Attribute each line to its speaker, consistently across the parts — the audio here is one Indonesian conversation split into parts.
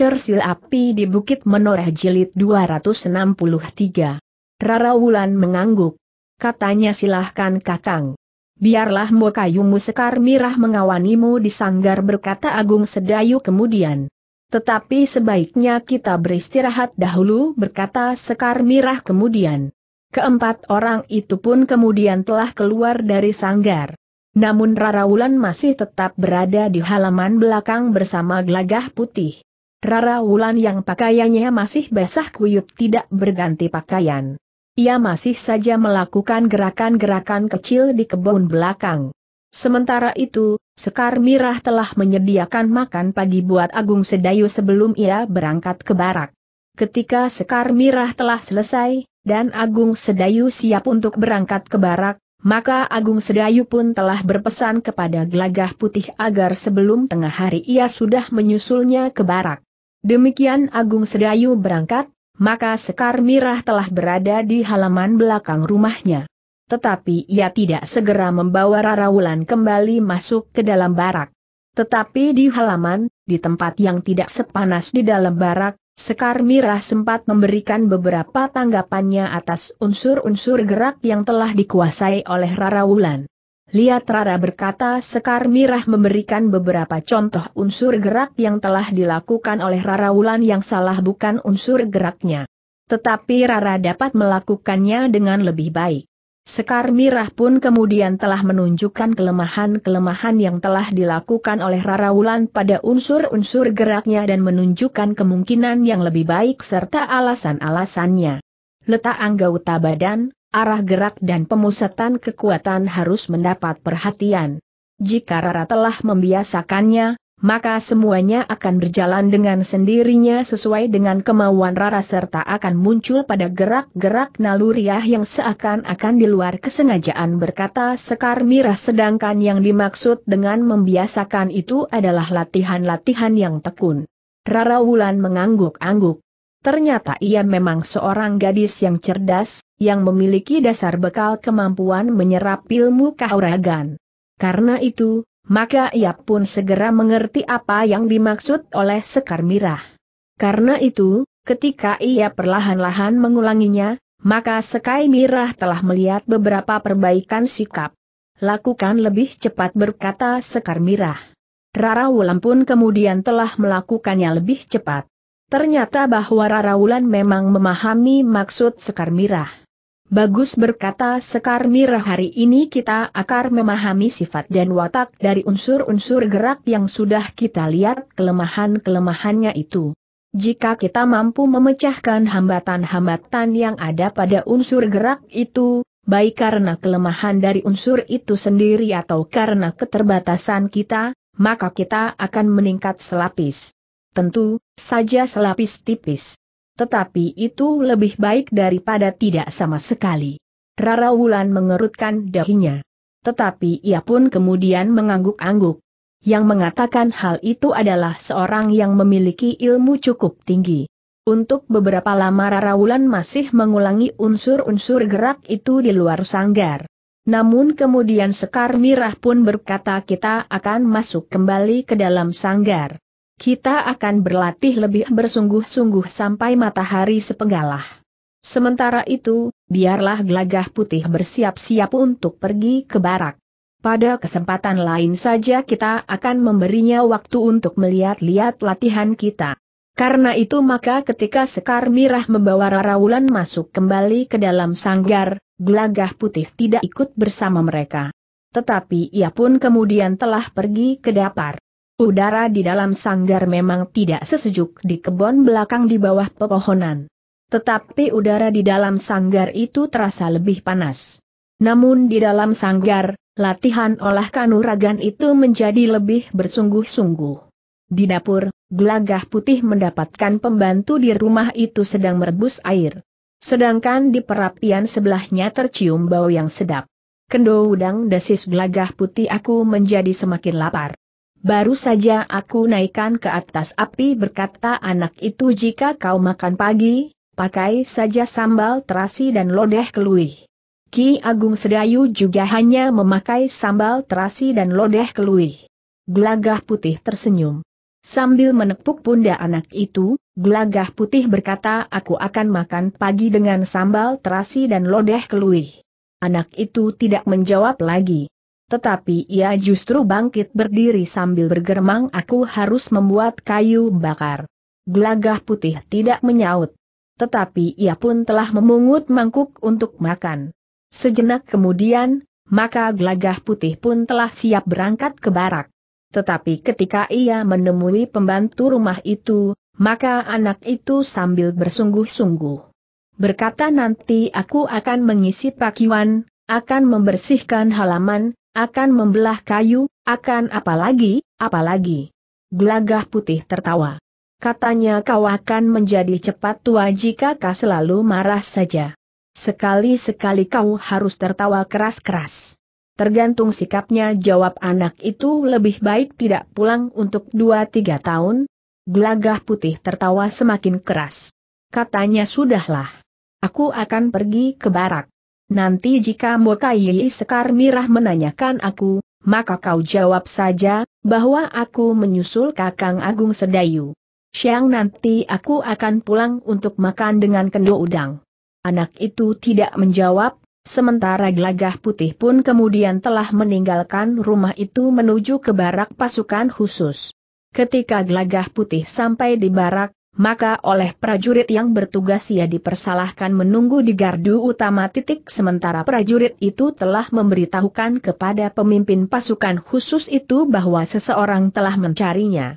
Speaker 1: Cersil Api di Bukit Menoreh Jilid 263. Rara Wulan mengangguk. Katanya silahkan kakang. Biarlah mokayumu Sekar Mirah mengawanimu di sanggar berkata Agung Sedayu kemudian. Tetapi sebaiknya kita beristirahat dahulu berkata Sekar Mirah kemudian. Keempat orang itu pun kemudian telah keluar dari sanggar. Namun Rara Wulan masih tetap berada di halaman belakang bersama gelagah putih. Rara Wulan yang pakaiannya masih basah kuyup tidak berganti pakaian. Ia masih saja melakukan gerakan-gerakan kecil di kebun belakang. Sementara itu, Sekar Mirah telah menyediakan makan pagi buat Agung Sedayu sebelum ia berangkat ke barak. Ketika Sekar Mirah telah selesai, dan Agung Sedayu siap untuk berangkat ke barak, maka Agung Sedayu pun telah berpesan kepada Glagah Putih agar sebelum tengah hari ia sudah menyusulnya ke barak. Demikian Agung Sedayu berangkat, maka Sekar Mirah telah berada di halaman belakang rumahnya. Tetapi ia tidak segera membawa Rara Wulan kembali masuk ke dalam barak. Tetapi di halaman, di tempat yang tidak sepanas di dalam barak, Sekar Mirah sempat memberikan beberapa tanggapannya atas unsur-unsur gerak yang telah dikuasai oleh Rara Wulan. Lihat Rara berkata Sekar Mirah memberikan beberapa contoh unsur gerak yang telah dilakukan oleh Rara Wulan yang salah bukan unsur geraknya. Tetapi Rara dapat melakukannya dengan lebih baik. Sekar Mirah pun kemudian telah menunjukkan kelemahan-kelemahan yang telah dilakukan oleh Rara Wulan pada unsur-unsur geraknya dan menunjukkan kemungkinan yang lebih baik serta alasan-alasannya. Letak anggota badan, arah gerak dan pemusatan kekuatan harus mendapat perhatian. Jika Rara telah membiasakannya, maka semuanya akan berjalan dengan sendirinya sesuai dengan kemauan Rara serta akan muncul pada gerak-gerak naluriah yang seakan-akan di luar kesengajaan berkata Sekar Mirah sedangkan yang dimaksud dengan membiasakan itu adalah latihan-latihan yang tekun. Rara Wulan mengangguk-angguk. Ternyata ia memang seorang gadis yang cerdas, yang memiliki dasar bekal kemampuan menyerap ilmu kahuragan. Karena itu, maka ia pun segera mengerti apa yang dimaksud oleh Sekar Mirah. Karena itu, ketika ia perlahan-lahan mengulanginya, maka Sekai Mirah telah melihat beberapa perbaikan sikap. Lakukan lebih cepat berkata Sekar Mirah. Rara Wulan pun kemudian telah melakukannya lebih cepat. Ternyata bahwa Raraulan memang memahami maksud Sekar Mirah. Bagus berkata Sekar Mirah hari ini kita akan memahami sifat dan watak dari unsur-unsur gerak yang sudah kita lihat kelemahan-kelemahannya itu. Jika kita mampu memecahkan hambatan-hambatan yang ada pada unsur gerak itu, baik karena kelemahan dari unsur itu sendiri atau karena keterbatasan kita, maka kita akan meningkat selapis. Tentu, saja selapis tipis. Tetapi itu lebih baik daripada tidak sama sekali. Rara Wulan mengerutkan dahinya. Tetapi ia pun kemudian mengangguk-angguk. Yang mengatakan hal itu adalah seorang yang memiliki ilmu cukup tinggi. Untuk beberapa lama Rara Wulan masih mengulangi unsur-unsur gerak itu di luar sanggar. Namun kemudian Sekar Mirah pun berkata kita akan masuk kembali ke dalam sanggar kita akan berlatih lebih bersungguh-sungguh sampai matahari sepenggalah. Sementara itu, biarlah gelagah putih bersiap-siap untuk pergi ke barak. Pada kesempatan lain saja kita akan memberinya waktu untuk melihat-lihat latihan kita. Karena itu maka ketika Sekar Mirah membawa Raraulan masuk kembali ke dalam sanggar, gelagah putih tidak ikut bersama mereka. Tetapi ia pun kemudian telah pergi ke dapar. Udara di dalam sanggar memang tidak sesejuk di kebun belakang di bawah pepohonan. Tetapi udara di dalam sanggar itu terasa lebih panas. Namun di dalam sanggar, latihan olah kanuragan itu menjadi lebih bersungguh-sungguh. Di dapur, Gelagah Putih mendapatkan pembantu di rumah itu sedang merebus air. Sedangkan di perapian sebelahnya tercium bau yang sedap. Kendo udang desis gelagah putih aku menjadi semakin lapar. Baru saja aku naikkan ke atas api berkata anak itu jika kau makan pagi, pakai saja sambal terasi dan lodeh keluih. Ki Agung Sedayu juga hanya memakai sambal terasi dan lodeh keluih. Gelagah putih tersenyum. Sambil menepuk pundak anak itu, gelagah putih berkata aku akan makan pagi dengan sambal terasi dan lodeh keluih. Anak itu tidak menjawab lagi. Tetapi ia justru bangkit berdiri sambil bergermang aku harus membuat kayu bakar. Gelagah putih tidak menyaut. Tetapi ia pun telah memungut mangkuk untuk makan. Sejenak kemudian, maka gelagah putih pun telah siap berangkat ke barak. Tetapi ketika ia menemui pembantu rumah itu, maka anak itu sambil bersungguh-sungguh. Berkata nanti aku akan mengisi pakiwan, akan membersihkan halaman, akan membelah kayu, akan apalagi, apalagi. Glagah putih tertawa. Katanya kau akan menjadi cepat tua jika kau selalu marah saja. Sekali-sekali kau harus tertawa keras-keras. Tergantung sikapnya jawab anak itu lebih baik tidak pulang untuk dua-tiga tahun. Glagah putih tertawa semakin keras. Katanya sudahlah. Aku akan pergi ke barak. Nanti jika Mokai Sekar Mirah menanyakan aku, maka kau jawab saja, bahwa aku menyusul Kakang Agung Sedayu. Siang nanti aku akan pulang untuk makan dengan kendo udang. Anak itu tidak menjawab, sementara gelagah putih pun kemudian telah meninggalkan rumah itu menuju ke barak pasukan khusus. Ketika gelagah putih sampai di barak, maka oleh prajurit yang bertugas ia dipersalahkan menunggu di gardu utama titik sementara prajurit itu telah memberitahukan kepada pemimpin pasukan khusus itu bahwa seseorang telah mencarinya.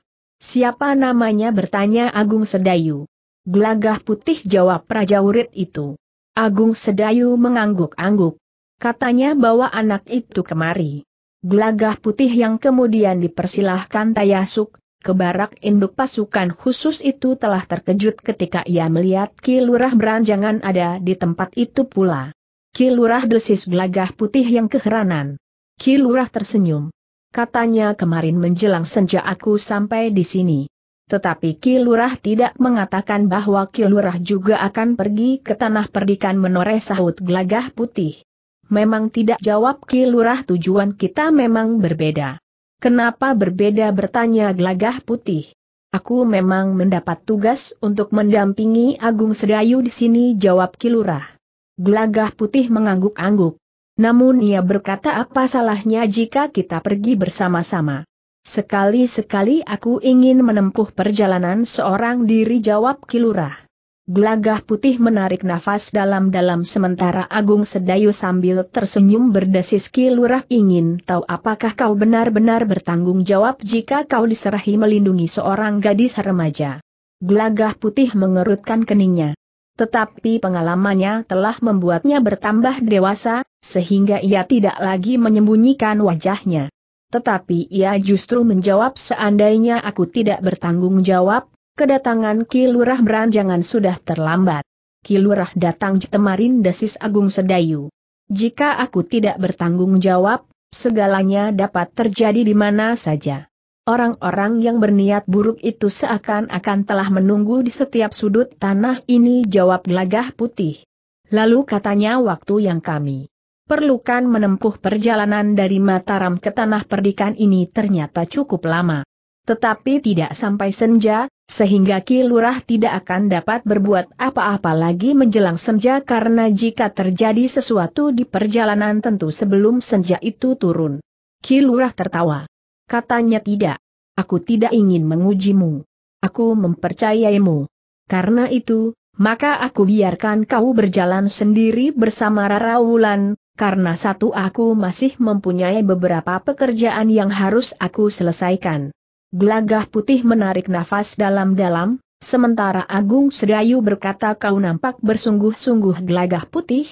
Speaker 1: Siapa namanya bertanya Agung Sedayu. Gelagah putih jawab prajurit itu. Agung Sedayu mengangguk-angguk. Katanya bawa anak itu kemari. Gelagah putih yang kemudian dipersilahkan Tayasuk, ke barak induk pasukan khusus itu telah terkejut ketika ia melihat Kilurah beranjangan ada di tempat itu pula. Kilurah desis gelagah putih yang keheranan. Kilurah tersenyum. Katanya kemarin menjelang senja aku sampai di sini. Tetapi Kilurah tidak mengatakan bahwa Kilurah juga akan pergi ke tanah perdikan menoreh sahut gelagah putih. Memang tidak jawab Kilurah tujuan kita memang berbeda. Kenapa berbeda bertanya Glagah putih? Aku memang mendapat tugas untuk mendampingi Agung Sedayu di sini jawab Kilurah. Glagah putih mengangguk-angguk. Namun ia berkata apa salahnya jika kita pergi bersama-sama. Sekali-sekali aku ingin menempuh perjalanan seorang diri jawab Kilurah. Gelagah putih menarik nafas dalam-dalam sementara Agung Sedayu sambil tersenyum berdesis Ki Lurah ingin tahu apakah kau benar-benar bertanggung jawab jika kau diserahi melindungi seorang gadis remaja. Gelagah putih mengerutkan keningnya. Tetapi pengalamannya telah membuatnya bertambah dewasa, sehingga ia tidak lagi menyembunyikan wajahnya. Tetapi ia justru menjawab seandainya aku tidak bertanggung jawab, Kedatangan Kilurah beranjangan sudah terlambat. Kilurah datang kemarin desis Agung Sedayu. Jika aku tidak bertanggung jawab, segalanya dapat terjadi di mana saja. Orang-orang yang berniat buruk itu seakan-akan telah menunggu di setiap sudut tanah ini jawab gelagah putih. Lalu katanya waktu yang kami perlukan menempuh perjalanan dari Mataram ke tanah perdikan ini ternyata cukup lama. Tetapi tidak sampai senja, sehingga Ki Lurah tidak akan dapat berbuat apa-apa lagi menjelang senja karena jika terjadi sesuatu di perjalanan tentu sebelum senja itu turun. Ki Lurah tertawa. Katanya tidak. Aku tidak ingin mengujimu. Aku mempercayaimu. Karena itu, maka aku biarkan kau berjalan sendiri bersama Rara Wulan, karena satu aku masih mempunyai beberapa pekerjaan yang harus aku selesaikan. Gelagah putih menarik nafas dalam-dalam, sementara Agung Sedayu berkata kau nampak bersungguh-sungguh gelagah putih?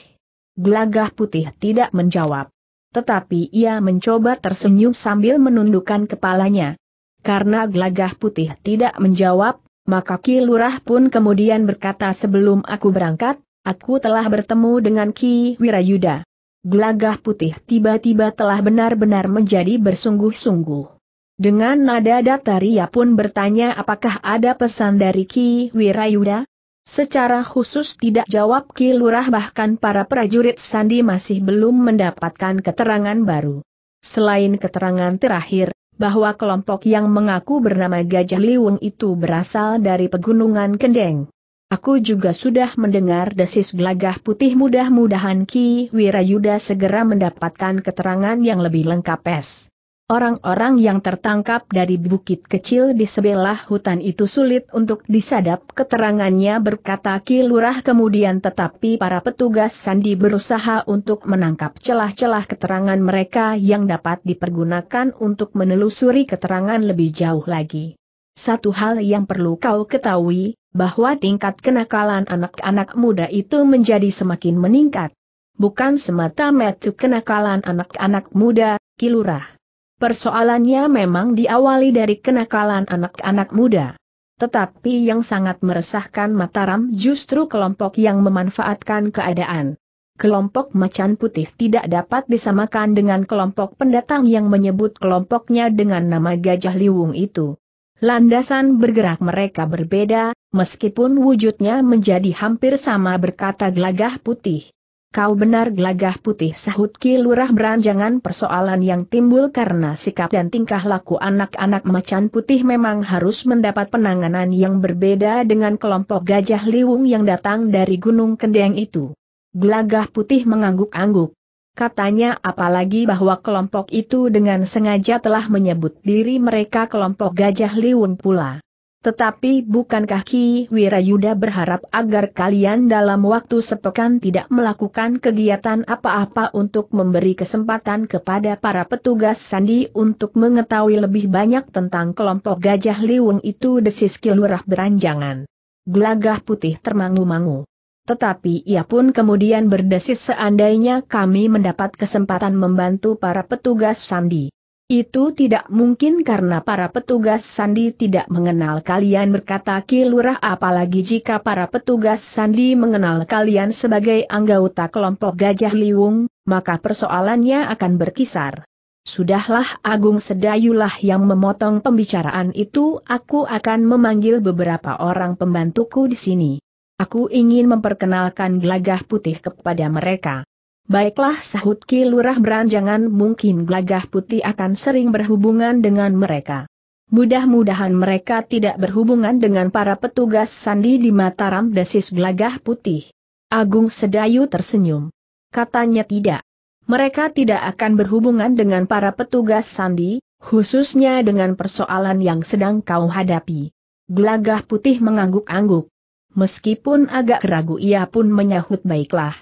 Speaker 1: Gelagah putih tidak menjawab. Tetapi ia mencoba tersenyum sambil menundukkan kepalanya. Karena gelagah putih tidak menjawab, maka Ki Lurah pun kemudian berkata sebelum aku berangkat, aku telah bertemu dengan Ki Wirayuda. Gelagah putih tiba-tiba telah benar-benar menjadi bersungguh-sungguh. Dengan nada datar ia pun bertanya apakah ada pesan dari Ki Wirayuda? Secara khusus tidak jawab Ki Lurah bahkan para prajurit Sandi masih belum mendapatkan keterangan baru. Selain keterangan terakhir, bahwa kelompok yang mengaku bernama Gajah Liwung itu berasal dari pegunungan Kendeng. Aku juga sudah mendengar desis gelagah putih mudah-mudahan Ki Wirayuda segera mendapatkan keterangan yang lebih lengkap es orang-orang yang tertangkap dari bukit kecil di sebelah hutan itu sulit untuk disadap keterangannya berkata Kilurah kemudian tetapi para petugas Sandi berusaha untuk menangkap celah-celah keterangan mereka yang dapat dipergunakan untuk menelusuri keterangan lebih jauh lagi. Satu hal yang perlu kau ketahui, bahwa tingkat kenakalan anak-anak muda itu menjadi semakin meningkat. Bukan semata-mata kenakalan anak-anak muda, Kilurah. Persoalannya memang diawali dari kenakalan anak-anak muda. Tetapi yang sangat meresahkan Mataram justru kelompok yang memanfaatkan keadaan. Kelompok macan putih tidak dapat disamakan dengan kelompok pendatang yang menyebut kelompoknya dengan nama Gajah Liwung itu. Landasan bergerak mereka berbeda, meskipun wujudnya menjadi hampir sama berkata gelagah putih. Kau benar gelagah putih sahut Ki Lurah beranjangan persoalan yang timbul karena sikap dan tingkah laku anak-anak macan putih memang harus mendapat penanganan yang berbeda dengan kelompok gajah liwung yang datang dari Gunung Kendeng itu. Gelagah putih mengangguk-angguk. Katanya apalagi bahwa kelompok itu dengan sengaja telah menyebut diri mereka kelompok gajah liwung pula. Tetapi bukankah Ki Wirayuda berharap agar kalian dalam waktu sepekan tidak melakukan kegiatan apa-apa untuk memberi kesempatan kepada para petugas sandi untuk mengetahui lebih banyak tentang kelompok gajah liwung itu desis kilurah beranjangan. Gelagah putih termangu-mangu. Tetapi ia pun kemudian berdesis seandainya kami mendapat kesempatan membantu para petugas sandi. Itu tidak mungkin karena para petugas sandi tidak mengenal kalian berkata Kilurah apalagi jika para petugas sandi mengenal kalian sebagai anggota kelompok Gajah Liwung, maka persoalannya akan berkisar. Sudahlah Agung Sedayulah yang memotong pembicaraan itu aku akan memanggil beberapa orang pembantuku di sini. Aku ingin memperkenalkan gelagah putih kepada mereka. Baiklah sahut Ki Lurah Beranjangan mungkin Glagah putih akan sering berhubungan dengan mereka. Mudah-mudahan mereka tidak berhubungan dengan para petugas sandi di Mataram desis Glagah putih. Agung Sedayu tersenyum. Katanya tidak. Mereka tidak akan berhubungan dengan para petugas sandi, khususnya dengan persoalan yang sedang kau hadapi. Glagah putih mengangguk-angguk. Meskipun agak ragu ia pun menyahut baiklah.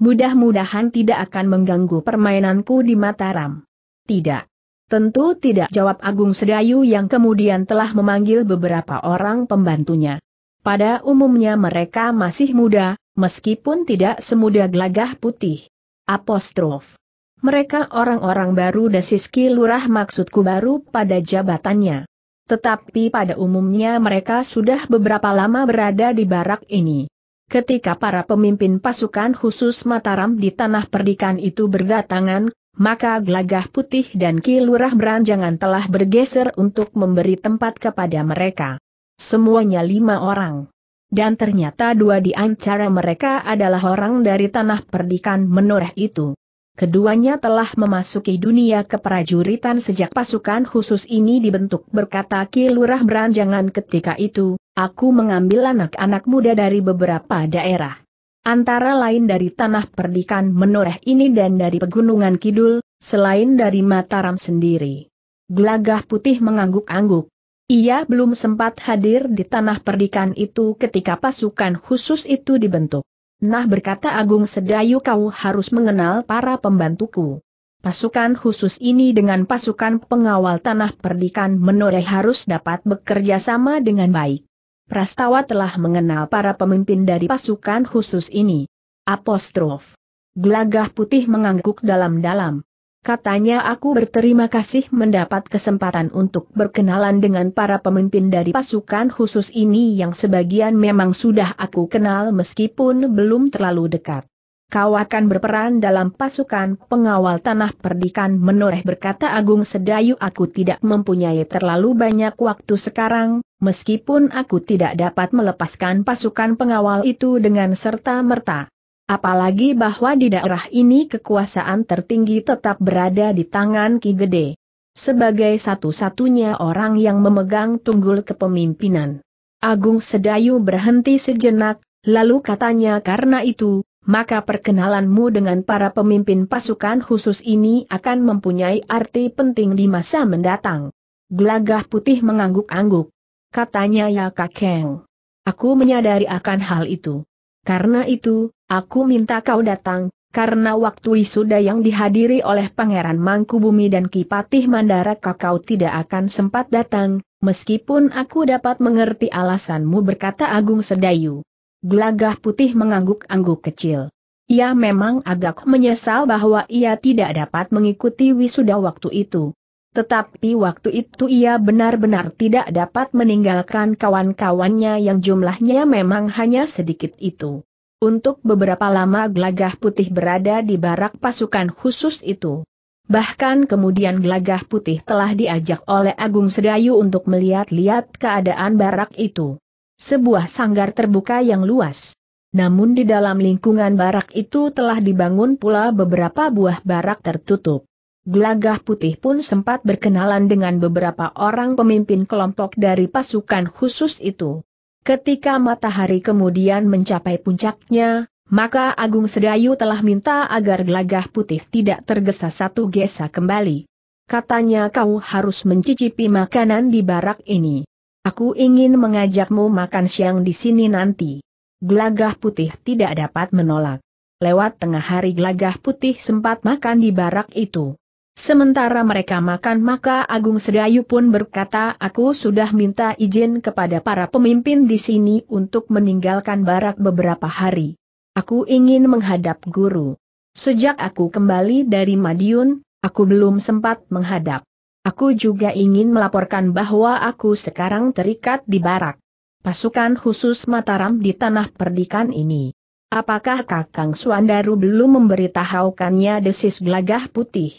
Speaker 1: Mudah-mudahan tidak akan mengganggu permainanku di Mataram. Tidak. Tentu tidak jawab Agung Sedayu yang kemudian telah memanggil beberapa orang pembantunya. Pada umumnya mereka masih muda, meskipun tidak semuda gelagah putih. Apostrof. Mereka orang-orang baru desiski lurah maksudku baru pada jabatannya. Tetapi pada umumnya mereka sudah beberapa lama berada di barak ini. Ketika para pemimpin pasukan khusus Mataram di tanah perdikan itu berdatangan, maka gelagah putih dan kilurah beranjangan telah bergeser untuk memberi tempat kepada mereka. Semuanya lima orang. Dan ternyata dua di antara mereka adalah orang dari tanah perdikan menoreh itu. Keduanya telah memasuki dunia keprajuritan sejak pasukan khusus ini dibentuk berkata Ki Lurah Beranjangan ketika itu, aku mengambil anak-anak muda dari beberapa daerah. Antara lain dari tanah perdikan menoreh ini dan dari pegunungan kidul, selain dari Mataram sendiri. Gelagah putih mengangguk-angguk. Ia belum sempat hadir di tanah perdikan itu ketika pasukan khusus itu dibentuk. Nah berkata Agung Sedayu kau harus mengenal para pembantuku. Pasukan khusus ini dengan pasukan pengawal tanah perdikan menoreh harus dapat bekerja sama dengan baik. Prastawa telah mengenal para pemimpin dari pasukan khusus ini. Apostrof. Gelagah putih mengangguk dalam-dalam. Katanya aku berterima kasih mendapat kesempatan untuk berkenalan dengan para pemimpin dari pasukan khusus ini yang sebagian memang sudah aku kenal meskipun belum terlalu dekat. Kau akan berperan dalam pasukan pengawal tanah perdikan menoreh berkata Agung Sedayu aku tidak mempunyai terlalu banyak waktu sekarang, meskipun aku tidak dapat melepaskan pasukan pengawal itu dengan serta merta. Apalagi bahwa di daerah ini kekuasaan tertinggi tetap berada di tangan Ki Gede. Sebagai satu-satunya orang yang memegang tunggul kepemimpinan. Agung Sedayu berhenti sejenak, lalu katanya karena itu, maka perkenalanmu dengan para pemimpin pasukan khusus ini akan mempunyai arti penting di masa mendatang. Gelagah putih mengangguk-angguk. Katanya ya kakeng. Aku menyadari akan hal itu. Karena itu, Aku minta kau datang, karena waktu wisuda yang dihadiri oleh Pangeran Mangkubumi dan Kipatih Mandara kau tidak akan sempat datang, meskipun aku dapat mengerti alasanmu berkata Agung Sedayu. Gelagah putih mengangguk-angguk kecil. Ia memang agak menyesal bahwa ia tidak dapat mengikuti wisuda waktu itu. Tetapi waktu itu ia benar-benar tidak dapat meninggalkan kawan-kawannya yang jumlahnya memang hanya sedikit itu. Untuk beberapa lama Gelagah Putih berada di barak pasukan khusus itu. Bahkan kemudian Gelagah Putih telah diajak oleh Agung Sedayu untuk melihat-lihat keadaan barak itu. Sebuah sanggar terbuka yang luas. Namun di dalam lingkungan barak itu telah dibangun pula beberapa buah barak tertutup. Gelagah Putih pun sempat berkenalan dengan beberapa orang pemimpin kelompok dari pasukan khusus itu. Ketika matahari kemudian mencapai puncaknya, maka Agung Sedayu telah minta agar gelagah putih tidak tergesa satu gesa kembali. Katanya kau harus mencicipi makanan di barak ini. Aku ingin mengajakmu makan siang di sini nanti. Gelagah putih tidak dapat menolak. Lewat tengah hari gelagah putih sempat makan di barak itu. Sementara mereka makan maka Agung Sedayu pun berkata aku sudah minta izin kepada para pemimpin di sini untuk meninggalkan barak beberapa hari. Aku ingin menghadap guru. Sejak aku kembali dari Madiun, aku belum sempat menghadap. Aku juga ingin melaporkan bahwa aku sekarang terikat di barak. Pasukan khusus Mataram di tanah perdikan ini. Apakah Kakang Suandaru belum memberitahukannya desis gelagah putih?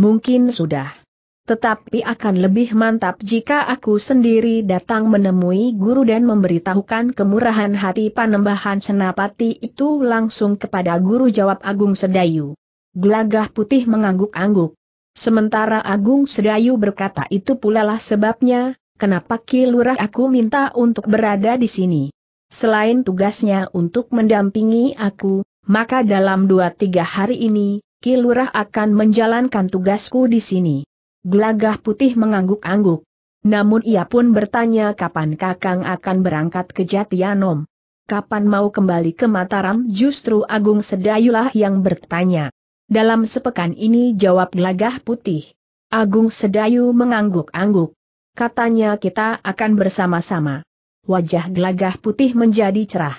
Speaker 1: mungkin sudah. Tetapi akan lebih mantap jika aku sendiri datang menemui guru dan memberitahukan kemurahan hati panembahan senapati itu langsung kepada guru jawab Agung Sedayu. Gelagah putih mengangguk-angguk. Sementara Agung Sedayu berkata itu pula lah sebabnya, kenapa Ki aku minta untuk berada di sini. Selain tugasnya untuk mendampingi aku, maka dalam dua tiga hari ini, Kilurah akan menjalankan tugasku di sini. Gelagah putih mengangguk-angguk. Namun ia pun bertanya kapan Kakang akan berangkat ke Jatianom. Kapan mau kembali ke Mataram justru Agung Sedayulah yang bertanya. Dalam sepekan ini jawab gelagah putih. Agung Sedayu mengangguk-angguk. Katanya kita akan bersama-sama. Wajah gelagah putih menjadi cerah.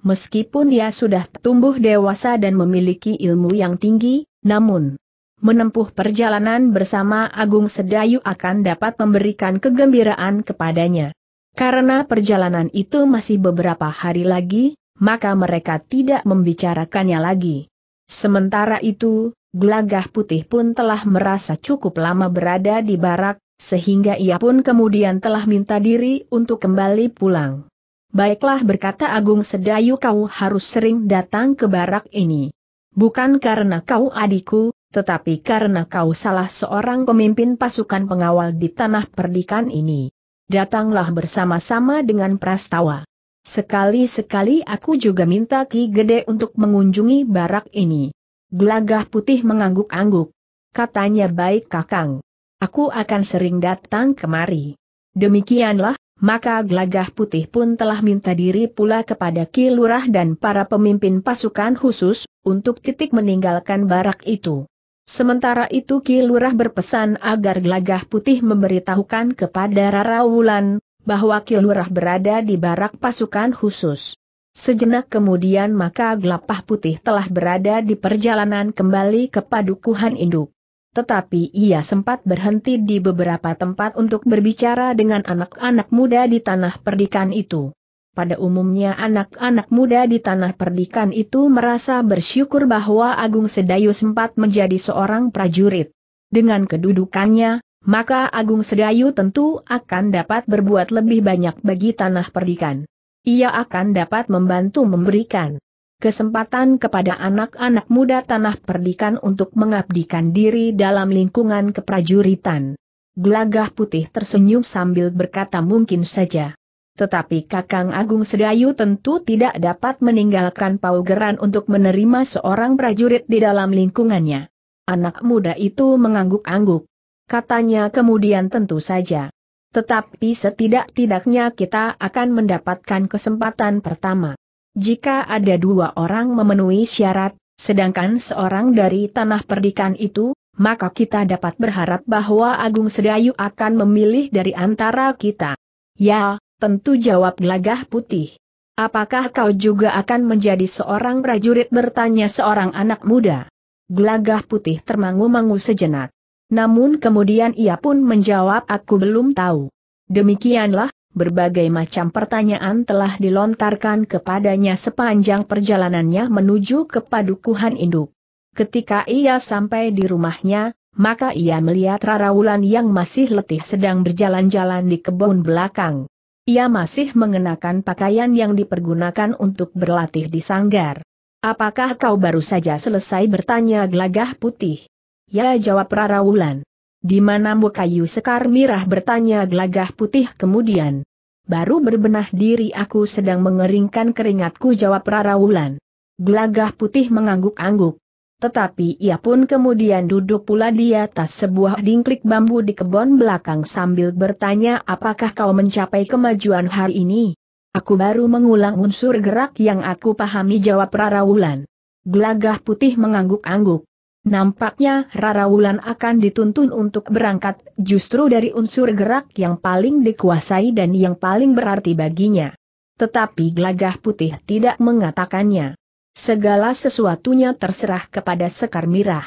Speaker 1: Meskipun dia sudah tumbuh dewasa dan memiliki ilmu yang tinggi, namun menempuh perjalanan bersama Agung Sedayu akan dapat memberikan kegembiraan kepadanya. Karena perjalanan itu masih beberapa hari lagi, maka mereka tidak membicarakannya lagi. Sementara itu, Gelagah Putih pun telah merasa cukup lama berada di barak, sehingga ia pun kemudian telah minta diri untuk kembali pulang. Baiklah berkata Agung Sedayu kau harus sering datang ke barak ini. Bukan karena kau adikku, tetapi karena kau salah seorang pemimpin pasukan pengawal di tanah perdikan ini. Datanglah bersama-sama dengan Prastawa. Sekali-sekali aku juga minta Ki Gede untuk mengunjungi barak ini. Gelagah putih mengangguk-angguk. Katanya baik kakang. Aku akan sering datang kemari. Demikianlah, maka Gelagah Putih pun telah minta diri pula kepada Ki Lurah dan para pemimpin pasukan khusus, untuk titik meninggalkan barak itu. Sementara itu Ki Lurah berpesan agar Gelagah Putih memberitahukan kepada Rara Wulan, bahwa Ki Lurah berada di barak pasukan khusus. Sejenak kemudian maka Gelapah Putih telah berada di perjalanan kembali ke Padukuhan Induk. Tetapi ia sempat berhenti di beberapa tempat untuk berbicara dengan anak-anak muda di tanah perdikan itu. Pada umumnya anak-anak muda di tanah perdikan itu merasa bersyukur bahwa Agung Sedayu sempat menjadi seorang prajurit. Dengan kedudukannya, maka Agung Sedayu tentu akan dapat berbuat lebih banyak bagi tanah perdikan. Ia akan dapat membantu memberikan kesempatan kepada anak-anak muda tanah perdikan untuk mengabdikan diri dalam lingkungan keprajuritan. Gelagah putih tersenyum sambil berkata mungkin saja. Tetapi Kakang Agung Sedayu tentu tidak dapat meninggalkan paugeran untuk menerima seorang prajurit di dalam lingkungannya. Anak muda itu mengangguk-angguk. Katanya kemudian tentu saja. Tetapi setidak-tidaknya kita akan mendapatkan kesempatan pertama. Jika ada dua orang memenuhi syarat, sedangkan seorang dari tanah perdikan itu, maka kita dapat berharap bahwa Agung Sedayu akan memilih dari antara kita. Ya, tentu jawab gelagah putih. Apakah kau juga akan menjadi seorang prajurit bertanya seorang anak muda? Gelagah putih termangu-mangu sejenak. Namun kemudian ia pun menjawab aku belum tahu. Demikianlah, Berbagai macam pertanyaan telah dilontarkan kepadanya sepanjang perjalanannya menuju ke padukuhan induk. Ketika ia sampai di rumahnya, maka ia melihat Rara Wulan yang masih letih sedang berjalan-jalan di kebun belakang. Ia masih mengenakan pakaian yang dipergunakan untuk berlatih di sanggar. Apakah kau baru saja selesai bertanya gelagah putih? Ya jawab Rara Wulan. Di mana Mukayu sekar mirah bertanya gelagah putih kemudian. Baru berbenah diri aku sedang mengeringkan keringatku jawab Rara Wulan. Gelagah putih mengangguk-angguk. Tetapi ia pun kemudian duduk pula di atas sebuah dingklik bambu di kebun belakang sambil bertanya apakah kau mencapai kemajuan hari ini. Aku baru mengulang unsur gerak yang aku pahami jawab Rara Wulan. Gelagah putih mengangguk-angguk. Nampaknya Rara Wulan akan dituntun untuk berangkat justru dari unsur gerak yang paling dikuasai dan yang paling berarti baginya. Tetapi gelagah putih tidak mengatakannya. Segala sesuatunya terserah kepada Sekar Mirah.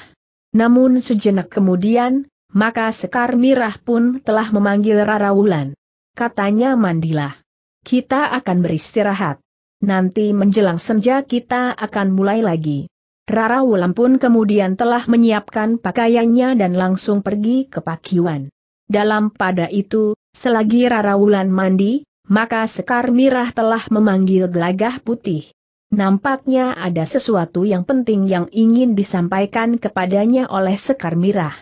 Speaker 1: Namun sejenak kemudian, maka Sekar Mirah pun telah memanggil Rara Wulan. Katanya mandilah. Kita akan beristirahat. Nanti menjelang senja kita akan mulai lagi. Rara Wulan pun kemudian telah menyiapkan pakaiannya dan langsung pergi ke pakiwan. Dalam pada itu, selagi Rara Wulan mandi, maka Sekar Mirah telah memanggil gelagah putih. Nampaknya ada sesuatu yang penting yang ingin disampaikan kepadanya oleh Sekar Mirah.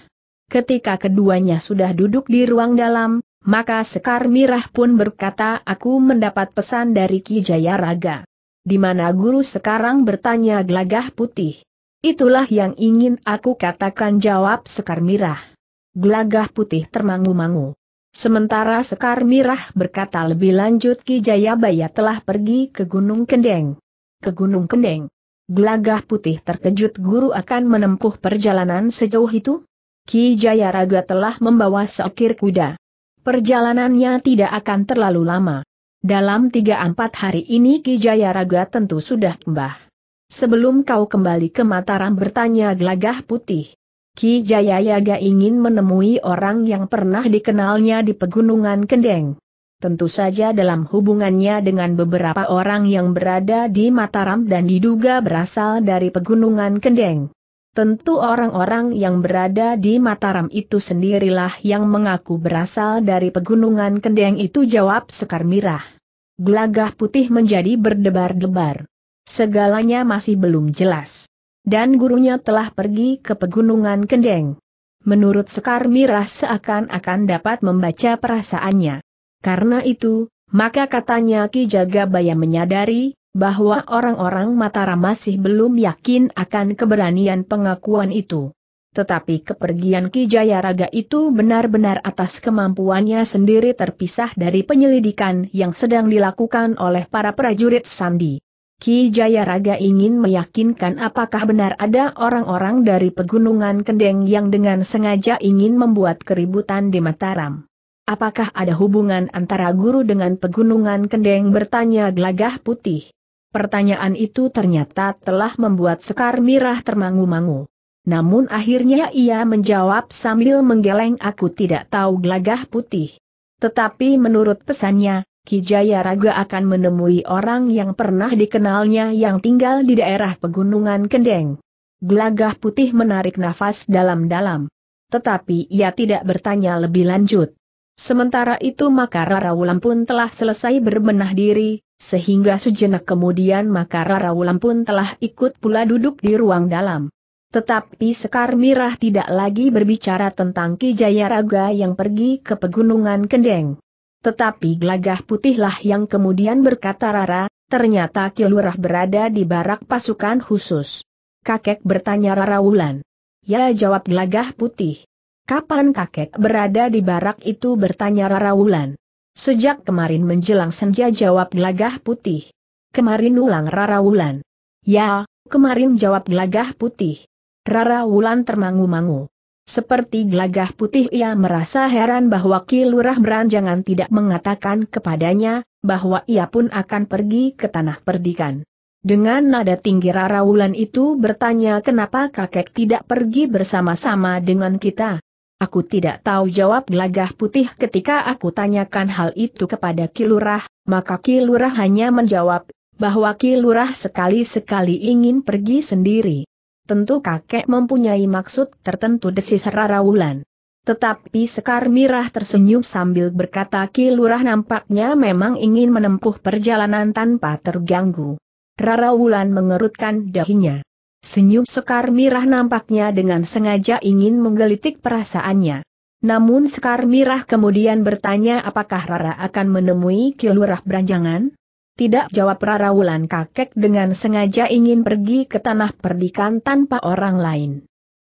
Speaker 1: Ketika keduanya sudah duduk di ruang dalam, maka Sekar Mirah pun berkata aku mendapat pesan dari Ki Jayaraga. Di mana guru sekarang bertanya gelagah putih. Itulah yang ingin aku katakan jawab Sekar Mirah. Gelagah putih termangu-mangu. Sementara Sekar Mirah berkata lebih lanjut Ki Jayabaya telah pergi ke Gunung Kendeng. Ke Gunung Kendeng. Gelagah putih terkejut guru akan menempuh perjalanan sejauh itu? Ki Jayaraga telah membawa seekir kuda. Perjalanannya tidak akan terlalu lama. Dalam tiga empat hari ini Ki Jayaraga tentu sudah kembah. Sebelum kau kembali ke Mataram bertanya gelagah putih. Ki Jayayaga ingin menemui orang yang pernah dikenalnya di Pegunungan Kendeng. Tentu saja dalam hubungannya dengan beberapa orang yang berada di Mataram dan diduga berasal dari Pegunungan Kendeng. Tentu orang-orang yang berada di Mataram itu sendirilah yang mengaku berasal dari pegunungan Kendeng itu jawab Sekar Mirah. Gelagah putih menjadi berdebar-debar. Segalanya masih belum jelas. Dan gurunya telah pergi ke pegunungan Kendeng. Menurut Sekar Mirah seakan-akan dapat membaca perasaannya. Karena itu, maka katanya Ki Jagabaya menyadari, bahwa orang-orang Mataram masih belum yakin akan keberanian pengakuan itu. Tetapi kepergian Ki Jayaraga itu benar-benar atas kemampuannya sendiri terpisah dari penyelidikan yang sedang dilakukan oleh para prajurit Sandi. Ki Jayaraga ingin meyakinkan apakah benar ada orang-orang dari Pegunungan Kendeng yang dengan sengaja ingin membuat keributan di Mataram. Apakah ada hubungan antara guru dengan Pegunungan Kendeng bertanya gelagah putih? Pertanyaan itu ternyata telah membuat Sekar Mirah termangu-mangu. Namun akhirnya ia menjawab sambil menggeleng aku tidak tahu gelagah putih. Tetapi menurut pesannya, Kijaya Raga akan menemui orang yang pernah dikenalnya yang tinggal di daerah pegunungan Kendeng. Gelagah putih menarik nafas dalam-dalam. Tetapi ia tidak bertanya lebih lanjut. Sementara itu maka Rara Wulan pun telah selesai berbenah diri, sehingga sejenak kemudian maka Rara Wulan pun telah ikut pula duduk di ruang dalam. Tetapi Sekar Mirah tidak lagi berbicara tentang Ki Jayaraga yang pergi ke Pegunungan Kendeng. Tetapi glagah Putihlah yang kemudian berkata Rara, ternyata Ki Lurah berada di barak pasukan khusus. Kakek bertanya Rara Wulan. Ya jawab glagah Putih. Kapan kakek berada di barak itu bertanya Rara Wulan. Sejak kemarin menjelang senja jawab gelagah putih. Kemarin ulang Rara Wulan. Ya, kemarin jawab gelagah putih. Rara Wulan termangu-mangu. Seperti gelagah putih ia merasa heran bahwa Ki Lurah Beranjangan tidak mengatakan kepadanya, bahwa ia pun akan pergi ke tanah perdikan. Dengan nada tinggi Rara Wulan itu bertanya kenapa kakek tidak pergi bersama-sama dengan kita. Aku tidak tahu jawab gelagah putih ketika aku tanyakan hal itu kepada Kilurah, maka Kilurah hanya menjawab, bahwa Kilurah sekali-sekali ingin pergi sendiri. Tentu kakek mempunyai maksud tertentu desis Rara Wulan. Tetapi Sekar Mirah tersenyum sambil berkata Kilurah nampaknya memang ingin menempuh perjalanan tanpa terganggu. Rara Wulan mengerutkan dahinya. Senyum Sekar Mirah nampaknya dengan sengaja ingin menggelitik perasaannya. Namun Sekar Mirah kemudian bertanya apakah Rara akan menemui Kilurah Beranjangan? Tidak jawab Rara Wulan kakek dengan sengaja ingin pergi ke tanah perdikan tanpa orang lain.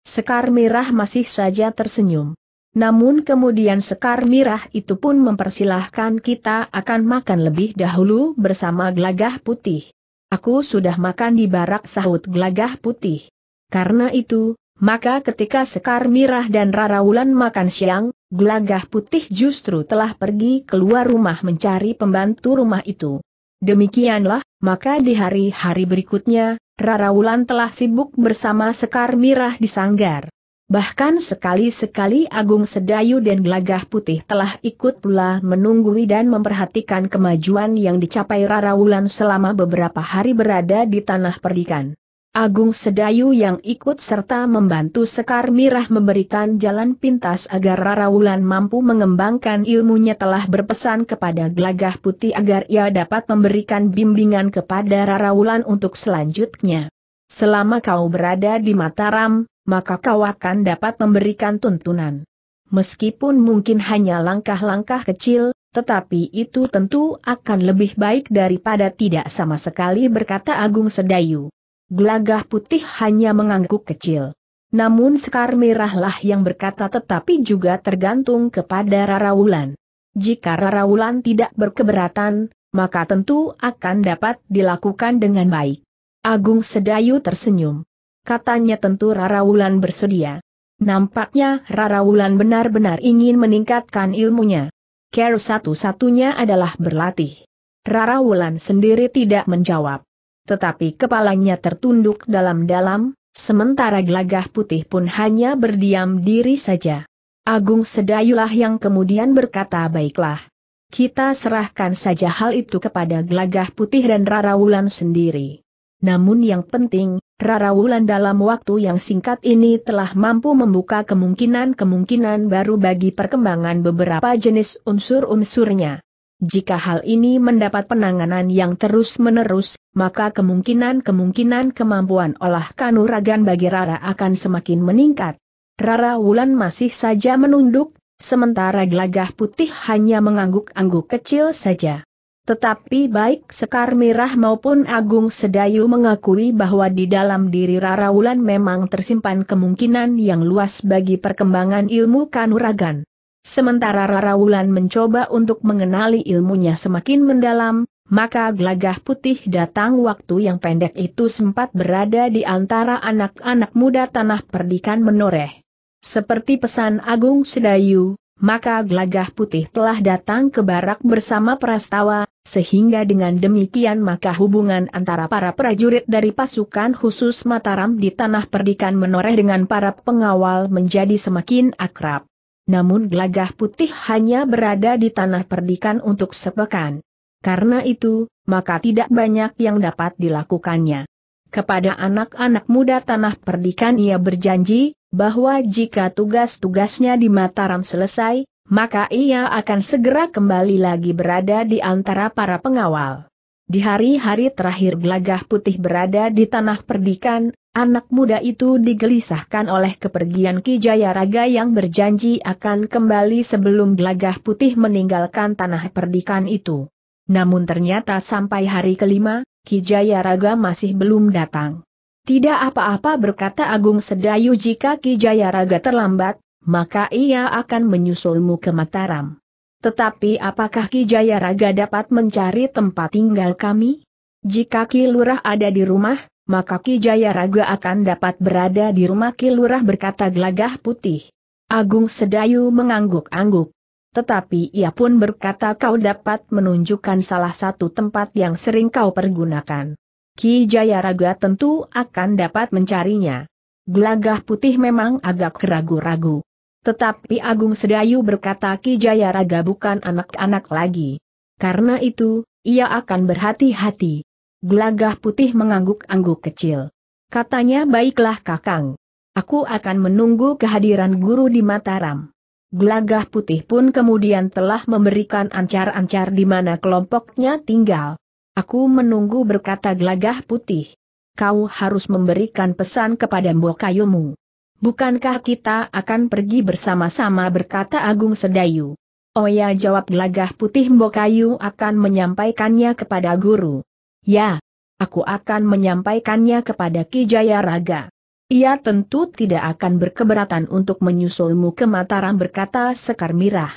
Speaker 1: Sekar Mirah masih saja tersenyum. Namun kemudian Sekar Mirah itu pun mempersilahkan kita akan makan lebih dahulu bersama gelagah putih. Aku sudah makan di barak sahut gelagah putih. Karena itu, maka ketika Sekar Mirah dan Raraulan makan siang, gelagah putih justru telah pergi keluar rumah mencari pembantu rumah itu. Demikianlah, maka di hari-hari berikutnya, Raraulan telah sibuk bersama Sekar Mirah di sanggar. Bahkan sekali-sekali Agung Sedayu dan Gelagah Putih telah ikut pula menunggui dan memperhatikan kemajuan yang dicapai Rara Wulan selama beberapa hari berada di tanah perdikan. Agung Sedayu yang ikut serta membantu Sekar Mirah memberikan jalan pintas agar Rara Wulan mampu mengembangkan ilmunya telah berpesan kepada Gelagah Putih agar ia dapat memberikan bimbingan kepada Rara Wulan untuk selanjutnya. Selama kau berada di Mataram, maka kau akan dapat memberikan tuntunan. Meskipun mungkin hanya langkah-langkah kecil, tetapi itu tentu akan lebih baik daripada tidak sama sekali berkata Agung Sedayu. Gelagah putih hanya mengangguk kecil. Namun Sekar Merahlah yang berkata tetapi juga tergantung kepada Rarawulan. Jika Rarawulan tidak berkeberatan, maka tentu akan dapat dilakukan dengan baik. Agung Sedayu tersenyum katanya tentu Rara Wulan bersedia. Nampaknya Rara Wulan benar-benar ingin meningkatkan ilmunya. Care satu-satunya adalah berlatih. Rara Wulan sendiri tidak menjawab. Tetapi kepalanya tertunduk dalam-dalam, sementara gelagah putih pun hanya berdiam diri saja. Agung Sedayulah yang kemudian berkata baiklah. Kita serahkan saja hal itu kepada gelagah putih dan Rara Wulan sendiri. Namun yang penting, Rara Wulan dalam waktu yang singkat ini telah mampu membuka kemungkinan-kemungkinan baru bagi perkembangan beberapa jenis unsur-unsurnya. Jika hal ini mendapat penanganan yang terus-menerus, maka kemungkinan-kemungkinan kemampuan olah kanuragan bagi Rara akan semakin meningkat. Rara Wulan masih saja menunduk, sementara gelagah putih hanya mengangguk-angguk kecil saja. Tetapi baik Sekar Mirah maupun Agung Sedayu mengakui bahwa di dalam diri Rara Wulan memang tersimpan kemungkinan yang luas bagi perkembangan ilmu kanuragan. Sementara Rara Wulan mencoba untuk mengenali ilmunya semakin mendalam, maka gelagah putih datang waktu yang pendek itu sempat berada di antara anak-anak muda tanah perdikan menoreh. Seperti pesan Agung Sedayu, maka Glagah putih telah datang ke barak bersama prastawa, sehingga dengan demikian maka hubungan antara para prajurit dari pasukan khusus Mataram di tanah perdikan menoreh dengan para pengawal menjadi semakin akrab. Namun Glagah putih hanya berada di tanah perdikan untuk sepekan. Karena itu, maka tidak banyak yang dapat dilakukannya. Kepada anak-anak muda tanah perdikan ia berjanji, bahwa jika tugas-tugasnya di Mataram selesai, maka ia akan segera kembali lagi berada di antara para pengawal. Di hari-hari terakhir Gelagah Putih berada di tanah perdikan, anak muda itu digelisahkan oleh kepergian Ki Jayaraga yang berjanji akan kembali sebelum Gelagah Putih meninggalkan tanah perdikan itu. Namun ternyata sampai hari kelima, Kijayaraga Raga masih belum datang. Tidak apa-apa berkata Agung Sedayu jika Kijayaraga Raga terlambat, maka ia akan menyusulmu ke Mataram. Tetapi apakah Kijayaraga Raga dapat mencari tempat tinggal kami? Jika Ki ada di rumah, maka Kijayaraga Raga akan dapat berada di rumah Ki berkata gelagah putih. Agung Sedayu mengangguk-angguk. Tetapi ia pun berkata kau dapat menunjukkan salah satu tempat yang sering kau pergunakan. Ki Jayaraga tentu akan dapat mencarinya. Gelagah putih memang agak ragu-ragu. Tetapi Agung Sedayu berkata Ki Jayaraga bukan anak-anak lagi. Karena itu, ia akan berhati-hati. Gelagah putih mengangguk-angguk kecil. Katanya baiklah kakang. Aku akan menunggu kehadiran guru di Mataram. Gelagah putih pun kemudian telah memberikan ancar-ancar di mana kelompoknya tinggal. Aku menunggu berkata gelagah putih. Kau harus memberikan pesan kepada Mbokayumu. Bukankah kita akan pergi bersama-sama berkata Agung Sedayu. Oh ya jawab gelagah putih Mbokayu akan menyampaikannya kepada guru. Ya, aku akan menyampaikannya kepada Ki Jaya Raga. Ia tentu tidak akan berkeberatan untuk menyusulmu ke Mataram berkata Sekar Mirah.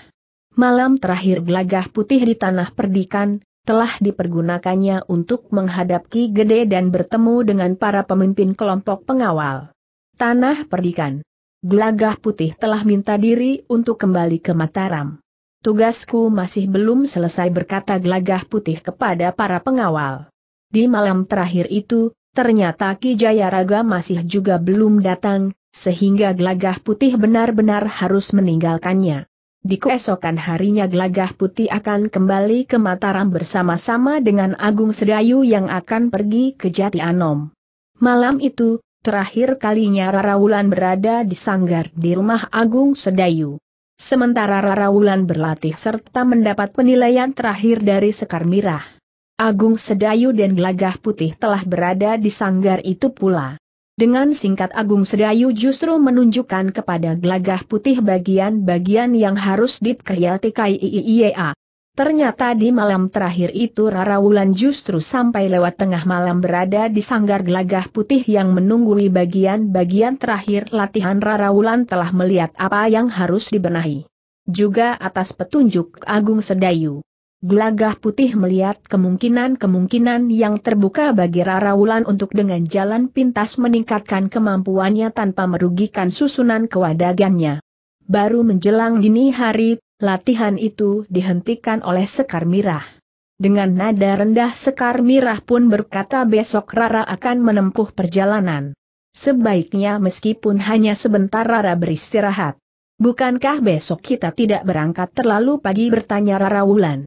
Speaker 1: Malam terakhir Glagah putih di tanah perdikan, telah dipergunakannya untuk menghadapi Gede dan bertemu dengan para pemimpin kelompok pengawal. Tanah Perdikan. Glagah Putih telah minta diri untuk kembali ke Mataram. Tugasku masih belum selesai berkata Glagah Putih kepada para pengawal. Di malam terakhir itu, Ternyata Ki Jayaraga masih juga belum datang, sehingga Glagah putih benar-benar harus meninggalkannya. Di keesokan harinya Glagah putih akan kembali ke Mataram bersama-sama dengan Agung Sedayu yang akan pergi ke Jati Anom. Malam itu, terakhir kalinya Rara Wulan berada di sanggar di rumah Agung Sedayu. Sementara Rara Wulan berlatih serta mendapat penilaian terakhir dari Sekar Mirah. Agung Sedayu dan Gelagah Putih telah berada di sanggar itu pula. Dengan singkat Agung Sedayu justru menunjukkan kepada Gelagah Putih bagian-bagian yang harus dikriati IIIA. E Ternyata di malam terakhir itu Rara Wulan justru sampai lewat tengah malam berada di sanggar gelagah putih yang menunggui bagian-bagian terakhir latihan Rara Wulan telah melihat apa yang harus dibenahi. Juga atas petunjuk Agung Sedayu. Gelagah putih melihat kemungkinan-kemungkinan yang terbuka bagi Rara Wulan untuk dengan jalan pintas meningkatkan kemampuannya tanpa merugikan susunan kewadagannya. Baru menjelang dini hari, latihan itu dihentikan oleh Sekar Mirah. Dengan nada rendah Sekar Mirah pun berkata besok Rara akan menempuh perjalanan. Sebaiknya meskipun hanya sebentar Rara beristirahat. Bukankah besok kita tidak berangkat terlalu pagi bertanya Rara Wulan?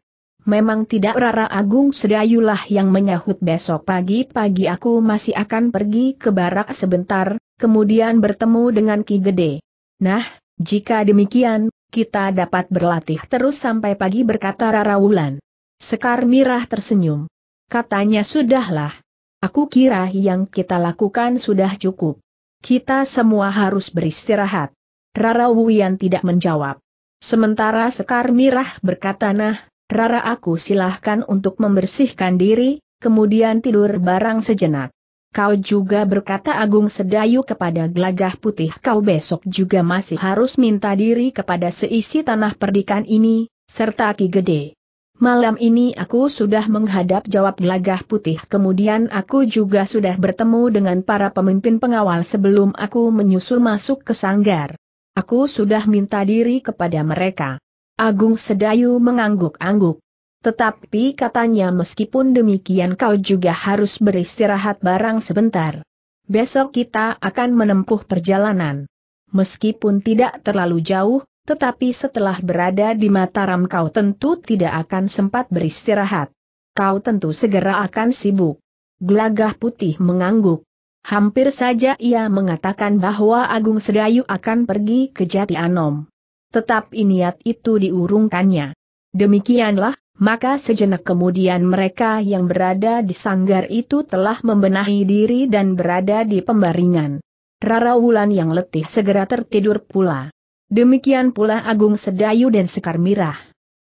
Speaker 1: Memang tidak Rara Agung Sedayulah yang menyahut besok pagi-pagi aku masih akan pergi ke barak sebentar, kemudian bertemu dengan Ki Gede. Nah, jika demikian, kita dapat berlatih terus sampai pagi berkata Rara Wulan. Sekar Mirah tersenyum. Katanya sudahlah. Aku kira yang kita lakukan sudah cukup. Kita semua harus beristirahat. Rara Wuyan tidak menjawab. Sementara Sekar Mirah berkata nah, Rara aku silahkan untuk membersihkan diri, kemudian tidur barang sejenak. Kau juga berkata Agung Sedayu kepada gelagah putih kau besok juga masih harus minta diri kepada seisi tanah perdikan ini, serta Ki Gede. Malam ini aku sudah menghadap jawab gelagah putih kemudian aku juga sudah bertemu dengan para pemimpin pengawal sebelum aku menyusul masuk ke sanggar. Aku sudah minta diri kepada mereka. Agung Sedayu mengangguk-angguk. Tetapi katanya meskipun demikian kau juga harus beristirahat barang sebentar. Besok kita akan menempuh perjalanan. Meskipun tidak terlalu jauh, tetapi setelah berada di Mataram kau tentu tidak akan sempat beristirahat. Kau tentu segera akan sibuk. Gelagah putih mengangguk. Hampir saja ia mengatakan bahwa Agung Sedayu akan pergi ke Jati Anom tetap iniat itu diurungkannya. Demikianlah, maka sejenak kemudian mereka yang berada di sanggar itu telah membenahi diri dan berada di pembaringan. Rara Wulan yang letih segera tertidur pula. Demikian pula Agung Sedayu dan Sekar Mirah.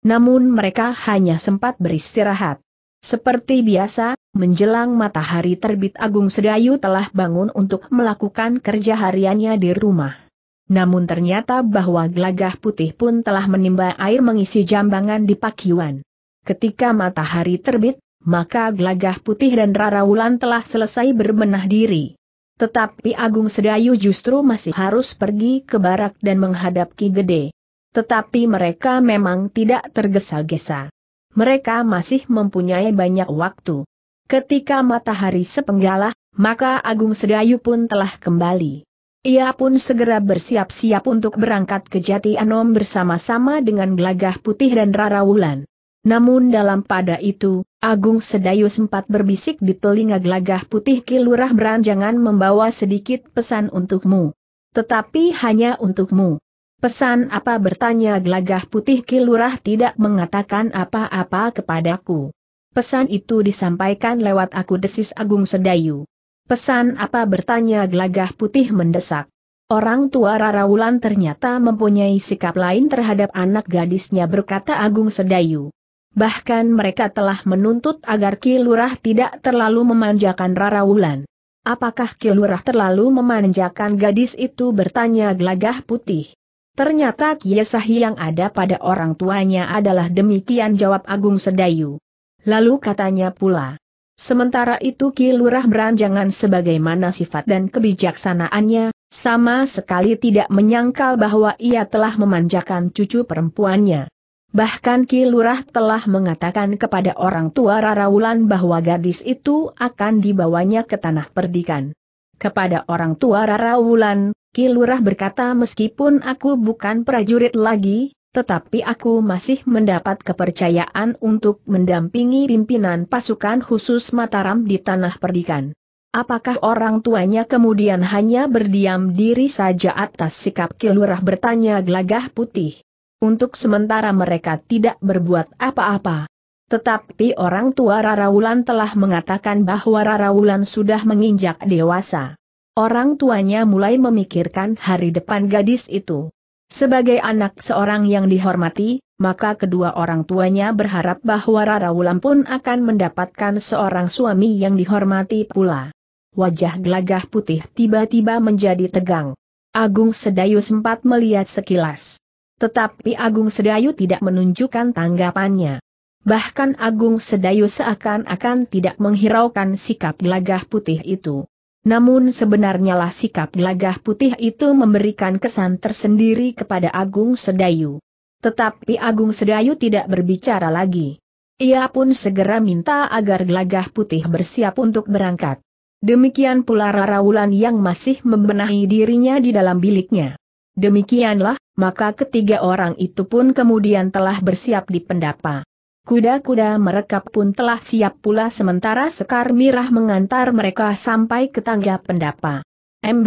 Speaker 1: Namun mereka hanya sempat beristirahat. Seperti biasa, menjelang matahari terbit Agung Sedayu telah bangun untuk melakukan kerja hariannya di rumah namun ternyata bahwa gelagah putih pun telah menimba air mengisi jambangan di Pakiwan. Ketika matahari terbit, maka gelagah putih dan rara wulan telah selesai berbenah diri. Tetapi Agung Sedayu justru masih harus pergi ke barak dan menghadap Ki Gede. Tetapi mereka memang tidak tergesa-gesa. Mereka masih mempunyai banyak waktu. Ketika matahari sepenggalah, maka Agung Sedayu pun telah kembali. Ia pun segera bersiap-siap untuk berangkat ke Jati Anom bersama-sama dengan Glagah Putih dan Rara Wulan. Namun dalam pada itu, Agung Sedayu sempat berbisik di telinga Glagah Putih Kilurah Beranjangan membawa sedikit pesan untukmu. Tetapi hanya untukmu. Pesan apa bertanya Glagah Putih Kilurah tidak mengatakan apa-apa kepadaku. Pesan itu disampaikan lewat aku desis Agung Sedayu. Pesan apa bertanya gelagah putih mendesak. Orang tua Rara Wulan ternyata mempunyai sikap lain terhadap anak gadisnya berkata Agung Sedayu. Bahkan mereka telah menuntut agar Kilurah tidak terlalu memanjakan Rara Wulan. Apakah Kilurah terlalu memanjakan gadis itu bertanya gelagah putih. Ternyata kiasah yang ada pada orang tuanya adalah demikian jawab Agung Sedayu. Lalu katanya pula, Sementara itu Ki Lurah beranjangan sebagaimana sifat dan kebijaksanaannya, sama sekali tidak menyangkal bahwa ia telah memanjakan cucu perempuannya. Bahkan Ki Lurah telah mengatakan kepada orang tua Rarawulan bahwa gadis itu akan dibawanya ke tanah perdikan. Kepada orang tua Rarawulan, Ki Lurah berkata meskipun aku bukan prajurit lagi, tetapi aku masih mendapat kepercayaan untuk mendampingi pimpinan pasukan khusus Mataram di tanah perdikan. Apakah orang tuanya kemudian hanya berdiam diri saja atas sikap kilurah bertanya gelagah putih? Untuk sementara mereka tidak berbuat apa-apa. Tetapi orang tua Raraulan telah mengatakan bahwa Raraulan sudah menginjak dewasa. Orang tuanya mulai memikirkan hari depan gadis itu. Sebagai anak seorang yang dihormati, maka kedua orang tuanya berharap bahwa Rara Wulan pun akan mendapatkan seorang suami yang dihormati pula. Wajah gelagah putih tiba-tiba menjadi tegang. Agung Sedayu sempat melihat sekilas. Tetapi Agung Sedayu tidak menunjukkan tanggapannya. Bahkan Agung Sedayu seakan-akan tidak menghiraukan sikap gelagah putih itu. Namun sebenarnya lah sikap gelagah putih itu memberikan kesan tersendiri kepada Agung Sedayu. Tetapi Agung Sedayu tidak berbicara lagi. Ia pun segera minta agar gelagah putih bersiap untuk berangkat. Demikian pula Rara Wulan yang masih membenahi dirinya di dalam biliknya. Demikianlah, maka ketiga orang itu pun kemudian telah bersiap di pendapa. Kuda-kuda mereka pun telah siap pula sementara Sekar Mirah mengantar mereka sampai ke tangga pendapa.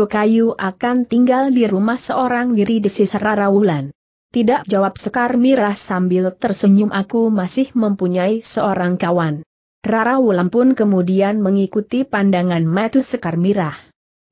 Speaker 1: Kayu akan tinggal di rumah seorang diri di sisa Rawulan. Tidak jawab Sekar Mirah sambil tersenyum aku masih mempunyai seorang kawan. Rara Wulan pun kemudian mengikuti pandangan matu Sekar Mirah.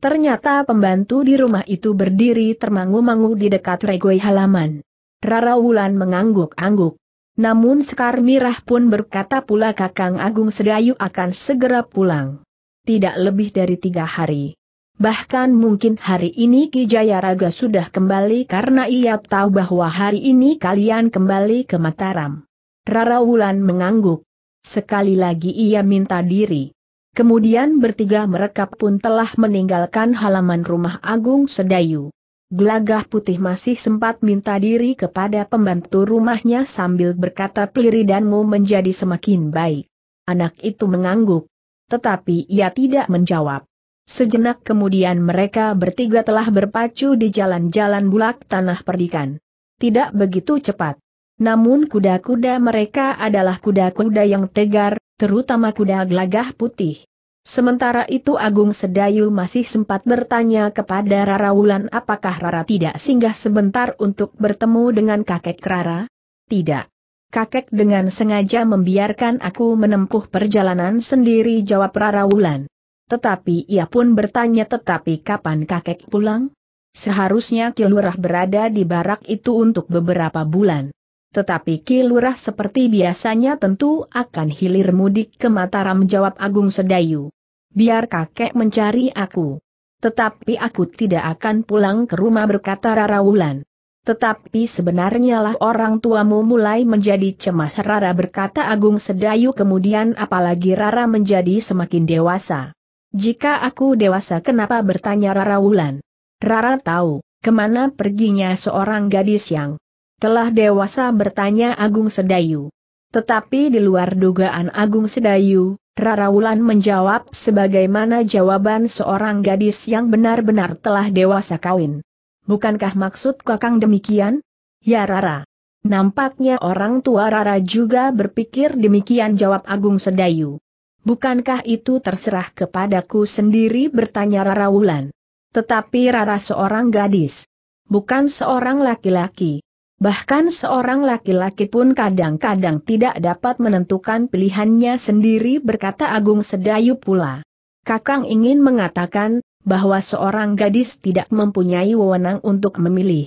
Speaker 1: Ternyata pembantu di rumah itu berdiri termangu-mangu di dekat regoi halaman. Rara Wulan mengangguk-angguk. Namun Sekar Mirah pun berkata pula Kakang Agung Sedayu akan segera pulang. Tidak lebih dari tiga hari. Bahkan mungkin hari ini Ki Jayaraga sudah kembali karena ia tahu bahwa hari ini kalian kembali ke Mataram. Rara Wulan mengangguk. Sekali lagi ia minta diri. Kemudian bertiga mereka pun telah meninggalkan halaman rumah Agung Sedayu. Gelagah putih masih sempat minta diri kepada pembantu rumahnya sambil berkata peliridanmu menjadi semakin baik. Anak itu mengangguk. Tetapi ia tidak menjawab. Sejenak kemudian mereka bertiga telah berpacu di jalan-jalan bulak tanah perdikan. Tidak begitu cepat. Namun kuda-kuda mereka adalah kuda-kuda yang tegar, terutama kuda gelagah putih. Sementara itu Agung Sedayu masih sempat bertanya kepada Rara Wulan apakah Rara tidak singgah sebentar untuk bertemu dengan kakek Rara? Tidak. Kakek dengan sengaja membiarkan aku menempuh perjalanan sendiri jawab Rara Wulan. Tetapi ia pun bertanya tetapi kapan kakek pulang? Seharusnya Kilurah berada di barak itu untuk beberapa bulan. Tetapi Kilurah seperti biasanya tentu akan hilir mudik ke Mataram jawab Agung Sedayu biar kakek mencari aku. Tetapi aku tidak akan pulang ke rumah berkata Rara Wulan. Tetapi sebenarnya lah orang tuamu mulai menjadi cemas Rara berkata Agung Sedayu kemudian apalagi Rara menjadi semakin dewasa. Jika aku dewasa kenapa bertanya Rara Wulan? Rara tahu, kemana perginya seorang gadis yang telah dewasa bertanya Agung Sedayu. Tetapi di luar dugaan Agung Sedayu, Rara Wulan menjawab sebagaimana jawaban seorang gadis yang benar-benar telah dewasa kawin. Bukankah maksud kakang demikian? Ya Rara. Nampaknya orang tua Rara juga berpikir demikian jawab Agung Sedayu. Bukankah itu terserah kepadaku sendiri bertanya Rara Wulan. Tetapi Rara seorang gadis. Bukan seorang laki-laki. Bahkan seorang laki-laki pun kadang-kadang tidak dapat menentukan pilihannya sendiri berkata Agung Sedayu pula. Kakang ingin mengatakan, bahwa seorang gadis tidak mempunyai wewenang untuk memilih.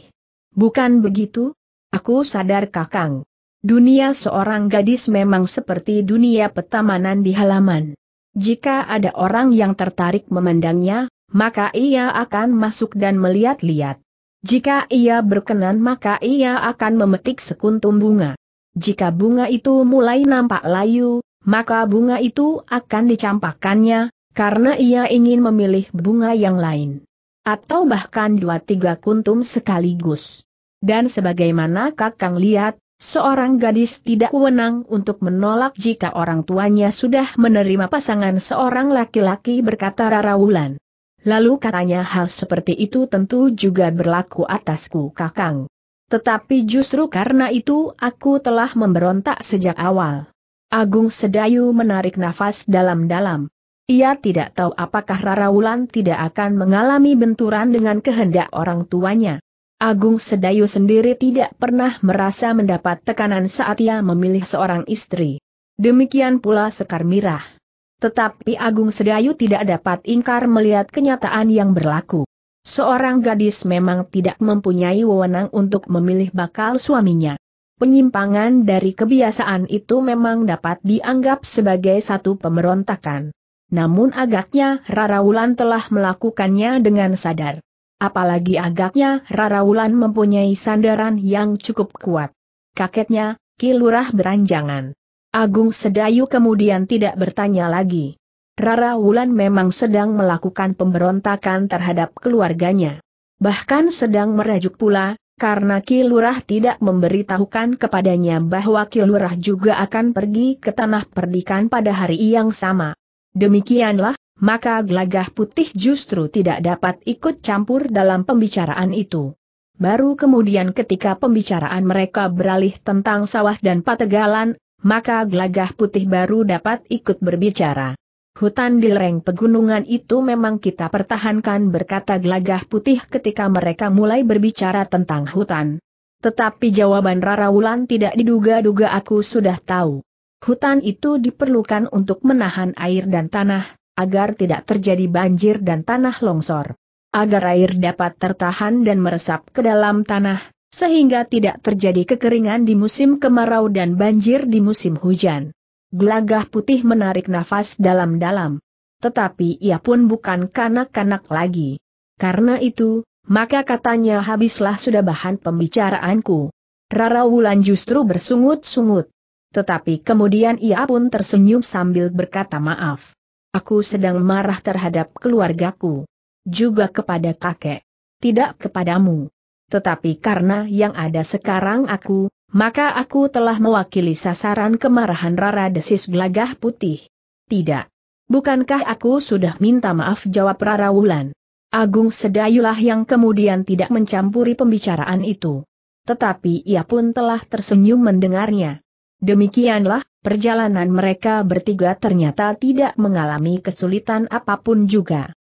Speaker 1: Bukan begitu? Aku sadar Kakang. Dunia seorang gadis memang seperti dunia petamanan di halaman. Jika ada orang yang tertarik memandangnya, maka ia akan masuk dan melihat-lihat. Jika ia berkenan maka ia akan memetik sekuntum bunga. Jika bunga itu mulai nampak layu, maka bunga itu akan dicampakkannya, karena ia ingin memilih bunga yang lain. Atau bahkan dua tiga kuntum sekaligus. Dan sebagaimana kakang lihat, seorang gadis tidak wenang untuk menolak jika orang tuanya sudah menerima pasangan seorang laki-laki berkata Rara Wulan. Lalu katanya hal seperti itu tentu juga berlaku atasku kakang. Tetapi justru karena itu aku telah memberontak sejak awal. Agung Sedayu menarik nafas dalam-dalam. Ia tidak tahu apakah Raraulan tidak akan mengalami benturan dengan kehendak orang tuanya. Agung Sedayu sendiri tidak pernah merasa mendapat tekanan saat ia memilih seorang istri. Demikian pula Sekar Mirah. Tetapi Agung Sedayu tidak dapat ingkar melihat kenyataan yang berlaku. Seorang gadis memang tidak mempunyai wewenang untuk memilih bakal suaminya. Penyimpangan dari kebiasaan itu memang dapat dianggap sebagai satu pemberontakan. Namun agaknya Rara Wulan telah melakukannya dengan sadar. Apalagi agaknya Rara Wulan mempunyai sandaran yang cukup kuat. Kakeknya, Kilurah Beranjangan Agung Sedayu kemudian tidak bertanya lagi. Rara Wulan memang sedang melakukan pemberontakan terhadap keluarganya. Bahkan sedang merajuk pula, karena Kilurah tidak memberitahukan kepadanya bahwa Kilurah juga akan pergi ke tanah perdikan pada hari yang sama. Demikianlah, maka gelagah putih justru tidak dapat ikut campur dalam pembicaraan itu. Baru kemudian ketika pembicaraan mereka beralih tentang sawah dan pategalan, maka gelagah putih baru dapat ikut berbicara. Hutan di lereng pegunungan itu memang kita pertahankan berkata gelagah putih ketika mereka mulai berbicara tentang hutan. Tetapi jawaban Rara Wulan tidak diduga-duga aku sudah tahu. Hutan itu diperlukan untuk menahan air dan tanah, agar tidak terjadi banjir dan tanah longsor. Agar air dapat tertahan dan meresap ke dalam tanah, sehingga tidak terjadi kekeringan di musim kemarau dan banjir di musim hujan. Gelagah putih menarik nafas dalam-dalam. Tetapi ia pun bukan kanak-kanak lagi. Karena itu, maka katanya habislah sudah bahan pembicaraanku. Rara Wulan justru bersungut-sungut. Tetapi kemudian ia pun tersenyum sambil berkata maaf. Aku sedang marah terhadap keluargaku. Juga kepada kakek. Tidak kepadamu tetapi karena yang ada sekarang aku, maka aku telah mewakili sasaran kemarahan Rara Desis Gelagah Putih. Tidak. Bukankah aku sudah minta maaf jawab Rara Wulan? Agung Sedayulah yang kemudian tidak mencampuri pembicaraan itu. Tetapi ia pun telah tersenyum mendengarnya. Demikianlah, perjalanan mereka bertiga ternyata tidak mengalami kesulitan apapun juga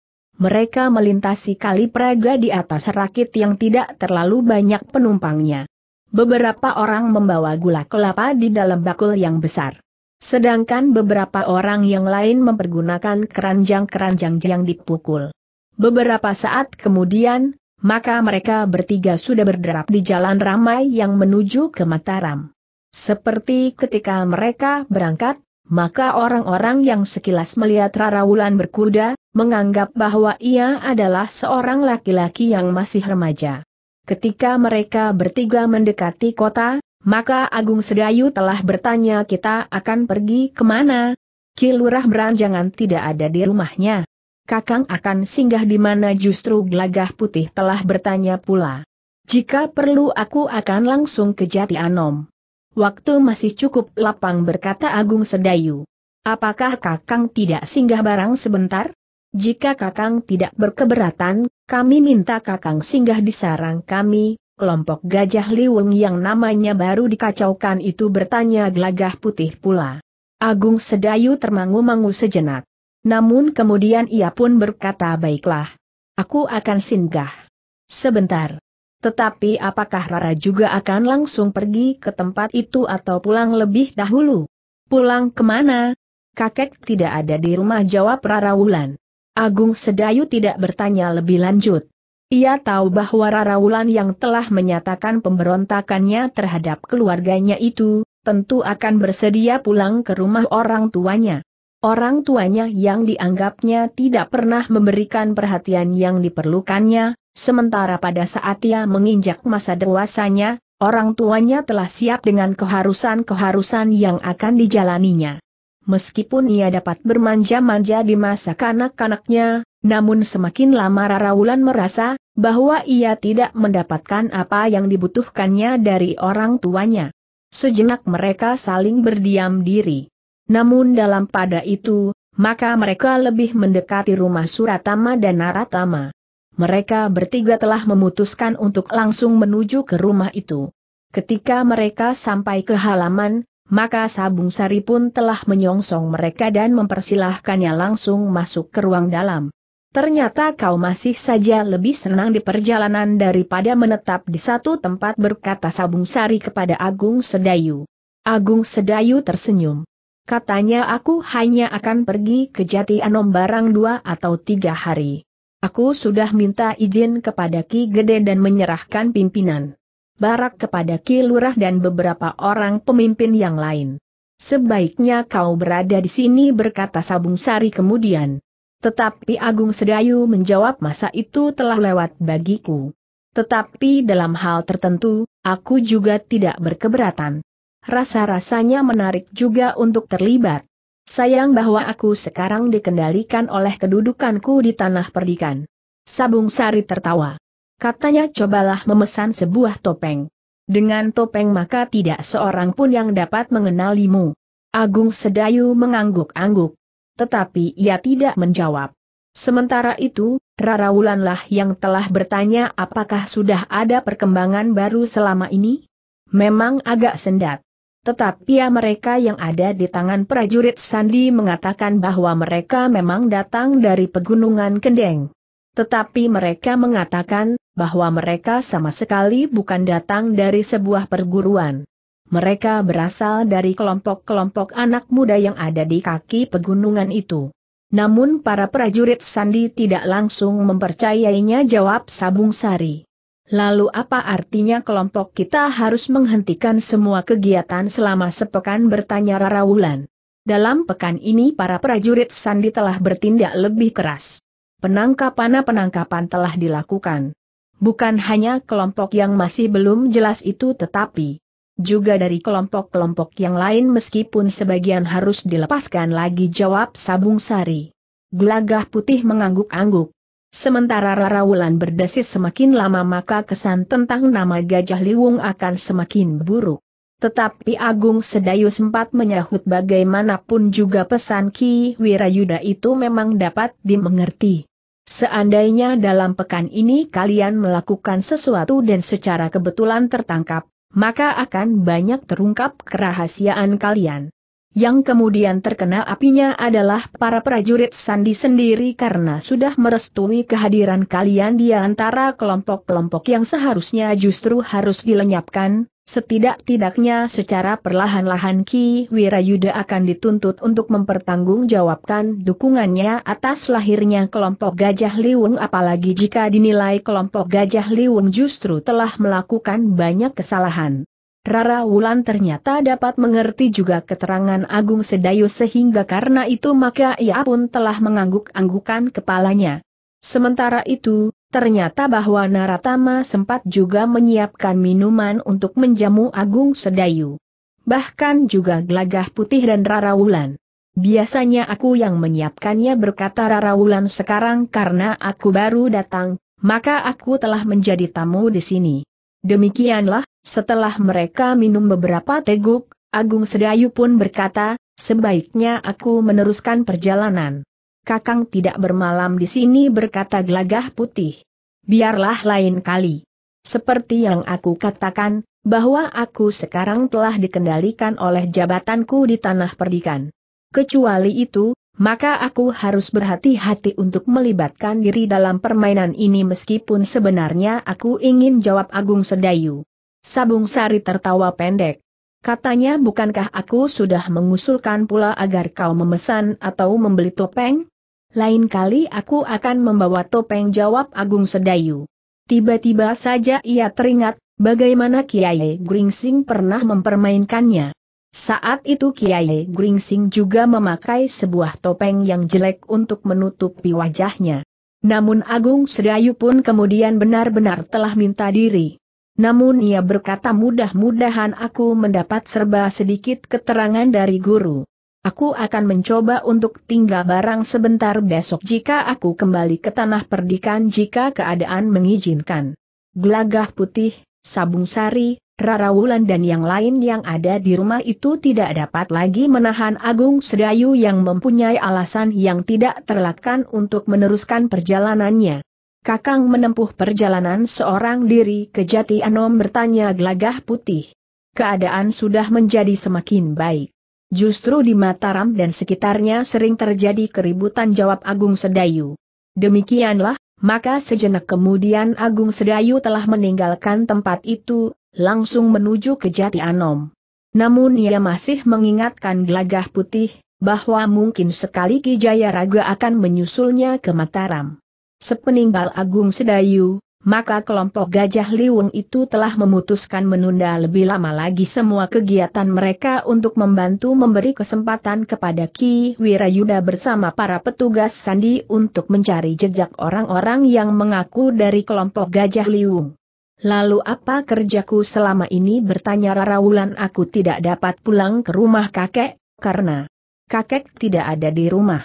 Speaker 1: mereka melintasi kali Praga di atas rakit yang tidak terlalu banyak penumpangnya. Beberapa orang membawa gula kelapa di dalam bakul yang besar. Sedangkan beberapa orang yang lain mempergunakan keranjang-keranjang yang dipukul. Beberapa saat kemudian, maka mereka bertiga sudah berderap di jalan ramai yang menuju ke Mataram. Seperti ketika mereka berangkat, maka orang-orang yang sekilas melihat Rara Wulan berkuda, menganggap bahwa ia adalah seorang laki-laki yang masih remaja. Ketika mereka bertiga mendekati kota, maka Agung Sedayu telah bertanya kita akan pergi kemana? Kilurah beranjangan tidak ada di rumahnya. Kakang akan singgah di mana justru Gelagah Putih telah bertanya pula. Jika perlu aku akan langsung ke Jati Anom. Waktu masih cukup lapang berkata Agung Sedayu. Apakah Kakang tidak singgah barang sebentar? Jika Kakang tidak berkeberatan, kami minta Kakang singgah di sarang kami, kelompok gajah liwung yang namanya baru dikacaukan itu bertanya gelagah putih pula. Agung Sedayu termangu-mangu sejenak. Namun kemudian ia pun berkata baiklah. Aku akan singgah. Sebentar. Tetapi apakah Rara juga akan langsung pergi ke tempat itu atau pulang lebih dahulu? Pulang kemana? Kakek tidak ada di rumah jawab Rara Wulan. Agung Sedayu tidak bertanya lebih lanjut. Ia tahu bahwa Rara Wulan yang telah menyatakan pemberontakannya terhadap keluarganya itu, tentu akan bersedia pulang ke rumah orang tuanya. Orang tuanya yang dianggapnya tidak pernah memberikan perhatian yang diperlukannya, sementara pada saat ia menginjak masa dewasanya, orang tuanya telah siap dengan keharusan-keharusan yang akan dijalaninya meskipun ia dapat bermanja-manja di masa kanak-kanaknya, namun semakin lama Rara Wulan merasa, bahwa ia tidak mendapatkan apa yang dibutuhkannya dari orang tuanya. Sejenak mereka saling berdiam diri. Namun dalam pada itu, maka mereka lebih mendekati rumah Suratama dan Naratama. Mereka bertiga telah memutuskan untuk langsung menuju ke rumah itu. Ketika mereka sampai ke halaman, maka Sabung Sari pun telah menyongsong mereka dan mempersilahkannya langsung masuk ke ruang dalam. Ternyata kau masih saja lebih senang di perjalanan daripada menetap di satu tempat berkata Sabung Sari kepada Agung Sedayu. Agung Sedayu tersenyum. Katanya aku hanya akan pergi ke Jati Anom barang dua atau tiga hari. Aku sudah minta izin kepada Ki Gede dan menyerahkan pimpinan barak kepada Ki dan beberapa orang pemimpin yang lain. Sebaiknya kau berada di sini berkata Sabung Sari kemudian. Tetapi Agung Sedayu menjawab masa itu telah lewat bagiku. Tetapi dalam hal tertentu, aku juga tidak berkeberatan. Rasa-rasanya menarik juga untuk terlibat. Sayang bahwa aku sekarang dikendalikan oleh kedudukanku di tanah perdikan. Sabung Sari tertawa. Katanya cobalah memesan sebuah topeng. Dengan topeng maka tidak seorang pun yang dapat mengenalimu. Agung Sedayu mengangguk-angguk. Tetapi ia tidak menjawab. Sementara itu, Rara Wulanlah yang telah bertanya apakah sudah ada perkembangan baru selama ini? Memang agak sendat. Tetapi ya mereka yang ada di tangan prajurit Sandi mengatakan bahwa mereka memang datang dari pegunungan Kendeng. Tetapi mereka mengatakan, bahwa mereka sama sekali bukan datang dari sebuah perguruan. Mereka berasal dari kelompok-kelompok anak muda yang ada di kaki pegunungan itu. Namun para prajurit Sandi tidak langsung mempercayainya jawab Sabung Sari. Lalu apa artinya kelompok kita harus menghentikan semua kegiatan selama sepekan bertanya Rara Wulan. Dalam pekan ini para prajurit Sandi telah bertindak lebih keras. Penangkapan-penangkapan telah dilakukan. Bukan hanya kelompok yang masih belum jelas itu tetapi juga dari kelompok-kelompok yang lain meskipun sebagian harus dilepaskan lagi jawab Sabung Sari. Gelagah putih mengangguk-angguk. Sementara Rara Wulan berdesis semakin lama maka kesan tentang nama Gajah Liwung akan semakin buruk. Tetapi Agung Sedayu sempat menyahut bagaimanapun juga pesan Ki Wirayuda itu memang dapat dimengerti. Seandainya dalam pekan ini kalian melakukan sesuatu dan secara kebetulan tertangkap, maka akan banyak terungkap kerahasiaan kalian. Yang kemudian terkena apinya adalah para prajurit Sandi sendiri karena sudah merestui kehadiran kalian di antara kelompok-kelompok yang seharusnya justru harus dilenyapkan, Setidak-tidaknya secara perlahan-lahan Ki Wirayuda akan dituntut untuk mempertanggungjawabkan dukungannya atas lahirnya kelompok Gajah Liwung apalagi jika dinilai kelompok Gajah Liwung justru telah melakukan banyak kesalahan. Rara Wulan ternyata dapat mengerti juga keterangan Agung Sedayu sehingga karena itu maka ia pun telah mengangguk-anggukan kepalanya. Sementara itu, Ternyata bahwa Naratama sempat juga menyiapkan minuman untuk menjamu Agung Sedayu. Bahkan juga gelagah putih dan rarawulan. Biasanya aku yang menyiapkannya berkata rarawulan sekarang karena aku baru datang, maka aku telah menjadi tamu di sini. Demikianlah, setelah mereka minum beberapa teguk, Agung Sedayu pun berkata, sebaiknya aku meneruskan perjalanan. Kakang tidak bermalam di sini berkata gelagah putih. Biarlah lain kali. Seperti yang aku katakan, bahwa aku sekarang telah dikendalikan oleh jabatanku di tanah perdikan. Kecuali itu, maka aku harus berhati-hati untuk melibatkan diri dalam permainan ini meskipun sebenarnya aku ingin jawab Agung Sedayu. Sabung Sari tertawa pendek. Katanya bukankah aku sudah mengusulkan pula agar kau memesan atau membeli topeng? Lain kali aku akan membawa topeng jawab Agung Sedayu. Tiba-tiba saja ia teringat, bagaimana Kiai Gringsing pernah mempermainkannya. Saat itu Kiai Gringsing juga memakai sebuah topeng yang jelek untuk menutupi wajahnya. Namun Agung Sedayu pun kemudian benar-benar telah minta diri. Namun ia berkata mudah-mudahan aku mendapat serba sedikit keterangan dari guru. Aku akan mencoba untuk tinggal barang sebentar besok jika aku kembali ke tanah perdikan jika keadaan mengizinkan. Gelagah putih, sabung sari, Rarawulan dan yang lain yang ada di rumah itu tidak dapat lagi menahan Agung Sedayu yang mempunyai alasan yang tidak terlakkan untuk meneruskan perjalanannya. Kakang menempuh perjalanan seorang diri ke Jati Anom bertanya gelagah putih. Keadaan sudah menjadi semakin baik. Justru di Mataram dan sekitarnya sering terjadi keributan jawab Agung Sedayu. Demikianlah, maka sejenak kemudian Agung Sedayu telah meninggalkan tempat itu, langsung menuju ke Jati Anom. Namun ia masih mengingatkan gelagah putih, bahwa mungkin sekali Ki Raga akan menyusulnya ke Mataram. Sepeninggal Agung Sedayu, maka kelompok Gajah Liwung itu telah memutuskan menunda lebih lama lagi semua kegiatan mereka untuk membantu memberi kesempatan kepada Ki Wirayuda bersama para petugas Sandi untuk mencari jejak orang-orang yang mengaku dari kelompok Gajah Liwung. Lalu apa kerjaku selama ini bertanya Raraulan aku tidak dapat pulang ke rumah kakek, karena kakek tidak ada di rumah.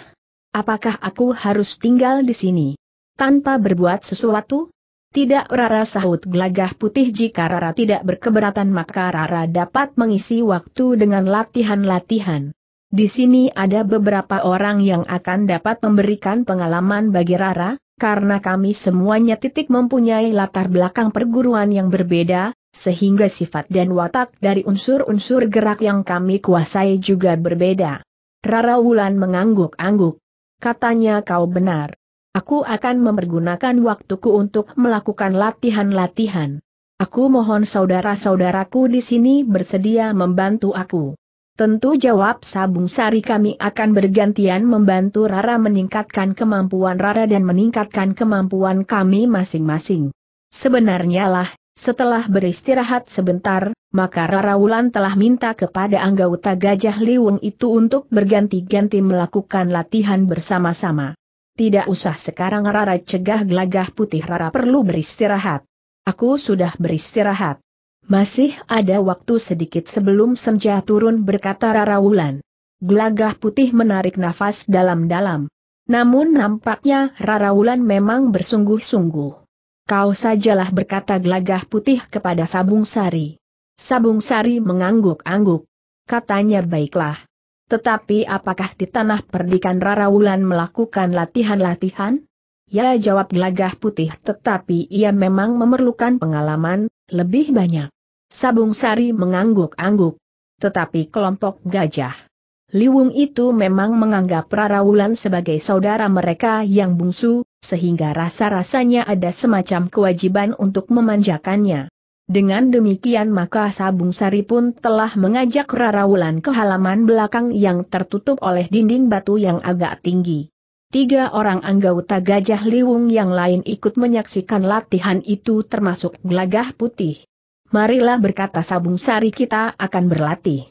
Speaker 1: Apakah aku harus tinggal di sini? Tanpa berbuat sesuatu? Tidak Rara sahut gelagah putih jika Rara tidak berkeberatan maka Rara dapat mengisi waktu dengan latihan-latihan. Di sini ada beberapa orang yang akan dapat memberikan pengalaman bagi Rara, karena kami semuanya titik mempunyai latar belakang perguruan yang berbeda, sehingga sifat dan watak dari unsur-unsur gerak yang kami kuasai juga berbeda. Rara Wulan mengangguk-angguk. Katanya kau benar. Aku akan mempergunakan waktuku untuk melakukan latihan-latihan. Aku mohon saudara-saudaraku di sini bersedia membantu aku. Tentu jawab Sabung Sari kami akan bergantian membantu Rara meningkatkan kemampuan Rara dan meningkatkan kemampuan kami masing-masing. Sebenarnya lah, setelah beristirahat sebentar, maka Rara Wulan telah minta kepada anggota Gajah Liwung itu untuk berganti-ganti melakukan latihan bersama-sama. Tidak usah sekarang Rara cegah gelagah putih Rara perlu beristirahat. Aku sudah beristirahat. Masih ada waktu sedikit sebelum senja turun berkata Rara Wulan. Gelagah putih menarik nafas dalam-dalam. Namun nampaknya Rara Wulan memang bersungguh-sungguh. Kau sajalah berkata gelagah putih kepada Sabung Sari. Sabung Sari mengangguk-angguk. Katanya baiklah. Tetapi apakah di tanah perdikan Rara Wulan melakukan latihan-latihan? Ya jawab gelagah putih tetapi ia memang memerlukan pengalaman, lebih banyak. Sabung Sari mengangguk-angguk. Tetapi kelompok gajah. Liwung itu memang menganggap Rara Wulan sebagai saudara mereka yang bungsu, sehingga rasa-rasanya ada semacam kewajiban untuk memanjakannya. Dengan demikian maka Sabung Sari pun telah mengajak Rarawulan ke halaman belakang yang tertutup oleh dinding batu yang agak tinggi. Tiga orang anggota Gajah Liwung yang lain ikut menyaksikan latihan itu termasuk gelagah putih. Marilah berkata Sabung Sari kita akan berlatih.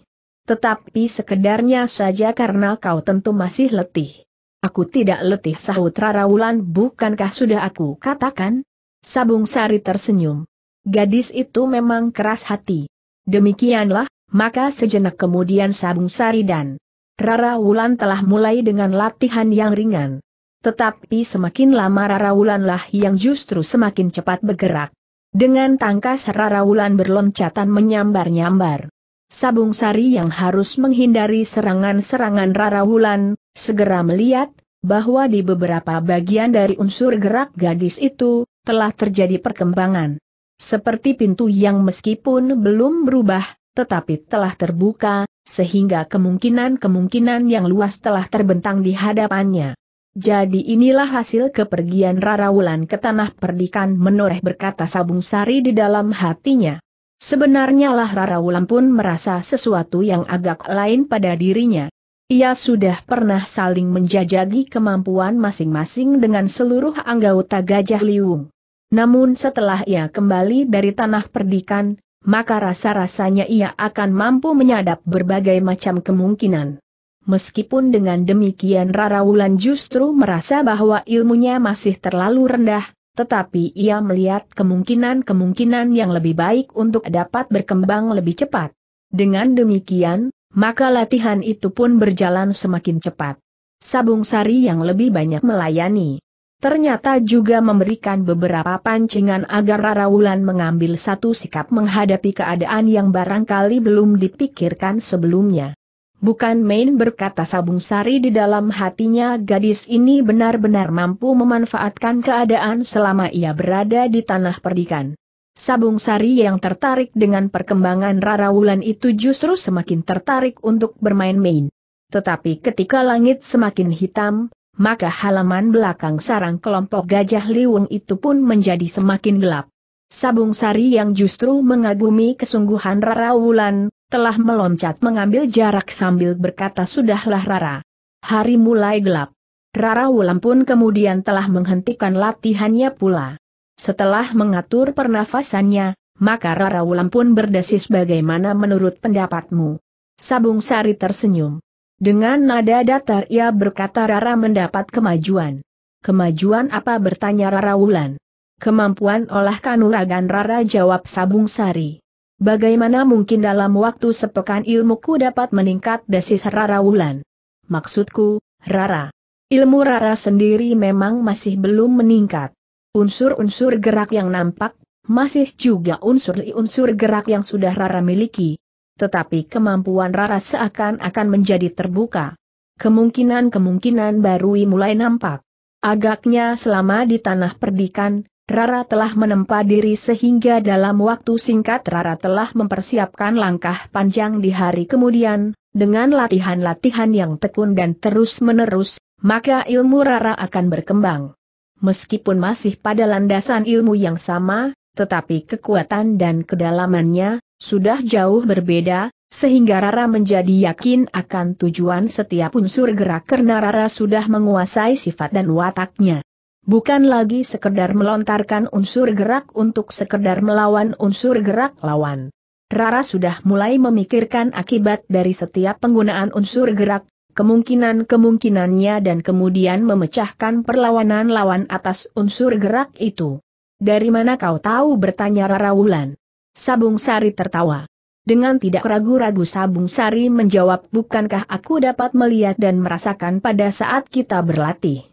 Speaker 1: Tetapi sekedarnya saja karena kau tentu masih letih. Aku tidak letih sahut Rarawulan bukankah sudah aku katakan? Sabung Sari tersenyum. Gadis itu memang keras hati. Demikianlah, maka sejenak kemudian Sabung Sari dan Rara Wulan telah mulai dengan latihan yang ringan. Tetapi semakin lama Rara Wulanlah yang justru semakin cepat bergerak. Dengan tangkas Rara Wulan berloncatan menyambar-nyambar. Sabung Sari yang harus menghindari serangan-serangan Rara Wulan, segera melihat, bahwa di beberapa bagian dari unsur gerak gadis itu, telah terjadi perkembangan. Seperti pintu yang meskipun belum berubah, tetapi telah terbuka, sehingga kemungkinan-kemungkinan yang luas telah terbentang di hadapannya. Jadi inilah hasil kepergian Rara Wulan ke tanah perdikan menoreh berkata Sabung Sari di dalam hatinya. Sebenarnya lah Wulan pun merasa sesuatu yang agak lain pada dirinya. Ia sudah pernah saling menjajagi kemampuan masing-masing dengan seluruh anggota Gajah Liung. Namun setelah ia kembali dari tanah perdikan, maka rasa-rasanya ia akan mampu menyadap berbagai macam kemungkinan. Meskipun dengan demikian Rara Wulan justru merasa bahwa ilmunya masih terlalu rendah, tetapi ia melihat kemungkinan-kemungkinan yang lebih baik untuk dapat berkembang lebih cepat. Dengan demikian, maka latihan itu pun berjalan semakin cepat. Sabung Sari yang lebih banyak melayani ternyata juga memberikan beberapa pancingan agar Rara Wulan mengambil satu sikap menghadapi keadaan yang barangkali belum dipikirkan sebelumnya. Bukan main berkata Sabung Sari di dalam hatinya gadis ini benar-benar mampu memanfaatkan keadaan selama ia berada di tanah perdikan. Sabung Sari yang tertarik dengan perkembangan Rara Wulan itu justru semakin tertarik untuk bermain-main. Tetapi ketika langit semakin hitam, maka halaman belakang sarang kelompok gajah liwung itu pun menjadi semakin gelap. Sabung Sari yang justru mengagumi kesungguhan Rara Wulan, telah meloncat mengambil jarak sambil berkata sudahlah Rara. Hari mulai gelap. Rara Wulan pun kemudian telah menghentikan latihannya pula. Setelah mengatur pernafasannya, maka Rara Wulan pun berdesis bagaimana menurut pendapatmu. Sabung Sari tersenyum. Dengan nada datar ia berkata Rara mendapat kemajuan. Kemajuan apa bertanya Rara Wulan? Kemampuan olah kanuragan Rara jawab Sabung Sari. Bagaimana mungkin dalam waktu sepekan ilmuku dapat meningkat desis Rara Wulan? Maksudku, Rara. Ilmu Rara sendiri memang masih belum meningkat. Unsur-unsur gerak yang nampak, masih juga unsur-unsur gerak yang sudah Rara miliki, tetapi kemampuan Rara seakan-akan menjadi terbuka. Kemungkinan-kemungkinan baru mulai nampak. Agaknya selama di tanah perdikan, Rara telah menempa diri sehingga dalam waktu singkat Rara telah mempersiapkan langkah panjang di hari kemudian, dengan latihan-latihan yang tekun dan terus-menerus, maka ilmu Rara akan berkembang. Meskipun masih pada landasan ilmu yang sama, tetapi kekuatan dan kedalamannya, sudah jauh berbeda, sehingga Rara menjadi yakin akan tujuan setiap unsur gerak karena Rara sudah menguasai sifat dan wataknya. Bukan lagi sekedar melontarkan unsur gerak untuk sekedar melawan unsur gerak lawan. Rara sudah mulai memikirkan akibat dari setiap penggunaan unsur gerak, kemungkinan-kemungkinannya dan kemudian memecahkan perlawanan lawan atas unsur gerak itu. Dari mana kau tahu bertanya Rara Wulan? Sabung Sari tertawa. Dengan tidak ragu-ragu Sabung Sari menjawab bukankah aku dapat melihat dan merasakan pada saat kita berlatih.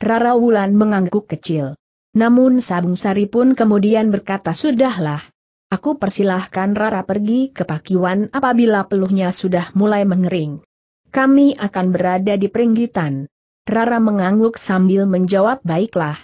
Speaker 1: Rara Wulan mengangguk kecil. Namun Sabung Sari pun kemudian berkata sudahlah. Aku persilahkan Rara pergi ke Pakiwan apabila peluhnya sudah mulai mengering. Kami akan berada di peringgitan. Rara mengangguk sambil menjawab baiklah.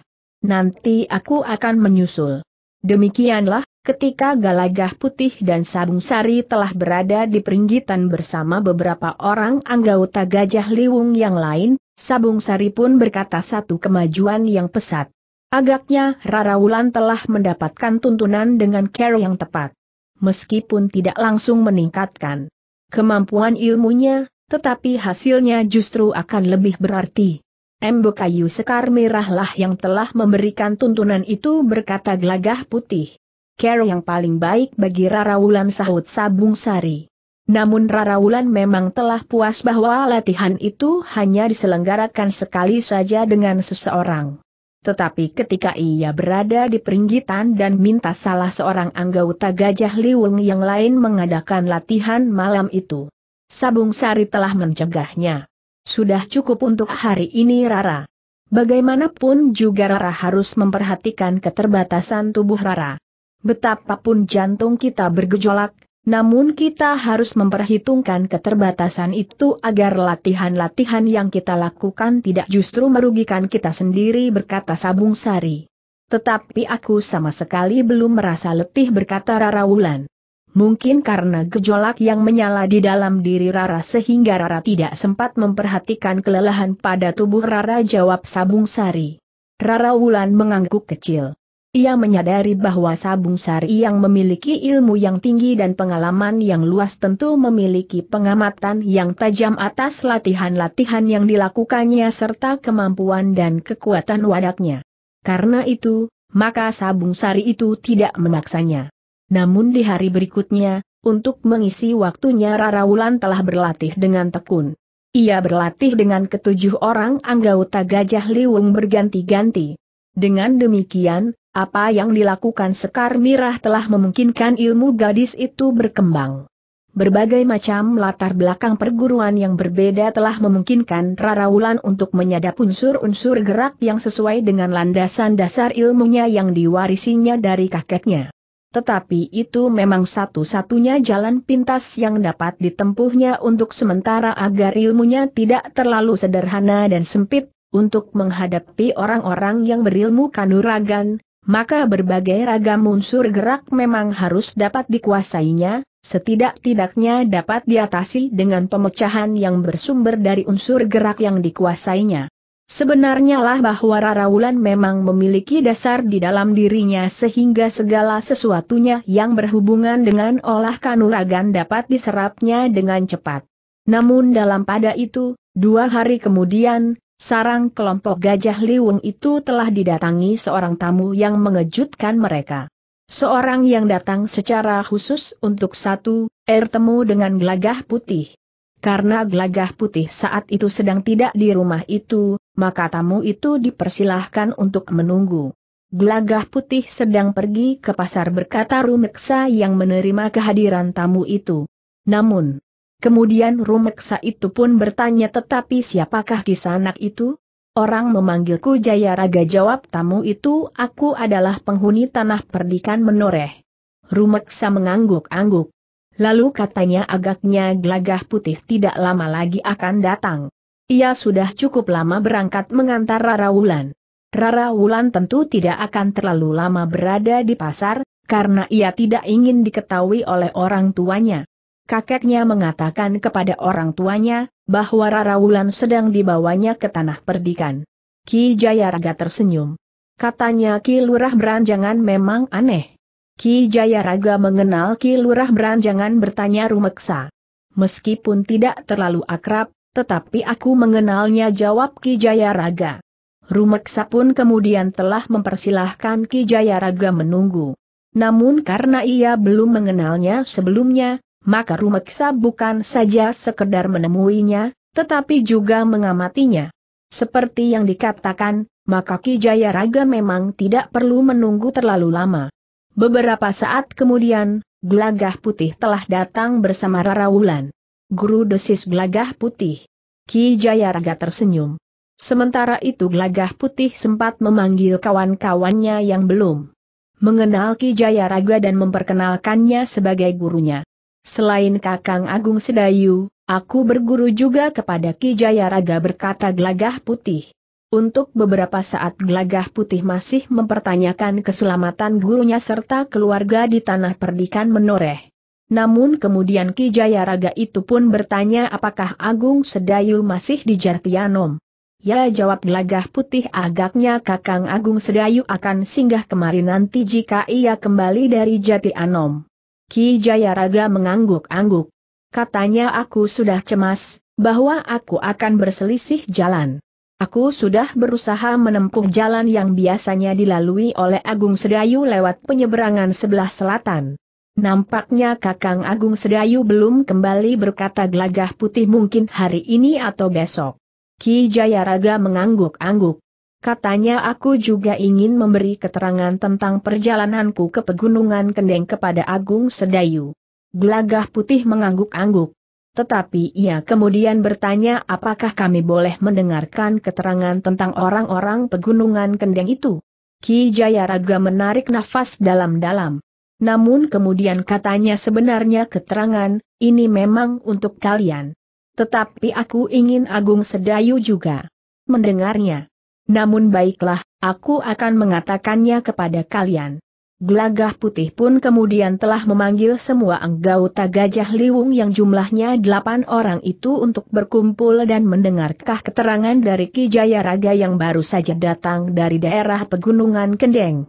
Speaker 1: Nanti aku akan menyusul. Demikianlah Ketika Galagah Putih dan Sabung Sari telah berada di peringgitan bersama beberapa orang anggota Gajah Liwung yang lain, Sabung Sari pun berkata satu kemajuan yang pesat. Agaknya Rara Wulan telah mendapatkan tuntunan dengan care yang tepat. Meskipun tidak langsung meningkatkan kemampuan ilmunya, tetapi hasilnya justru akan lebih berarti. Embo kayu sekar merahlah yang telah memberikan tuntunan itu berkata Galagah putih care yang paling baik bagi Rara Wulan sahut Sabung Sari. Namun Rara Wulan memang telah puas bahwa latihan itu hanya diselenggarakan sekali saja dengan seseorang. Tetapi ketika ia berada di peringgitan dan minta salah seorang anggota Gajah Liwung yang lain mengadakan latihan malam itu. Sabung Sari telah mencegahnya. Sudah cukup untuk hari ini Rara. Bagaimanapun juga Rara harus memperhatikan keterbatasan tubuh Rara. Betapapun jantung kita bergejolak, namun kita harus memperhitungkan keterbatasan itu agar latihan-latihan yang kita lakukan tidak justru merugikan kita sendiri berkata Sabung Sari. Tetapi aku sama sekali belum merasa letih berkata Rara Wulan. Mungkin karena gejolak yang menyala di dalam diri Rara sehingga Rara tidak sempat memperhatikan kelelahan pada tubuh Rara jawab Sabung Sari. Rara Wulan mengangguk kecil. Ia menyadari bahwa Sabung Sari yang memiliki ilmu yang tinggi dan pengalaman yang luas tentu memiliki pengamatan yang tajam atas latihan-latihan yang dilakukannya serta kemampuan dan kekuatan wadaknya. Karena itu, maka Sabung Sari itu tidak memaksanya. Namun di hari berikutnya, untuk mengisi waktunya Rara Wulan telah berlatih dengan tekun. Ia berlatih dengan ketujuh orang anggota Gajah Liwung berganti-ganti. Dengan demikian, apa yang dilakukan Sekar Mirah telah memungkinkan ilmu gadis itu berkembang. Berbagai macam latar belakang perguruan yang berbeda telah memungkinkan Rara Wulan untuk menyadap unsur-unsur gerak yang sesuai dengan landasan dasar ilmunya yang diwarisinya dari kakeknya. Tetapi itu memang satu-satunya jalan pintas yang dapat ditempuhnya untuk sementara agar ilmunya tidak terlalu sederhana dan sempit, untuk menghadapi orang-orang yang berilmu kanuragan, maka berbagai ragam unsur gerak memang harus dapat dikuasainya, setidak-tidaknya dapat diatasi dengan pemecahan yang bersumber dari unsur gerak yang dikuasainya. Sebenarnya lah bahwa Raraulan memang memiliki dasar di dalam dirinya sehingga segala sesuatunya yang berhubungan dengan olah kanuragan dapat diserapnya dengan cepat. Namun dalam pada itu, dua hari kemudian, sarang kelompok gajah liwung itu telah didatangi seorang tamu yang mengejutkan mereka. Seorang yang datang secara khusus untuk satu, air temu dengan gelagah putih. Karena gelagah putih saat itu sedang tidak di rumah itu, maka tamu itu dipersilahkan untuk menunggu. Gelagah putih sedang pergi ke pasar berkata Rumeksa yang menerima kehadiran tamu itu. Namun, Kemudian Rumeksa itu pun bertanya tetapi siapakah anak itu? Orang memanggilku Jaya Raga jawab tamu itu aku adalah penghuni tanah perdikan menoreh. Rumeksa mengangguk-angguk. Lalu katanya agaknya gelagah putih tidak lama lagi akan datang. Ia sudah cukup lama berangkat mengantar Rara Wulan. Rara Wulan tentu tidak akan terlalu lama berada di pasar, karena ia tidak ingin diketahui oleh orang tuanya kakeknya mengatakan kepada orang tuanya, bahwa Rara Wulan sedang dibawanya ke tanah perdikan. Ki Jayaraga tersenyum. Katanya Ki Lurah Beranjangan memang aneh. Ki Jayaraga mengenal Ki Lurah Beranjangan bertanya rumeksa. Meskipun tidak terlalu akrab, tetapi aku mengenalnya jawab Ki Jayaraga. Rumeksa pun kemudian telah mempersilahkan Ki Jayaraga menunggu. Namun karena ia belum mengenalnya sebelumnya, maka Rumeksa bukan saja sekedar menemuinya, tetapi juga mengamatinya. Seperti yang dikatakan, maka Ki Jayaraga memang tidak perlu menunggu terlalu lama. Beberapa saat kemudian, Glagah Putih telah datang bersama Rara Wulan. Guru desis Glagah Putih. Ki Jayaraga tersenyum. Sementara itu Glagah Putih sempat memanggil kawan-kawannya yang belum mengenal Ki Jayaraga dan memperkenalkannya sebagai gurunya. Selain Kakang Agung Sedayu, aku berguru juga kepada Ki Jayaraga berkata Gelagah Putih. Untuk beberapa saat Gelagah Putih masih mempertanyakan keselamatan gurunya serta keluarga di tanah perdikan menoreh. Namun kemudian Ki Jayaraga itu pun bertanya apakah Agung Sedayu masih di Jartianom. Ya jawab Gelagah Putih agaknya Kakang Agung Sedayu akan singgah kemari nanti jika ia kembali dari Jatianom. Ki Jayaraga mengangguk-angguk. Katanya aku sudah cemas, bahwa aku akan berselisih jalan. Aku sudah berusaha menempuh jalan yang biasanya dilalui oleh Agung Sedayu lewat penyeberangan sebelah selatan. Nampaknya Kakang Agung Sedayu belum kembali berkata gelagah putih mungkin hari ini atau besok. Ki Jayaraga mengangguk-angguk. Katanya aku juga ingin memberi keterangan tentang perjalananku ke Pegunungan Kendeng kepada Agung Sedayu. Gelagah putih mengangguk-angguk. Tetapi ia kemudian bertanya apakah kami boleh mendengarkan keterangan tentang orang-orang Pegunungan Kendeng itu. Ki Jayaraga menarik nafas dalam-dalam. Namun kemudian katanya sebenarnya keterangan, ini memang untuk kalian. Tetapi aku ingin Agung Sedayu juga mendengarnya. Namun baiklah, aku akan mengatakannya kepada kalian. Gelagah putih pun kemudian telah memanggil semua anggota Gajah Liwung yang jumlahnya delapan orang itu untuk berkumpul dan mendengarkah keterangan dari Ki Jaya Raga yang baru saja datang dari daerah Pegunungan Kendeng.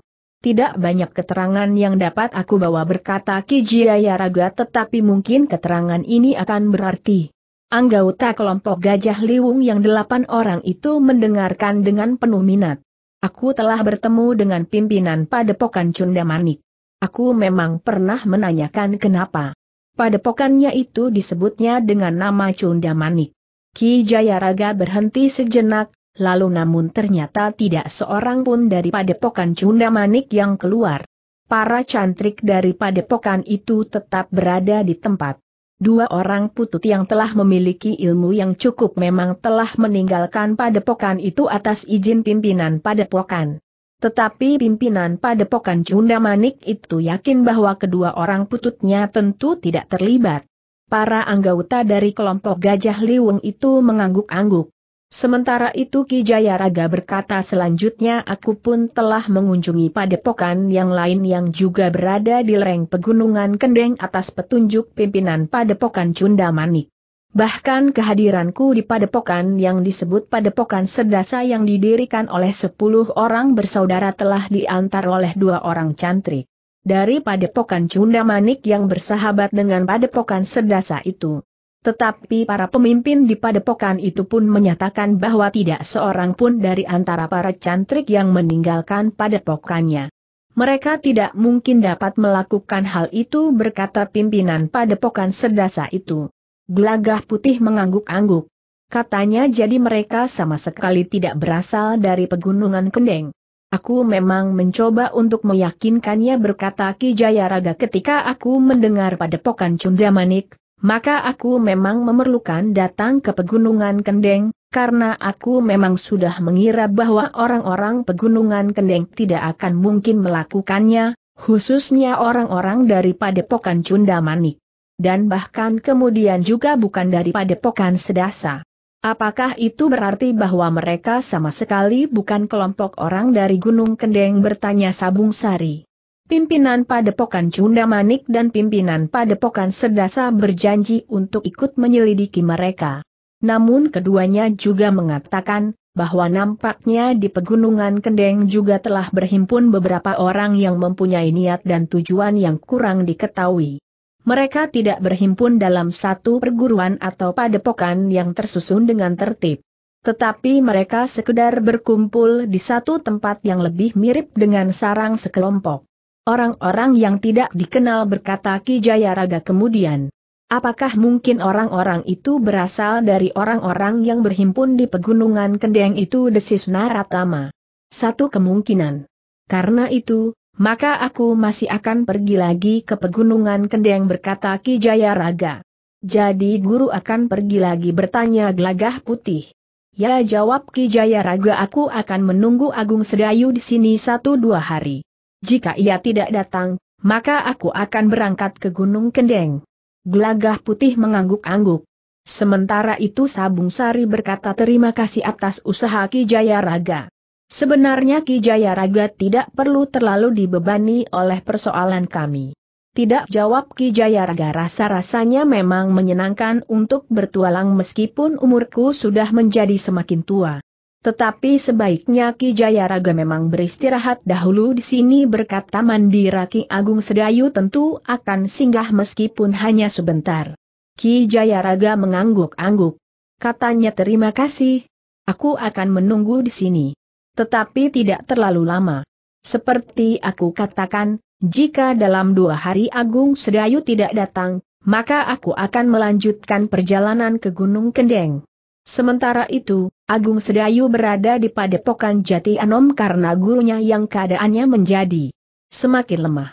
Speaker 1: Tidak banyak keterangan yang dapat aku bawa berkata Ki Jaya Raga tetapi mungkin keterangan ini akan berarti. Anggota kelompok Gajah Liwung yang delapan orang itu mendengarkan dengan penuh minat. Aku telah bertemu dengan pimpinan Padepokan Cunda Manik. Aku memang pernah menanyakan kenapa. Padepokannya itu disebutnya dengan nama Cunda Manik. Ki Jayaraga berhenti sejenak, lalu namun ternyata tidak seorang pun dari Padepokan Cunda Manik yang keluar. Para cantrik dari Padepokan itu tetap berada di tempat. Dua orang putut yang telah memiliki ilmu yang cukup memang telah meninggalkan padepokan itu atas izin pimpinan padepokan. Tetapi pimpinan padepokan Junda Manik itu yakin bahwa kedua orang pututnya tentu tidak terlibat. Para anggota dari kelompok Gajah Liwung itu mengangguk-angguk. Sementara itu Ki Jayaraga berkata selanjutnya aku pun telah mengunjungi padepokan yang lain yang juga berada di lereng pegunungan Kendeng atas petunjuk pimpinan padepokan Cunda Manik. Bahkan kehadiranku di padepokan yang disebut padepokan sedasa yang didirikan oleh sepuluh orang bersaudara telah diantar oleh dua orang cantrik. Dari padepokan Cunda Manik yang bersahabat dengan padepokan sedasa itu. Tetapi para pemimpin di padepokan itu pun menyatakan bahwa tidak seorang pun dari antara para cantrik yang meninggalkan padepokannya. Mereka tidak mungkin dapat melakukan hal itu berkata pimpinan padepokan sedasa itu. Gelagah putih mengangguk-angguk. Katanya jadi mereka sama sekali tidak berasal dari pegunungan Kendeng. Aku memang mencoba untuk meyakinkannya berkata Ki Jayaraga ketika aku mendengar padepokan Cundamanik, maka aku memang memerlukan datang ke Pegunungan Kendeng, karena aku memang sudah mengira bahwa orang-orang Pegunungan Kendeng tidak akan mungkin melakukannya, khususnya orang-orang dari Padepokan Manik, Dan bahkan kemudian juga bukan dari Padepokan Sedasa. Apakah itu berarti bahwa mereka sama sekali bukan kelompok orang dari Gunung Kendeng bertanya Sabung Sari? Pimpinan Padepokan Cunda Manik dan pimpinan Padepokan Sedasa berjanji untuk ikut menyelidiki mereka. Namun keduanya juga mengatakan, bahwa nampaknya di Pegunungan Kendeng juga telah berhimpun beberapa orang yang mempunyai niat dan tujuan yang kurang diketahui. Mereka tidak berhimpun dalam satu perguruan atau padepokan yang tersusun dengan tertib. Tetapi mereka sekedar berkumpul di satu tempat yang lebih mirip dengan sarang sekelompok. Orang-orang yang tidak dikenal berkata Ki Jayaraga kemudian. Apakah mungkin orang-orang itu berasal dari orang-orang yang berhimpun di pegunungan Kendeng itu desis Naratama? Satu kemungkinan. Karena itu, maka aku masih akan pergi lagi ke pegunungan Kendeng berkata Ki Jayaraga. Jadi guru akan pergi lagi bertanya gelagah putih. Ya jawab Ki Jayaraga aku akan menunggu Agung Sedayu di sini satu dua hari jika ia tidak datang, maka aku akan berangkat ke Gunung Kendeng. Gelagah putih mengangguk-angguk. Sementara itu Sabung Sari berkata terima kasih atas usaha Ki Jaya Raga. Sebenarnya Ki Jaya Raga tidak perlu terlalu dibebani oleh persoalan kami. Tidak jawab Ki Jaya Raga rasa-rasanya memang menyenangkan untuk bertualang meskipun umurku sudah menjadi semakin tua. Tetapi sebaiknya Ki Jayaraga memang beristirahat dahulu di sini berkata Mandira Raki Agung Sedayu tentu akan singgah meskipun hanya sebentar. Ki Jayaraga mengangguk-angguk. Katanya terima kasih, aku akan menunggu di sini. Tetapi tidak terlalu lama. Seperti aku katakan, jika dalam dua hari Agung Sedayu tidak datang, maka aku akan melanjutkan perjalanan ke Gunung Kendeng. Sementara itu, Agung Sedayu berada di padepokan Jati Anom karena gurunya yang keadaannya menjadi semakin lemah.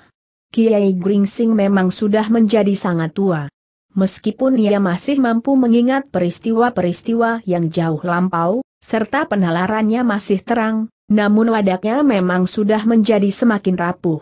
Speaker 1: Kiai Gringsing memang sudah menjadi sangat tua. Meskipun ia masih mampu mengingat peristiwa-peristiwa yang jauh lampau, serta penalarannya masih terang, namun wadaknya memang sudah menjadi semakin rapuh.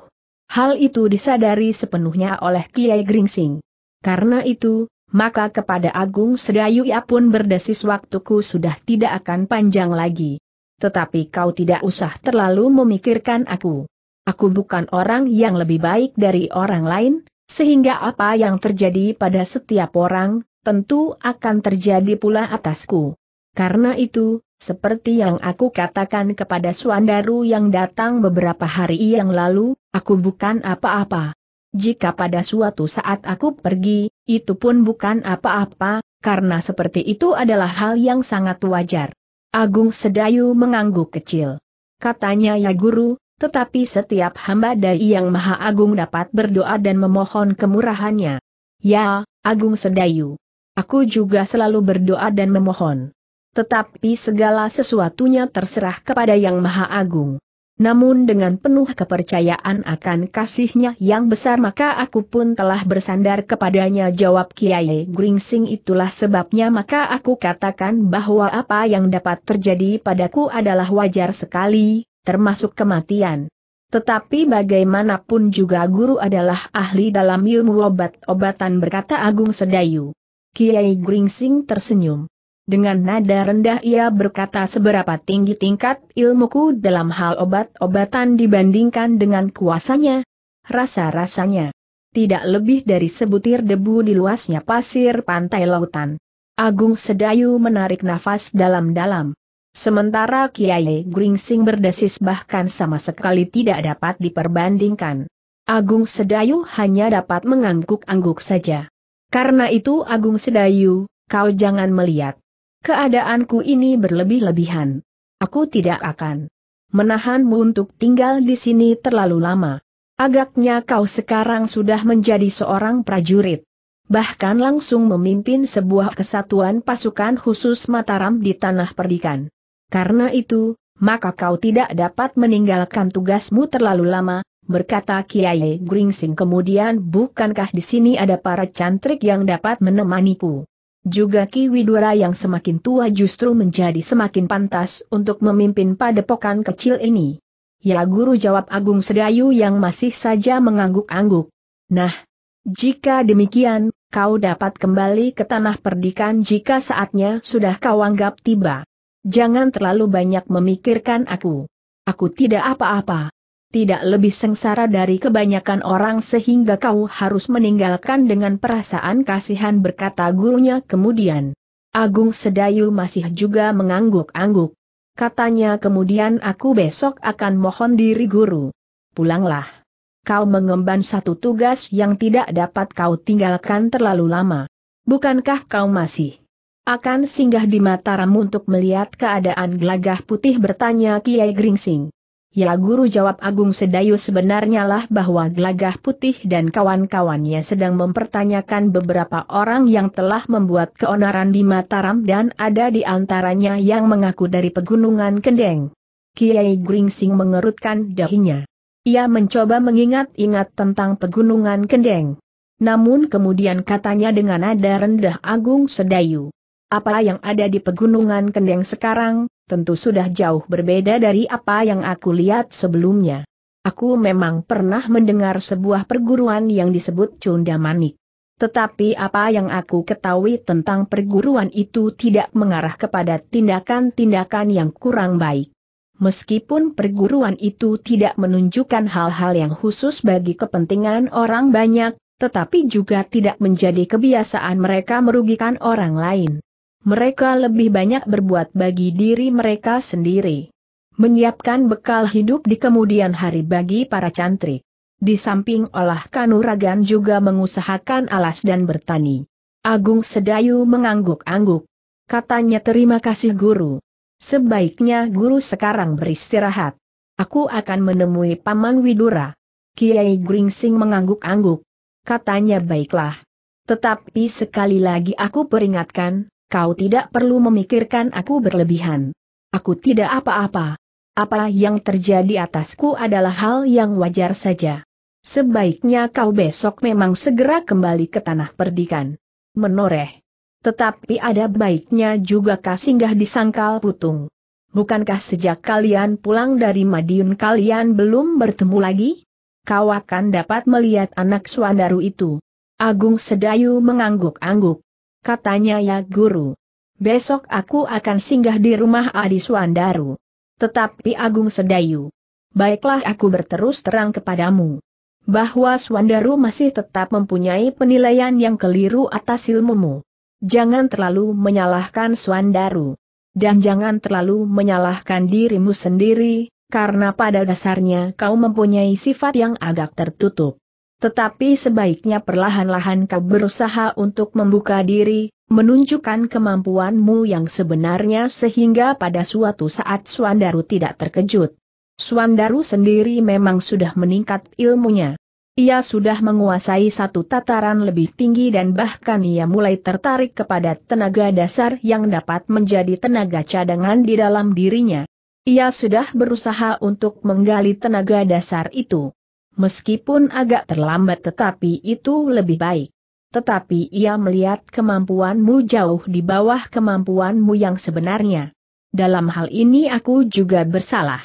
Speaker 1: Hal itu disadari sepenuhnya oleh Kiai Gringsing. Karena itu, maka kepada Agung Sedayu ia pun berdesis waktuku sudah tidak akan panjang lagi. Tetapi kau tidak usah terlalu memikirkan aku. Aku bukan orang yang lebih baik dari orang lain, sehingga apa yang terjadi pada setiap orang, tentu akan terjadi pula atasku. Karena itu, seperti yang aku katakan kepada Suandaru yang datang beberapa hari yang lalu, aku bukan apa-apa. Jika pada suatu saat aku pergi, itu pun bukan apa-apa, karena seperti itu adalah hal yang sangat wajar. Agung Sedayu mengangguk kecil. Katanya ya guru, tetapi setiap hamba dari yang maha agung dapat berdoa dan memohon kemurahannya. Ya, Agung Sedayu. Aku juga selalu berdoa dan memohon. Tetapi segala sesuatunya terserah kepada yang maha agung. Namun dengan penuh kepercayaan akan kasihnya yang besar maka aku pun telah bersandar kepadanya jawab Kiai Gringsing itulah sebabnya maka aku katakan bahwa apa yang dapat terjadi padaku adalah wajar sekali, termasuk kematian. Tetapi bagaimanapun juga guru adalah ahli dalam ilmu obat-obatan berkata Agung Sedayu. Kiai Gringsing tersenyum. Dengan nada rendah ia berkata seberapa tinggi tingkat ilmuku dalam hal obat-obatan dibandingkan dengan kuasanya, rasa-rasanya. Tidak lebih dari sebutir debu di luasnya pasir pantai lautan. Agung Sedayu menarik nafas dalam-dalam. Sementara Kiai Gringsing berdesis bahkan sama sekali tidak dapat diperbandingkan. Agung Sedayu hanya dapat mengangguk-angguk saja. Karena itu Agung Sedayu, kau jangan melihat keadaanku ini berlebih-lebihan. Aku tidak akan menahanmu untuk tinggal di sini terlalu lama. Agaknya kau sekarang sudah menjadi seorang prajurit. Bahkan langsung memimpin sebuah kesatuan pasukan khusus Mataram di Tanah Perdikan. Karena itu, maka kau tidak dapat meninggalkan tugasmu terlalu lama, berkata Kiai Gringsing kemudian bukankah di sini ada para cantrik yang dapat menemaniku. Juga Ki Widura yang semakin tua justru menjadi semakin pantas untuk memimpin padepokan kecil ini. Ya guru jawab Agung Sedayu yang masih saja mengangguk-angguk. Nah, jika demikian, kau dapat kembali ke tanah perdikan jika saatnya sudah kau anggap tiba. Jangan terlalu banyak memikirkan aku. Aku tidak apa-apa tidak lebih sengsara dari kebanyakan orang sehingga kau harus meninggalkan dengan perasaan kasihan berkata gurunya kemudian. Agung Sedayu masih juga mengangguk-angguk. Katanya kemudian aku besok akan mohon diri guru. Pulanglah. Kau mengemban satu tugas yang tidak dapat kau tinggalkan terlalu lama. Bukankah kau masih akan singgah di Mataram untuk melihat keadaan gelagah putih bertanya Kiai Gringsing. Ya guru jawab Agung Sedayu sebenarnya lah bahwa Gelagah Putih dan kawan-kawannya sedang mempertanyakan beberapa orang yang telah membuat keonaran di Mataram dan ada di antaranya yang mengaku dari pegunungan Kendeng. Kiai Gringsing mengerutkan dahinya. Ia mencoba mengingat-ingat tentang pegunungan Kendeng. Namun kemudian katanya dengan nada rendah Agung Sedayu. Apa yang ada di pegunungan Kendeng sekarang, tentu sudah jauh berbeda dari apa yang aku lihat sebelumnya. Aku memang pernah mendengar sebuah perguruan yang disebut Cunda Manik. Tetapi apa yang aku ketahui tentang perguruan itu tidak mengarah kepada tindakan-tindakan yang kurang baik. Meskipun perguruan itu tidak menunjukkan hal-hal yang khusus bagi kepentingan orang banyak, tetapi juga tidak menjadi kebiasaan mereka merugikan orang lain mereka lebih banyak berbuat bagi diri mereka sendiri. Menyiapkan bekal hidup di kemudian hari bagi para cantrik. Di samping olah kanuragan juga mengusahakan alas dan bertani. Agung Sedayu mengangguk-angguk. Katanya terima kasih guru. Sebaiknya guru sekarang beristirahat. Aku akan menemui Paman Widura. Kiai Gringsing mengangguk-angguk. Katanya baiklah. Tetapi sekali lagi aku peringatkan, Kau tidak perlu memikirkan aku berlebihan. Aku tidak apa-apa. Apa yang terjadi atasku adalah hal yang wajar saja. Sebaiknya kau besok memang segera kembali ke tanah perdikan. Menoreh. Tetapi ada baiknya juga kau singgah di sangkal putung. Bukankah sejak kalian pulang dari Madiun kalian belum bertemu lagi? Kau akan dapat melihat anak Swandaru itu. Agung Sedayu mengangguk-angguk katanya ya guru. Besok aku akan singgah di rumah Adi Suandaru. Tetapi Agung Sedayu. Baiklah aku berterus terang kepadamu. Bahwa Suandaru masih tetap mempunyai penilaian yang keliru atas ilmumu. Jangan terlalu menyalahkan Suandaru. Dan jangan terlalu menyalahkan dirimu sendiri, karena pada dasarnya kau mempunyai sifat yang agak tertutup. Tetapi sebaiknya perlahan-lahan kau berusaha untuk membuka diri, menunjukkan kemampuanmu yang sebenarnya sehingga pada suatu saat Suandaru tidak terkejut. Suandaru sendiri memang sudah meningkat ilmunya. Ia sudah menguasai satu tataran lebih tinggi dan bahkan ia mulai tertarik kepada tenaga dasar yang dapat menjadi tenaga cadangan di dalam dirinya. Ia sudah berusaha untuk menggali tenaga dasar itu. Meskipun agak terlambat tetapi itu lebih baik. Tetapi ia melihat kemampuanmu jauh di bawah kemampuanmu yang sebenarnya. Dalam hal ini aku juga bersalah.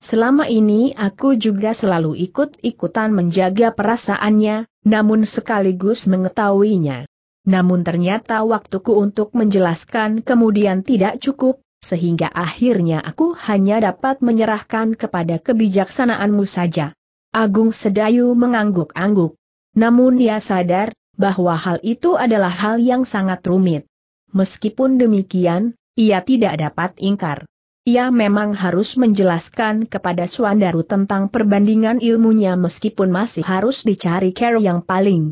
Speaker 1: Selama ini aku juga selalu ikut-ikutan menjaga perasaannya, namun sekaligus mengetahuinya. Namun ternyata waktuku untuk menjelaskan kemudian tidak cukup, sehingga akhirnya aku hanya dapat menyerahkan kepada kebijaksanaanmu saja. Agung Sedayu mengangguk-angguk. Namun ia sadar, bahwa hal itu adalah hal yang sangat rumit. Meskipun demikian, ia tidak dapat ingkar. Ia memang harus menjelaskan kepada Suandaru tentang perbandingan ilmunya meskipun masih harus dicari care yang paling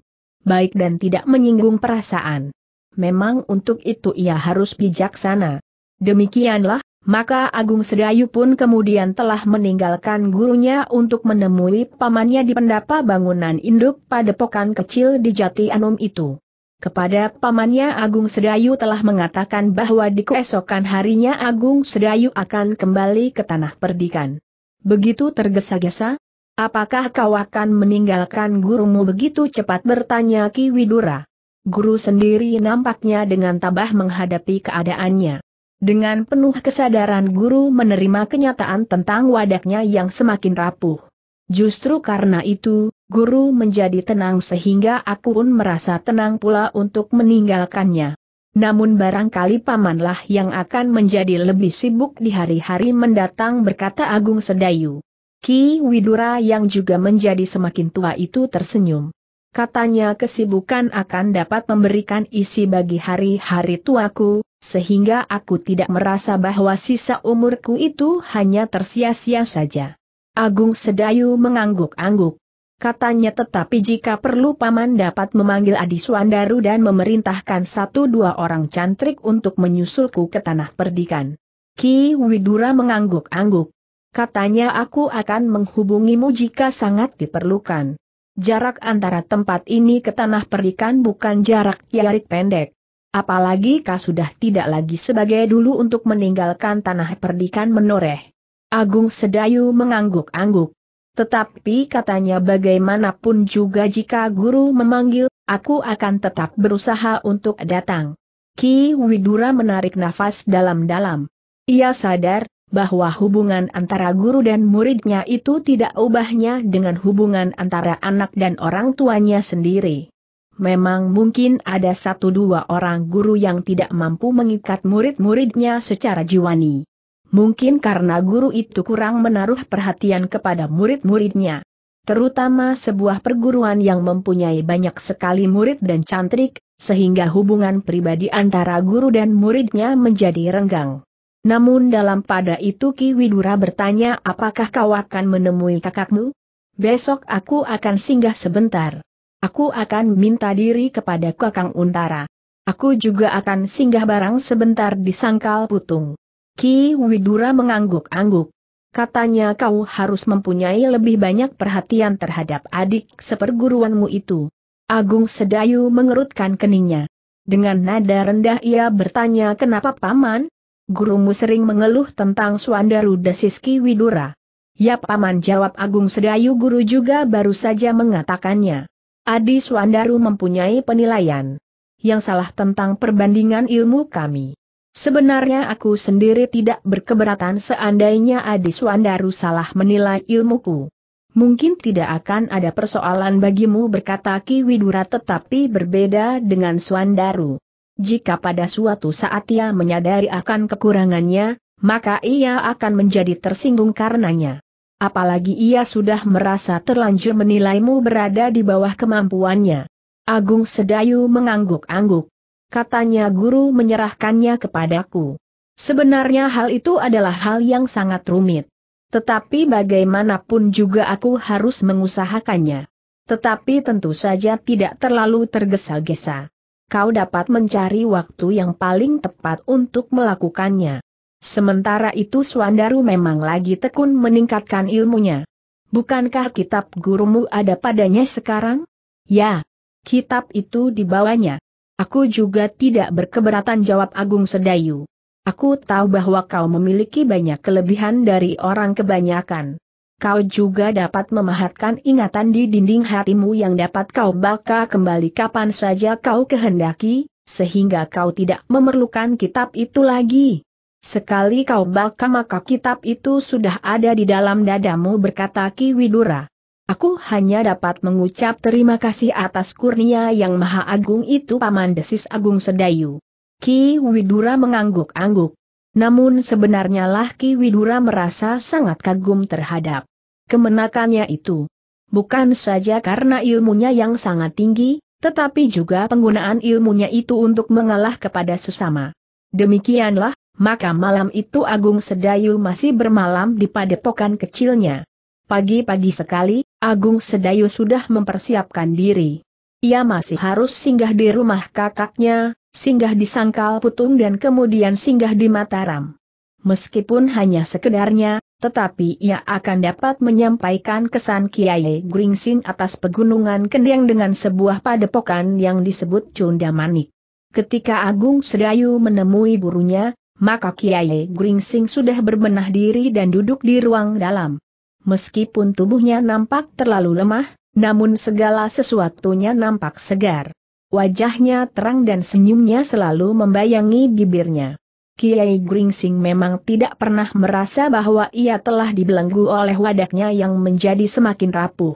Speaker 1: baik dan tidak menyinggung perasaan. Memang untuk itu ia harus bijaksana. Demikianlah, maka Agung Sedayu pun kemudian telah meninggalkan gurunya untuk menemui pamannya di pendapa bangunan induk pada padepokan kecil di Jati Anum itu. Kepada pamannya Agung Sedayu telah mengatakan bahwa di keesokan harinya Agung Sedayu akan kembali ke tanah perdikan. Begitu tergesa-gesa, apakah kau akan meninggalkan gurumu begitu cepat bertanya Ki Widura. Guru sendiri nampaknya dengan tabah menghadapi keadaannya. Dengan penuh kesadaran guru menerima kenyataan tentang wadahnya yang semakin rapuh. Justru karena itu, guru menjadi tenang sehingga aku pun merasa tenang pula untuk meninggalkannya. Namun barangkali pamanlah yang akan menjadi lebih sibuk di hari-hari mendatang berkata Agung Sedayu. Ki Widura yang juga menjadi semakin tua itu tersenyum katanya kesibukan akan dapat memberikan isi bagi hari-hari tuaku, sehingga aku tidak merasa bahwa sisa umurku itu hanya tersia-sia saja. Agung Sedayu mengangguk-angguk. Katanya tetapi jika perlu paman dapat memanggil Adi Swandaru dan memerintahkan satu dua orang cantrik untuk menyusulku ke tanah perdikan. Ki Widura mengangguk-angguk. Katanya aku akan menghubungimu jika sangat diperlukan. Jarak antara tempat ini ke tanah perdikan bukan jarak yang pendek. Apalagi kau sudah tidak lagi sebagai dulu untuk meninggalkan tanah perdikan menoreh. Agung Sedayu mengangguk-angguk. Tetapi katanya bagaimanapun juga jika guru memanggil, aku akan tetap berusaha untuk datang. Ki Widura menarik nafas dalam-dalam. Ia sadar, bahwa hubungan antara guru dan muridnya itu tidak ubahnya dengan hubungan antara anak dan orang tuanya sendiri. Memang mungkin ada satu dua orang guru yang tidak mampu mengikat murid-muridnya secara jiwani. Mungkin karena guru itu kurang menaruh perhatian kepada murid-muridnya. Terutama sebuah perguruan yang mempunyai banyak sekali murid dan cantrik, sehingga hubungan pribadi antara guru dan muridnya menjadi renggang. Namun dalam pada itu Ki Widura bertanya apakah kau akan menemui kakakmu? Besok aku akan singgah sebentar. Aku akan minta diri kepada kakang Untara. Aku juga akan singgah barang sebentar di sangkal putung. Ki Widura mengangguk-angguk. Katanya kau harus mempunyai lebih banyak perhatian terhadap adik seperguruanmu itu. Agung Sedayu mengerutkan keningnya. Dengan nada rendah ia bertanya kenapa paman? gurumu sering mengeluh tentang Suandaru Desiski Widura. Ya paman jawab Agung Sedayu guru juga baru saja mengatakannya. Adi Suandaru mempunyai penilaian yang salah tentang perbandingan ilmu kami. Sebenarnya aku sendiri tidak berkeberatan seandainya Adi Suandaru salah menilai ilmuku. Mungkin tidak akan ada persoalan bagimu berkata Ki Widura tetapi berbeda dengan Suandaru. Jika pada suatu saat ia menyadari akan kekurangannya, maka ia akan menjadi tersinggung karenanya. Apalagi ia sudah merasa terlanjur menilaimu berada di bawah kemampuannya. Agung Sedayu mengangguk-angguk. Katanya guru menyerahkannya kepadaku. Sebenarnya hal itu adalah hal yang sangat rumit. Tetapi bagaimanapun juga aku harus mengusahakannya. Tetapi tentu saja tidak terlalu tergesa-gesa kau dapat mencari waktu yang paling tepat untuk melakukannya. Sementara itu Swandaru memang lagi tekun meningkatkan ilmunya. Bukankah kitab gurumu ada padanya sekarang? Ya, kitab itu dibawanya. Aku juga tidak berkeberatan jawab Agung Sedayu. Aku tahu bahwa kau memiliki banyak kelebihan dari orang kebanyakan kau juga dapat memahatkan ingatan di dinding hatimu yang dapat kau baka kembali kapan saja kau kehendaki, sehingga kau tidak memerlukan kitab itu lagi. Sekali kau baka maka kitab itu sudah ada di dalam dadamu berkata Ki Widura. Aku hanya dapat mengucap terima kasih atas kurnia yang maha agung itu Paman Desis Agung Sedayu. Ki Widura mengangguk-angguk. Namun sebenarnya Lahki Widura merasa sangat kagum terhadap kemenakannya itu. Bukan saja karena ilmunya yang sangat tinggi, tetapi juga penggunaan ilmunya itu untuk mengalah kepada sesama. Demikianlah, maka malam itu Agung Sedayu masih bermalam di padepokan kecilnya. Pagi-pagi sekali, Agung Sedayu sudah mempersiapkan diri. Ia masih harus singgah di rumah kakaknya, singgah di Sangkal Putung dan kemudian singgah di Mataram. Meskipun hanya sekedarnya, tetapi ia akan dapat menyampaikan kesan Kiai Gringsing atas pegunungan Kendeng dengan sebuah padepokan yang disebut Cunda Manik. Ketika Agung Sedayu menemui gurunya, maka Kiai Gringsing sudah berbenah diri dan duduk di ruang dalam. Meskipun tubuhnya nampak terlalu lemah, namun segala sesuatunya nampak segar. Wajahnya terang dan senyumnya selalu membayangi bibirnya. Kiai Gringsing memang tidak pernah merasa bahwa ia telah dibelenggu oleh wadahnya yang menjadi semakin rapuh.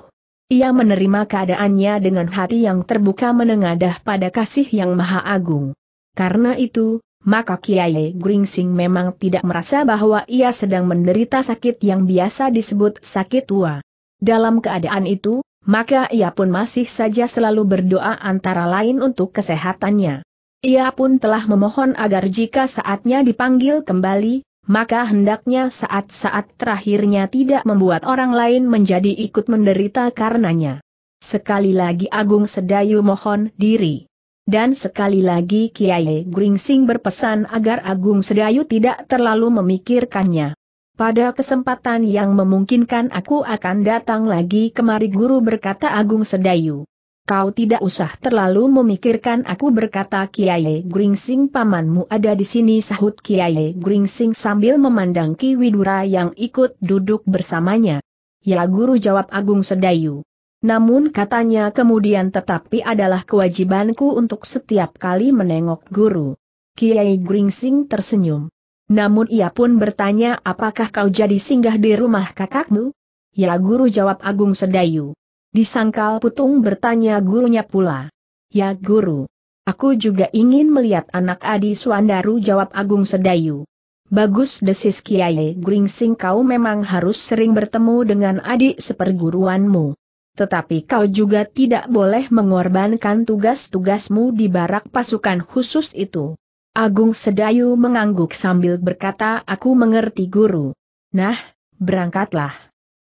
Speaker 1: Ia menerima keadaannya dengan hati yang terbuka menengadah pada kasih yang maha agung. Karena itu, maka Kiai Gringsing memang tidak merasa bahwa ia sedang menderita sakit yang biasa disebut sakit tua. Dalam keadaan itu, maka ia pun masih saja selalu berdoa antara lain untuk kesehatannya. Ia pun telah memohon agar jika saatnya dipanggil kembali, maka hendaknya saat-saat terakhirnya tidak membuat orang lain menjadi ikut menderita karenanya. Sekali lagi Agung Sedayu mohon diri. Dan sekali lagi Kiai Gringsing berpesan agar Agung Sedayu tidak terlalu memikirkannya. Pada kesempatan yang memungkinkan aku akan datang lagi kemari guru berkata Agung Sedayu. Kau tidak usah terlalu memikirkan aku berkata Kiai Gringsing pamanmu ada di sini sahut Kiai Gringsing sambil memandang Ki Widura yang ikut duduk bersamanya. Ya guru jawab Agung Sedayu. Namun katanya kemudian tetapi adalah kewajibanku untuk setiap kali menengok guru. Kiai Gringsing tersenyum. Namun ia pun bertanya apakah kau jadi singgah di rumah kakakmu? Ya guru jawab Agung Sedayu. Disangkal putung bertanya gurunya pula. Ya guru. Aku juga ingin melihat anak adi Suandaru jawab Agung Sedayu. Bagus desis Kiai Gringsing kau memang harus sering bertemu dengan adik seperguruanmu. Tetapi kau juga tidak boleh mengorbankan tugas-tugasmu di barak pasukan khusus itu. Agung Sedayu mengangguk sambil berkata aku mengerti guru. Nah, berangkatlah.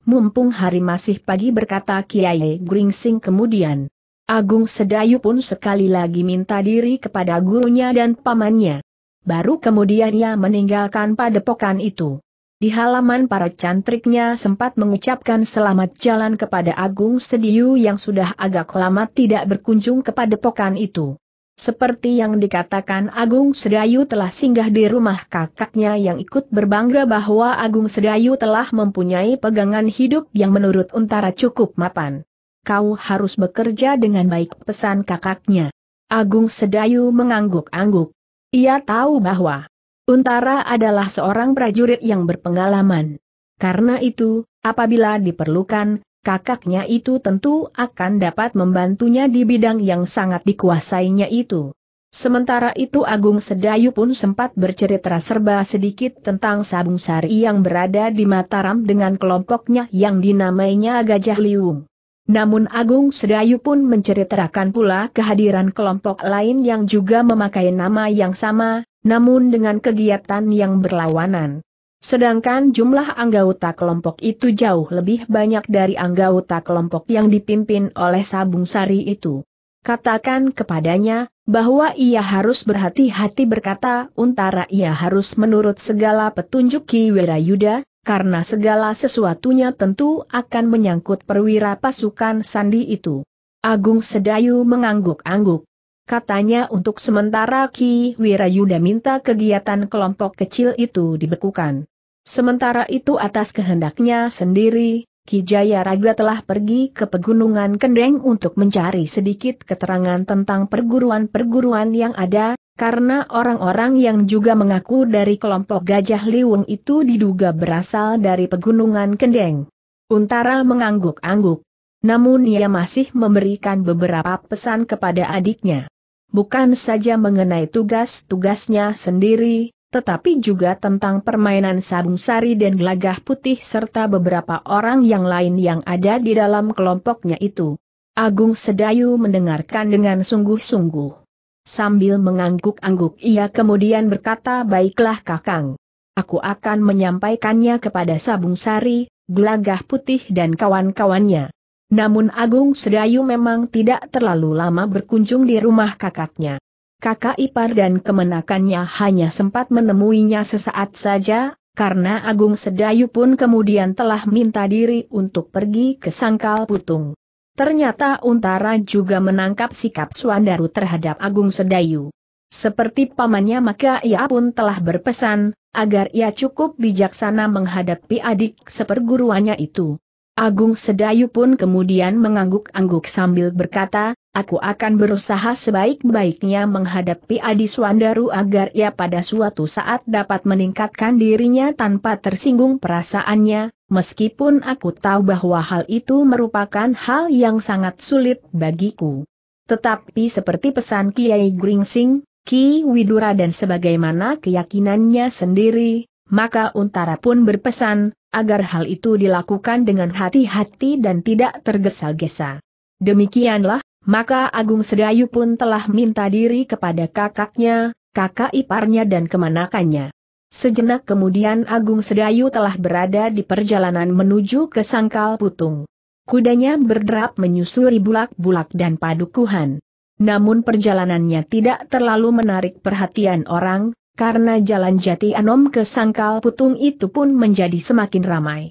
Speaker 1: Mumpung hari masih pagi berkata Kiai Gringsing kemudian. Agung Sedayu pun sekali lagi minta diri kepada gurunya dan pamannya. Baru kemudian ia meninggalkan padepokan itu. Di halaman para cantriknya sempat mengucapkan selamat jalan kepada Agung Sedayu yang sudah agak lama tidak berkunjung kepada padepokan itu. Seperti yang dikatakan Agung Sedayu telah singgah di rumah kakaknya yang ikut berbangga bahwa Agung Sedayu telah mempunyai pegangan hidup yang menurut Untara cukup mapan. Kau harus bekerja dengan baik pesan kakaknya. Agung Sedayu mengangguk-angguk. Ia tahu bahwa Untara adalah seorang prajurit yang berpengalaman. Karena itu, apabila diperlukan, kakaknya itu tentu akan dapat membantunya di bidang yang sangat dikuasainya itu. Sementara itu Agung Sedayu pun sempat bercerita serba sedikit tentang Sabung Sari yang berada di Mataram dengan kelompoknya yang dinamainya Gajah Liung. Namun Agung Sedayu pun menceritakan pula kehadiran kelompok lain yang juga memakai nama yang sama, namun dengan kegiatan yang berlawanan. Sedangkan jumlah anggota kelompok itu jauh lebih banyak dari anggota kelompok yang dipimpin oleh Sabung Sari itu. Katakan kepadanya, bahwa ia harus berhati-hati berkata untara ia harus menurut segala petunjuk Ki Wirayuda, karena segala sesuatunya tentu akan menyangkut perwira pasukan Sandi itu. Agung Sedayu mengangguk-angguk. Katanya untuk sementara Ki Wirayuda minta kegiatan kelompok kecil itu dibekukan. Sementara itu atas kehendaknya sendiri, Ki Jaya Raga telah pergi ke Pegunungan Kendeng untuk mencari sedikit keterangan tentang perguruan-perguruan yang ada, karena orang-orang yang juga mengaku dari kelompok Gajah Liwung itu diduga berasal dari Pegunungan Kendeng. Untara mengangguk-angguk. Namun ia masih memberikan beberapa pesan kepada adiknya. Bukan saja mengenai tugas-tugasnya sendiri, tetapi juga tentang permainan sabung sari dan gelagah putih serta beberapa orang yang lain yang ada di dalam kelompoknya itu. Agung Sedayu mendengarkan dengan sungguh-sungguh. Sambil mengangguk-angguk ia kemudian berkata baiklah kakang. Aku akan menyampaikannya kepada Sabung Sari, Gelagah Putih dan kawan-kawannya. Namun Agung Sedayu memang tidak terlalu lama berkunjung di rumah kakaknya. Kakak ipar dan kemenakannya hanya sempat menemuinya sesaat saja, karena Agung Sedayu pun kemudian telah minta diri untuk pergi ke Sangkal Putung. Ternyata Untara juga menangkap sikap Suandaru terhadap Agung Sedayu. Seperti pamannya maka ia pun telah berpesan, agar ia cukup bijaksana menghadapi adik seperguruannya itu. Agung Sedayu pun kemudian mengangguk-angguk sambil berkata, aku akan berusaha sebaik-baiknya menghadapi Adi Swandaru agar ia pada suatu saat dapat meningkatkan dirinya tanpa tersinggung perasaannya, meskipun aku tahu bahwa hal itu merupakan hal yang sangat sulit bagiku. Tetapi seperti pesan Kiai Gringsing, Ki Widura dan sebagaimana keyakinannya sendiri, maka Untara pun berpesan, agar hal itu dilakukan dengan hati-hati dan tidak tergesa-gesa. Demikianlah, maka Agung Sedayu pun telah minta diri kepada kakaknya, kakak iparnya dan kemanakannya. Sejenak kemudian Agung Sedayu telah berada di perjalanan menuju ke Sangkal Putung. Kudanya berderap menyusuri bulak-bulak dan padukuhan. Namun perjalanannya tidak terlalu menarik perhatian orang, karena jalan jati Anom ke Sangkal Putung itu pun menjadi semakin ramai.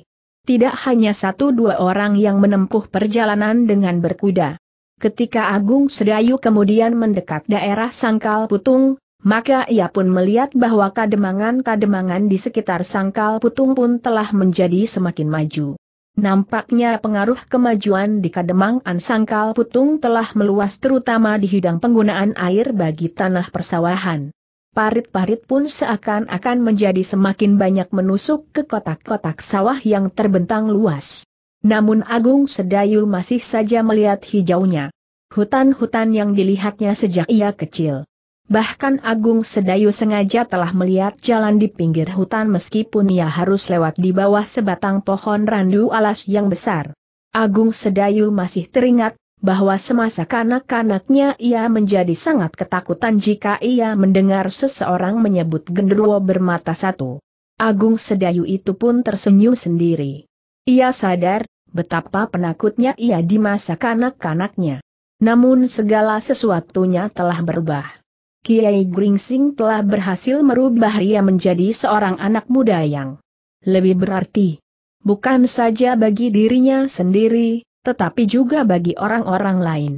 Speaker 1: Tidak hanya satu dua orang yang menempuh perjalanan dengan berkuda. Ketika Agung Sedayu kemudian mendekat daerah Sangkal Putung, maka ia pun melihat bahwa kademangan-kademangan di sekitar Sangkal Putung pun telah menjadi semakin maju. Nampaknya pengaruh kemajuan di kademangan Sangkal Putung telah meluas terutama di hidang penggunaan air bagi tanah persawahan parit-parit pun seakan-akan menjadi semakin banyak menusuk ke kotak-kotak sawah yang terbentang luas. Namun Agung Sedayu masih saja melihat hijaunya. Hutan-hutan yang dilihatnya sejak ia kecil. Bahkan Agung Sedayu sengaja telah melihat jalan di pinggir hutan meskipun ia harus lewat di bawah sebatang pohon randu alas yang besar. Agung Sedayu masih teringat bahwa semasa kanak-kanaknya ia menjadi sangat ketakutan jika ia mendengar seseorang menyebut genderuwo bermata satu. Agung Sedayu itu pun tersenyum sendiri. Ia sadar, betapa penakutnya ia di masa kanak-kanaknya. Namun segala sesuatunya telah berubah. Kiai Gringsing telah berhasil merubah ia menjadi seorang anak muda yang lebih berarti. Bukan saja bagi dirinya sendiri, tetapi juga bagi orang-orang lain.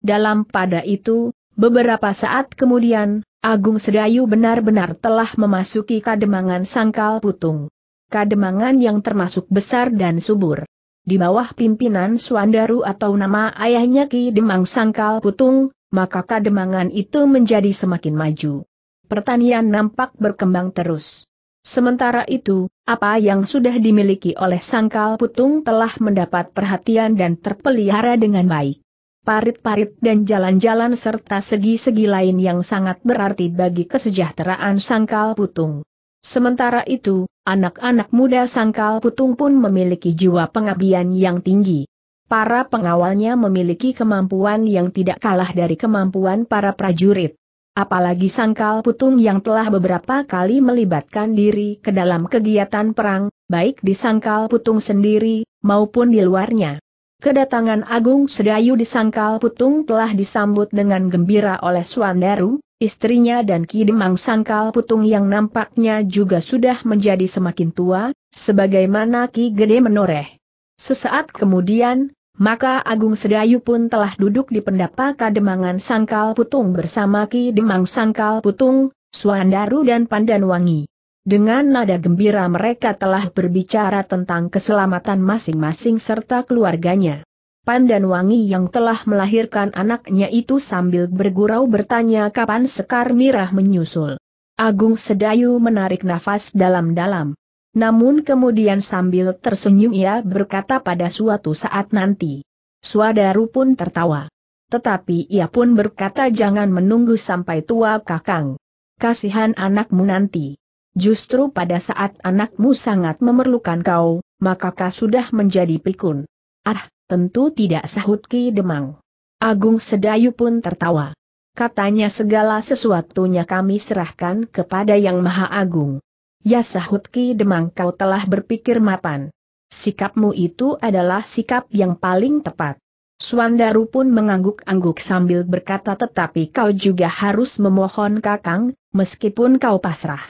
Speaker 1: Dalam pada itu, beberapa saat kemudian, Agung Sedayu benar-benar telah memasuki kademangan sangkal putung. Kademangan yang termasuk besar dan subur. Di bawah pimpinan Suandaru atau nama ayahnya Ki Demang Sangkal Putung, maka kademangan itu menjadi semakin maju. Pertanian nampak berkembang terus. Sementara itu, apa yang sudah dimiliki oleh sangkal putung telah mendapat perhatian dan terpelihara dengan baik. Parit-parit dan jalan-jalan serta segi-segi lain yang sangat berarti bagi kesejahteraan sangkal putung. Sementara itu, anak-anak muda sangkal putung pun memiliki jiwa pengabdian yang tinggi. Para pengawalnya memiliki kemampuan yang tidak kalah dari kemampuan para prajurit. Apalagi sangkal putung yang telah beberapa kali melibatkan diri ke dalam kegiatan perang, baik di sangkal putung sendiri, maupun di luarnya. Kedatangan Agung Sedayu di sangkal putung telah disambut dengan gembira oleh Suandaru, istrinya dan Kidemang sangkal putung yang nampaknya juga sudah menjadi semakin tua, sebagaimana Ki Gede menoreh. Sesaat kemudian, maka Agung Sedayu pun telah duduk di pendapa Kademangan Sangkal Putung bersama Ki Demang Sangkal Putung, Suandaru dan Pandanwangi. Dengan nada gembira mereka telah berbicara tentang keselamatan masing-masing serta keluarganya. Pandanwangi yang telah melahirkan anaknya itu sambil bergurau bertanya kapan Sekar Mirah menyusul. Agung Sedayu menarik nafas dalam-dalam. Namun kemudian sambil tersenyum ia berkata pada suatu saat nanti. Suadaru pun tertawa. Tetapi ia pun berkata jangan menunggu sampai tua kakang. Kasihan anakmu nanti. Justru pada saat anakmu sangat memerlukan kau, maka kau sudah menjadi pikun. Ah, tentu tidak sahut Ki Demang. Agung Sedayu pun tertawa. Katanya segala sesuatunya kami serahkan kepada Yang Maha Agung. Ya sahut Ki Demang kau telah berpikir mapan. Sikapmu itu adalah sikap yang paling tepat. Suandaru pun mengangguk-angguk sambil berkata tetapi kau juga harus memohon kakang, meskipun kau pasrah.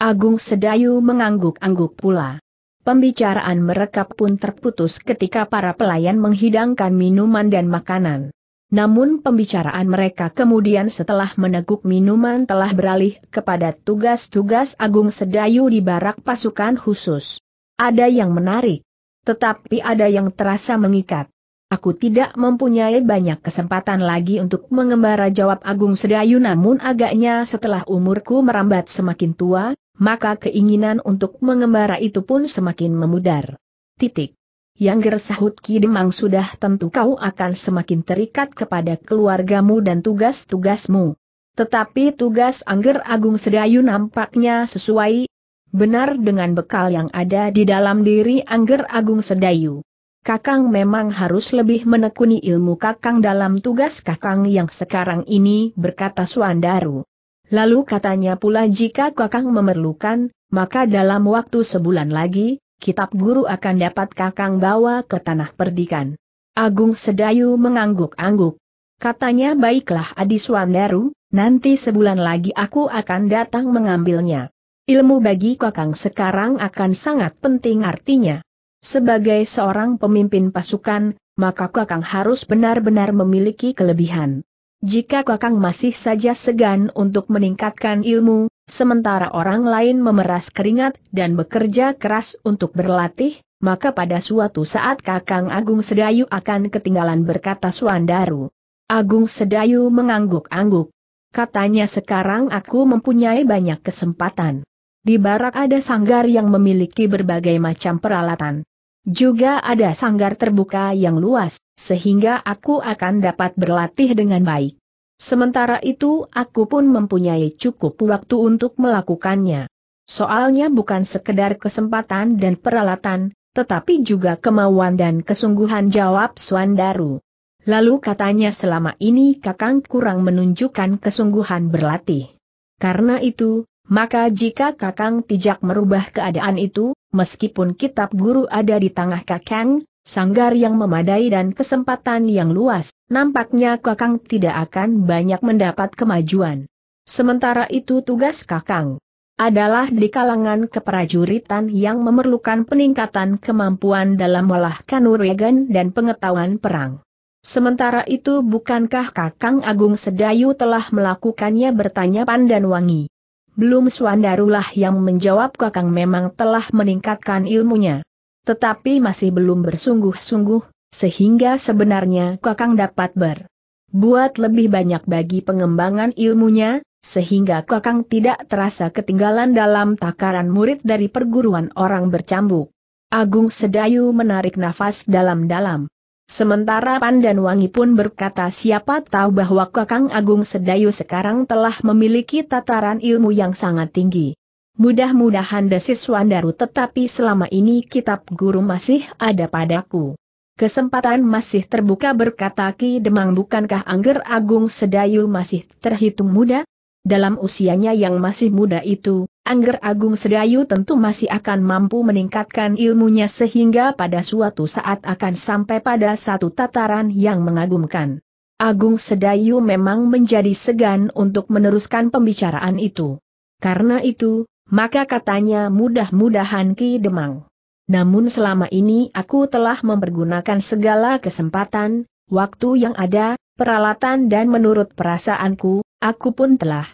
Speaker 1: Agung Sedayu mengangguk-angguk pula. Pembicaraan mereka pun terputus ketika para pelayan menghidangkan minuman dan makanan. Namun pembicaraan mereka kemudian setelah meneguk minuman telah beralih kepada tugas-tugas Agung Sedayu di barak pasukan khusus. Ada yang menarik, tetapi ada yang terasa mengikat. Aku tidak mempunyai banyak kesempatan lagi untuk mengembara jawab Agung Sedayu namun agaknya setelah umurku merambat semakin tua, maka keinginan untuk mengembara itu pun semakin memudar. Titik yang gersahut Kidemang sudah tentu kau akan semakin terikat kepada keluargamu dan tugas-tugasmu. Tetapi tugas Angger Agung Sedayu nampaknya sesuai benar dengan bekal yang ada di dalam diri Angger Agung Sedayu. Kakang memang harus lebih menekuni ilmu Kakang dalam tugas Kakang yang sekarang ini berkata Suandaru. Lalu katanya pula jika Kakang memerlukan, maka dalam waktu sebulan lagi, kitab guru akan dapat kakang bawa ke tanah perdikan. Agung Sedayu mengangguk-angguk. Katanya baiklah Adi Swandaru, nanti sebulan lagi aku akan datang mengambilnya. Ilmu bagi kakang sekarang akan sangat penting artinya. Sebagai seorang pemimpin pasukan, maka kakang harus benar-benar memiliki kelebihan. Jika Kakang masih saja segan untuk meningkatkan ilmu, sementara orang lain memeras keringat dan bekerja keras untuk berlatih, maka pada suatu saat Kakang Agung Sedayu akan ketinggalan berkata Suandaru. Agung Sedayu mengangguk-angguk. Katanya sekarang aku mempunyai banyak kesempatan. Di barak ada sanggar yang memiliki berbagai macam peralatan. Juga ada sanggar terbuka yang luas sehingga aku akan dapat berlatih dengan baik. Sementara itu aku pun mempunyai cukup waktu untuk melakukannya. Soalnya bukan sekedar kesempatan dan peralatan, tetapi juga kemauan dan kesungguhan jawab Swandaru. Lalu katanya selama ini Kakang kurang menunjukkan kesungguhan berlatih. Karena itu, maka jika Kakang tidak merubah keadaan itu, meskipun kitab guru ada di tengah Kakang, sanggar yang memadai dan kesempatan yang luas, nampaknya Kakang tidak akan banyak mendapat kemajuan. Sementara itu tugas Kakang adalah di kalangan keprajuritan yang memerlukan peningkatan kemampuan dalam olah kanuragan dan pengetahuan perang. Sementara itu bukankah Kakang Agung Sedayu telah melakukannya bertanya Pandan wangi? Belum Suandarulah yang menjawab Kakang memang telah meningkatkan ilmunya tetapi masih belum bersungguh-sungguh, sehingga sebenarnya Kakang dapat berbuat lebih banyak bagi pengembangan ilmunya, sehingga Kakang tidak terasa ketinggalan dalam takaran murid dari perguruan orang bercambuk. Agung Sedayu menarik nafas dalam-dalam. Sementara Pandan Wangi pun berkata siapa tahu bahwa Kakang Agung Sedayu sekarang telah memiliki tataran ilmu yang sangat tinggi. Mudah-mudahan desis Wandaru tetapi selama ini kitab guru masih ada padaku. Kesempatan masih terbuka berkata Ki Demang bukankah Angger Agung Sedayu masih terhitung muda? Dalam usianya yang masih muda itu, Angger Agung Sedayu tentu masih akan mampu meningkatkan ilmunya sehingga pada suatu saat akan sampai pada satu tataran yang mengagumkan. Agung Sedayu memang menjadi segan untuk meneruskan pembicaraan itu. Karena itu, maka katanya mudah-mudahan Ki Demang. Namun selama ini aku telah mempergunakan segala kesempatan, waktu yang ada, peralatan dan menurut perasaanku, aku pun telah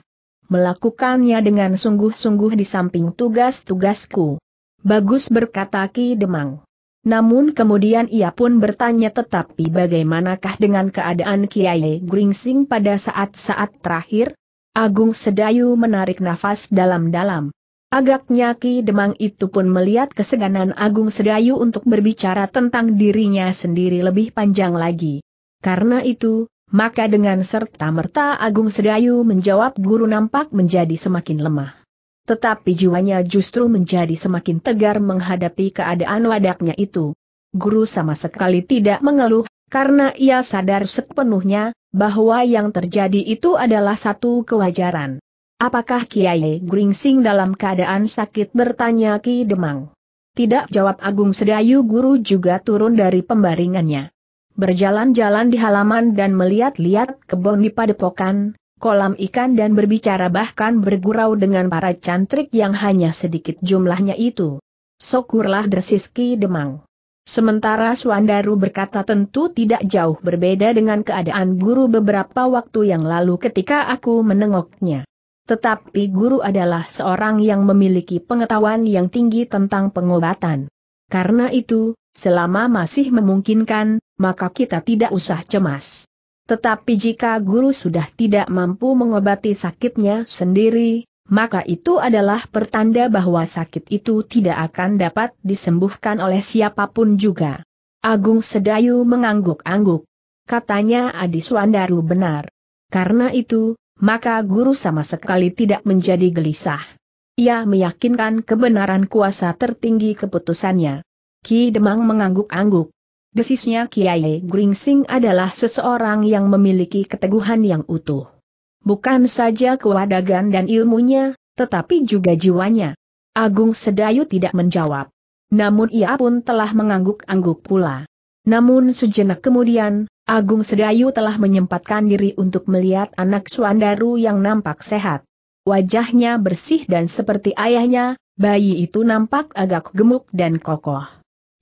Speaker 1: melakukannya dengan sungguh-sungguh di samping tugas-tugasku. Bagus berkata Ki Demang. Namun kemudian ia pun bertanya tetapi bagaimanakah dengan keadaan Kiai Gringsing pada saat-saat terakhir? Agung Sedayu menarik nafas dalam-dalam. Agaknya Ki Demang itu pun melihat keseganan Agung Sedayu untuk berbicara tentang dirinya sendiri lebih panjang lagi. Karena itu, maka dengan serta-merta Agung Sedayu menjawab guru nampak menjadi semakin lemah. Tetapi jiwanya justru menjadi semakin tegar menghadapi keadaan wadaknya itu. Guru sama sekali tidak mengeluh, karena ia sadar sepenuhnya, bahwa yang terjadi itu adalah satu kewajaran. Apakah Kiai Gringsing dalam keadaan sakit bertanya Ki Demang? Tidak jawab Agung Sedayu guru juga turun dari pembaringannya. Berjalan-jalan di halaman dan melihat-lihat kebun di padepokan, kolam ikan dan berbicara bahkan bergurau dengan para cantrik yang hanya sedikit jumlahnya itu. Sokurlah Dresis Ki Demang. Sementara Suandaru berkata tentu tidak jauh berbeda dengan keadaan guru beberapa waktu yang lalu ketika aku menengoknya. Tetapi guru adalah seorang yang memiliki pengetahuan yang tinggi tentang pengobatan. Karena itu, selama masih memungkinkan, maka kita tidak usah cemas. Tetapi jika guru sudah tidak mampu mengobati sakitnya sendiri, maka itu adalah pertanda bahwa sakit itu tidak akan dapat disembuhkan oleh siapapun juga. Agung Sedayu mengangguk-angguk. Katanya Adi Suandaru benar. Karena itu, maka guru sama sekali tidak menjadi gelisah. Ia meyakinkan kebenaran kuasa tertinggi keputusannya. Ki Demang mengangguk-angguk. Desisnya Kiai Gringsing adalah seseorang yang memiliki keteguhan yang utuh. Bukan saja kewadagan dan ilmunya, tetapi juga jiwanya. Agung Sedayu tidak menjawab. Namun ia pun telah mengangguk-angguk pula. Namun sejenak kemudian, Agung Sedayu telah menyempatkan diri untuk melihat anak Suandaru yang nampak sehat. Wajahnya bersih dan seperti ayahnya, bayi itu nampak agak gemuk dan kokoh.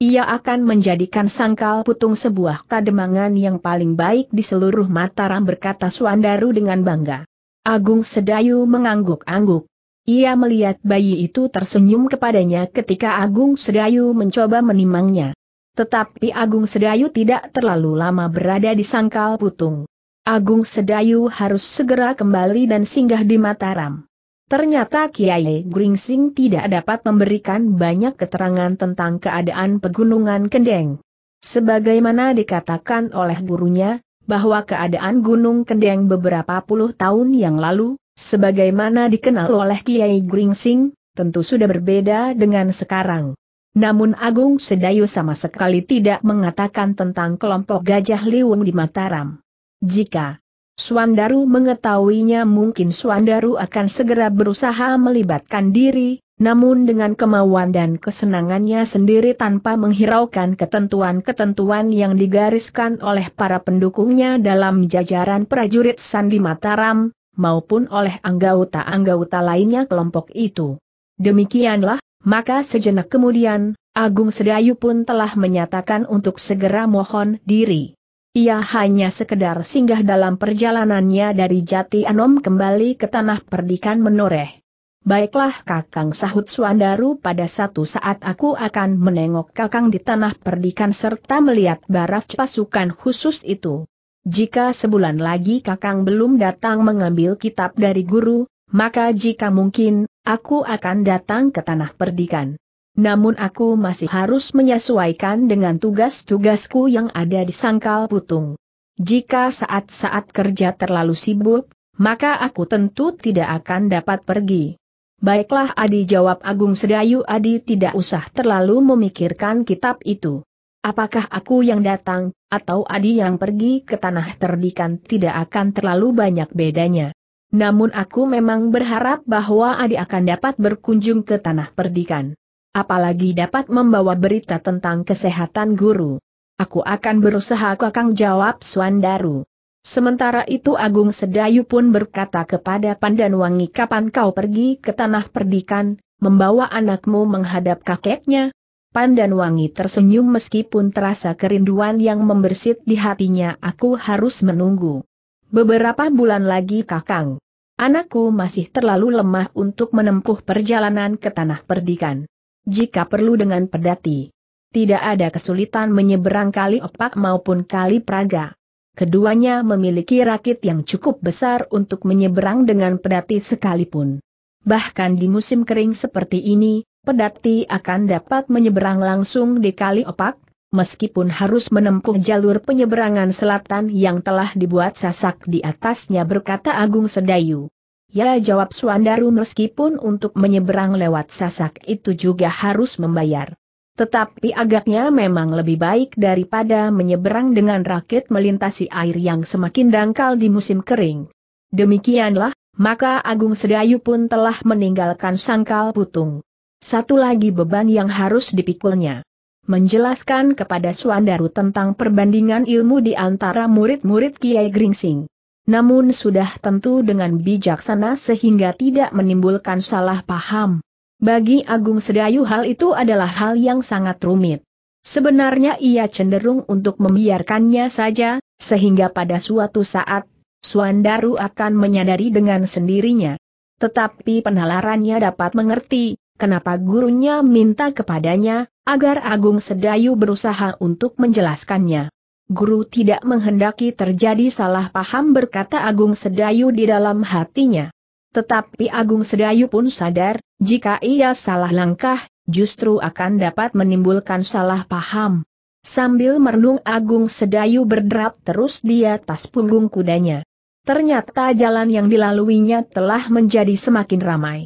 Speaker 1: Ia akan menjadikan sangkal putung sebuah kademangan yang paling baik di seluruh Mataram berkata Suandaru dengan bangga. Agung Sedayu mengangguk-angguk. Ia melihat bayi itu tersenyum kepadanya ketika Agung Sedayu mencoba menimangnya. Tetapi Agung Sedayu tidak terlalu lama berada di Sangkal Putung. Agung Sedayu harus segera kembali dan singgah di Mataram. Ternyata Kiai Gringsing tidak dapat memberikan banyak keterangan tentang keadaan pegunungan Kendeng. Sebagaimana dikatakan oleh gurunya, bahwa keadaan Gunung Kendeng beberapa puluh tahun yang lalu, sebagaimana dikenal oleh Kiai Gringsing, tentu sudah berbeda dengan sekarang. Namun Agung Sedayu sama sekali tidak mengatakan tentang kelompok gajah liwung di Mataram. Jika Suandaru mengetahuinya mungkin Suandaru akan segera berusaha melibatkan diri, namun dengan kemauan dan kesenangannya sendiri tanpa menghiraukan ketentuan-ketentuan yang digariskan oleh para pendukungnya dalam jajaran prajurit Sandi Mataram, maupun oleh anggota-anggota lainnya kelompok itu. Demikianlah maka sejenak kemudian, Agung Sedayu pun telah menyatakan untuk segera mohon diri. Ia hanya sekedar singgah dalam perjalanannya dari Jati Anom kembali ke tanah perdikan menoreh. Baiklah Kakang sahut Suandaru pada satu saat aku akan menengok Kakang di tanah perdikan serta melihat baraf pasukan khusus itu. Jika sebulan lagi Kakang belum datang mengambil kitab dari guru, maka jika mungkin, aku akan datang ke tanah perdikan. Namun aku masih harus menyesuaikan dengan tugas-tugasku yang ada di sangkal putung. Jika saat-saat kerja terlalu sibuk, maka aku tentu tidak akan dapat pergi. Baiklah Adi jawab Agung Sedayu Adi tidak usah terlalu memikirkan kitab itu. Apakah aku yang datang, atau Adi yang pergi ke tanah terdikan tidak akan terlalu banyak bedanya. Namun aku memang berharap bahwa Adi akan dapat berkunjung ke tanah perdikan. Apalagi dapat membawa berita tentang kesehatan guru. Aku akan berusaha kakang jawab Swandaru. Sementara itu Agung Sedayu pun berkata kepada Pandanwangi kapan kau pergi ke tanah perdikan, membawa anakmu menghadap kakeknya. Pandanwangi tersenyum meskipun terasa kerinduan yang membersit di hatinya aku harus menunggu. Beberapa bulan lagi Kakang. Anakku masih terlalu lemah untuk menempuh perjalanan ke tanah perdikan. Jika perlu dengan pedati. Tidak ada kesulitan menyeberang kali opak maupun kali praga. Keduanya memiliki rakit yang cukup besar untuk menyeberang dengan pedati sekalipun. Bahkan di musim kering seperti ini, pedati akan dapat menyeberang langsung di kali opak, meskipun harus menempuh jalur penyeberangan selatan yang telah dibuat sasak di atasnya berkata Agung Sedayu. Ya jawab Suandaru meskipun untuk menyeberang lewat sasak itu juga harus membayar. Tetapi agaknya memang lebih baik daripada menyeberang dengan rakit melintasi air yang semakin dangkal di musim kering. Demikianlah, maka Agung Sedayu pun telah meninggalkan sangkal putung. Satu lagi beban yang harus dipikulnya menjelaskan kepada Suandaru tentang perbandingan ilmu di antara murid-murid Kiai Gringsing. Namun sudah tentu dengan bijaksana sehingga tidak menimbulkan salah paham. Bagi Agung Sedayu hal itu adalah hal yang sangat rumit. Sebenarnya ia cenderung untuk membiarkannya saja, sehingga pada suatu saat, Suandaru akan menyadari dengan sendirinya. Tetapi penalarannya dapat mengerti, kenapa gurunya minta kepadanya, agar Agung Sedayu berusaha untuk menjelaskannya. Guru tidak menghendaki terjadi salah paham berkata Agung Sedayu di dalam hatinya. Tetapi Agung Sedayu pun sadar, jika ia salah langkah, justru akan dapat menimbulkan salah paham. Sambil merenung Agung Sedayu berderap terus di atas punggung kudanya. Ternyata jalan yang dilaluinya telah menjadi semakin ramai.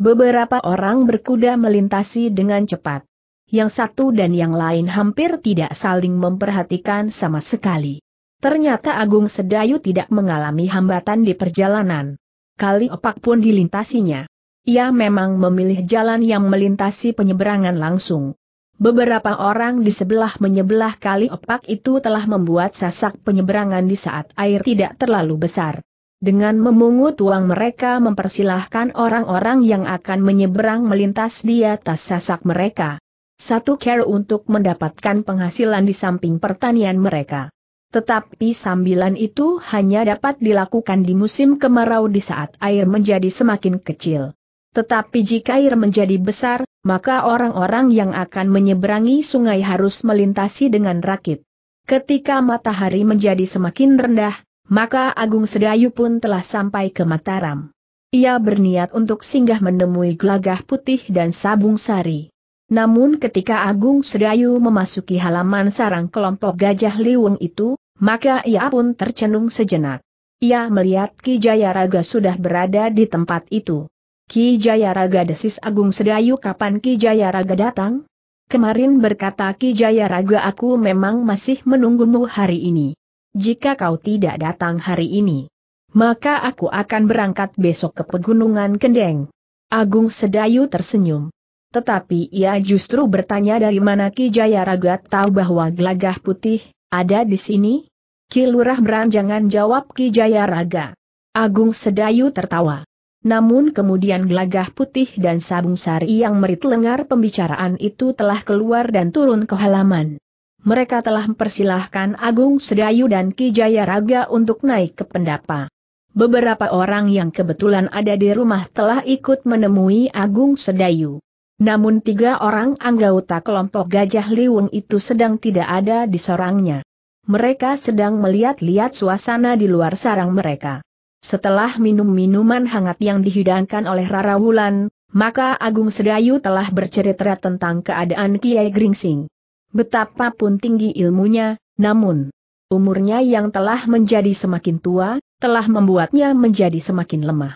Speaker 1: Beberapa orang berkuda melintasi dengan cepat. Yang satu dan yang lain hampir tidak saling memperhatikan sama sekali. Ternyata Agung Sedayu tidak mengalami hambatan di perjalanan. Kali opak pun dilintasinya. Ia memang memilih jalan yang melintasi penyeberangan langsung. Beberapa orang di sebelah menyebelah kali opak itu telah membuat sasak penyeberangan di saat air tidak terlalu besar. Dengan memungut uang mereka mempersilahkan orang-orang yang akan menyeberang melintas di atas sasak mereka. Satu care untuk mendapatkan penghasilan di samping pertanian mereka. Tetapi sambilan itu hanya dapat dilakukan di musim kemarau di saat air menjadi semakin kecil. Tetapi jika air menjadi besar, maka orang-orang yang akan menyeberangi sungai harus melintasi dengan rakit. Ketika matahari menjadi semakin rendah, maka Agung Sedayu pun telah sampai ke Mataram. Ia berniat untuk singgah menemui Glagah Putih dan Sabung Sari. Namun ketika Agung Sedayu memasuki halaman sarang kelompok Gajah Liwung itu, maka ia pun tercenung sejenak. Ia melihat Ki Jayaraga sudah berada di tempat itu. Ki Jayaraga desis Agung Sedayu kapan Ki Jayaraga datang? Kemarin berkata Ki Jayaraga aku memang masih menunggumu hari ini jika kau tidak datang hari ini, maka aku akan berangkat besok ke Pegunungan Kendeng. Agung Sedayu tersenyum. Tetapi ia justru bertanya dari mana Ki Jaya Raga tahu bahwa Glagah putih ada di sini? Ki Lurah beranjangan jawab Ki Jaya Raga. Agung Sedayu tertawa. Namun kemudian Glagah putih dan sabung sari yang merit lengar pembicaraan itu telah keluar dan turun ke halaman mereka telah mempersilahkan Agung Sedayu dan Ki Jaya Raga untuk naik ke pendapa. Beberapa orang yang kebetulan ada di rumah telah ikut menemui Agung Sedayu. Namun tiga orang anggota kelompok Gajah Liwung itu sedang tidak ada di sarangnya. Mereka sedang melihat-lihat suasana di luar sarang mereka. Setelah minum minuman hangat yang dihidangkan oleh Rara Wulan, maka Agung Sedayu telah bercerita tentang keadaan Kiai Gringsing. Betapapun tinggi ilmunya, namun umurnya yang telah menjadi semakin tua, telah membuatnya menjadi semakin lemah.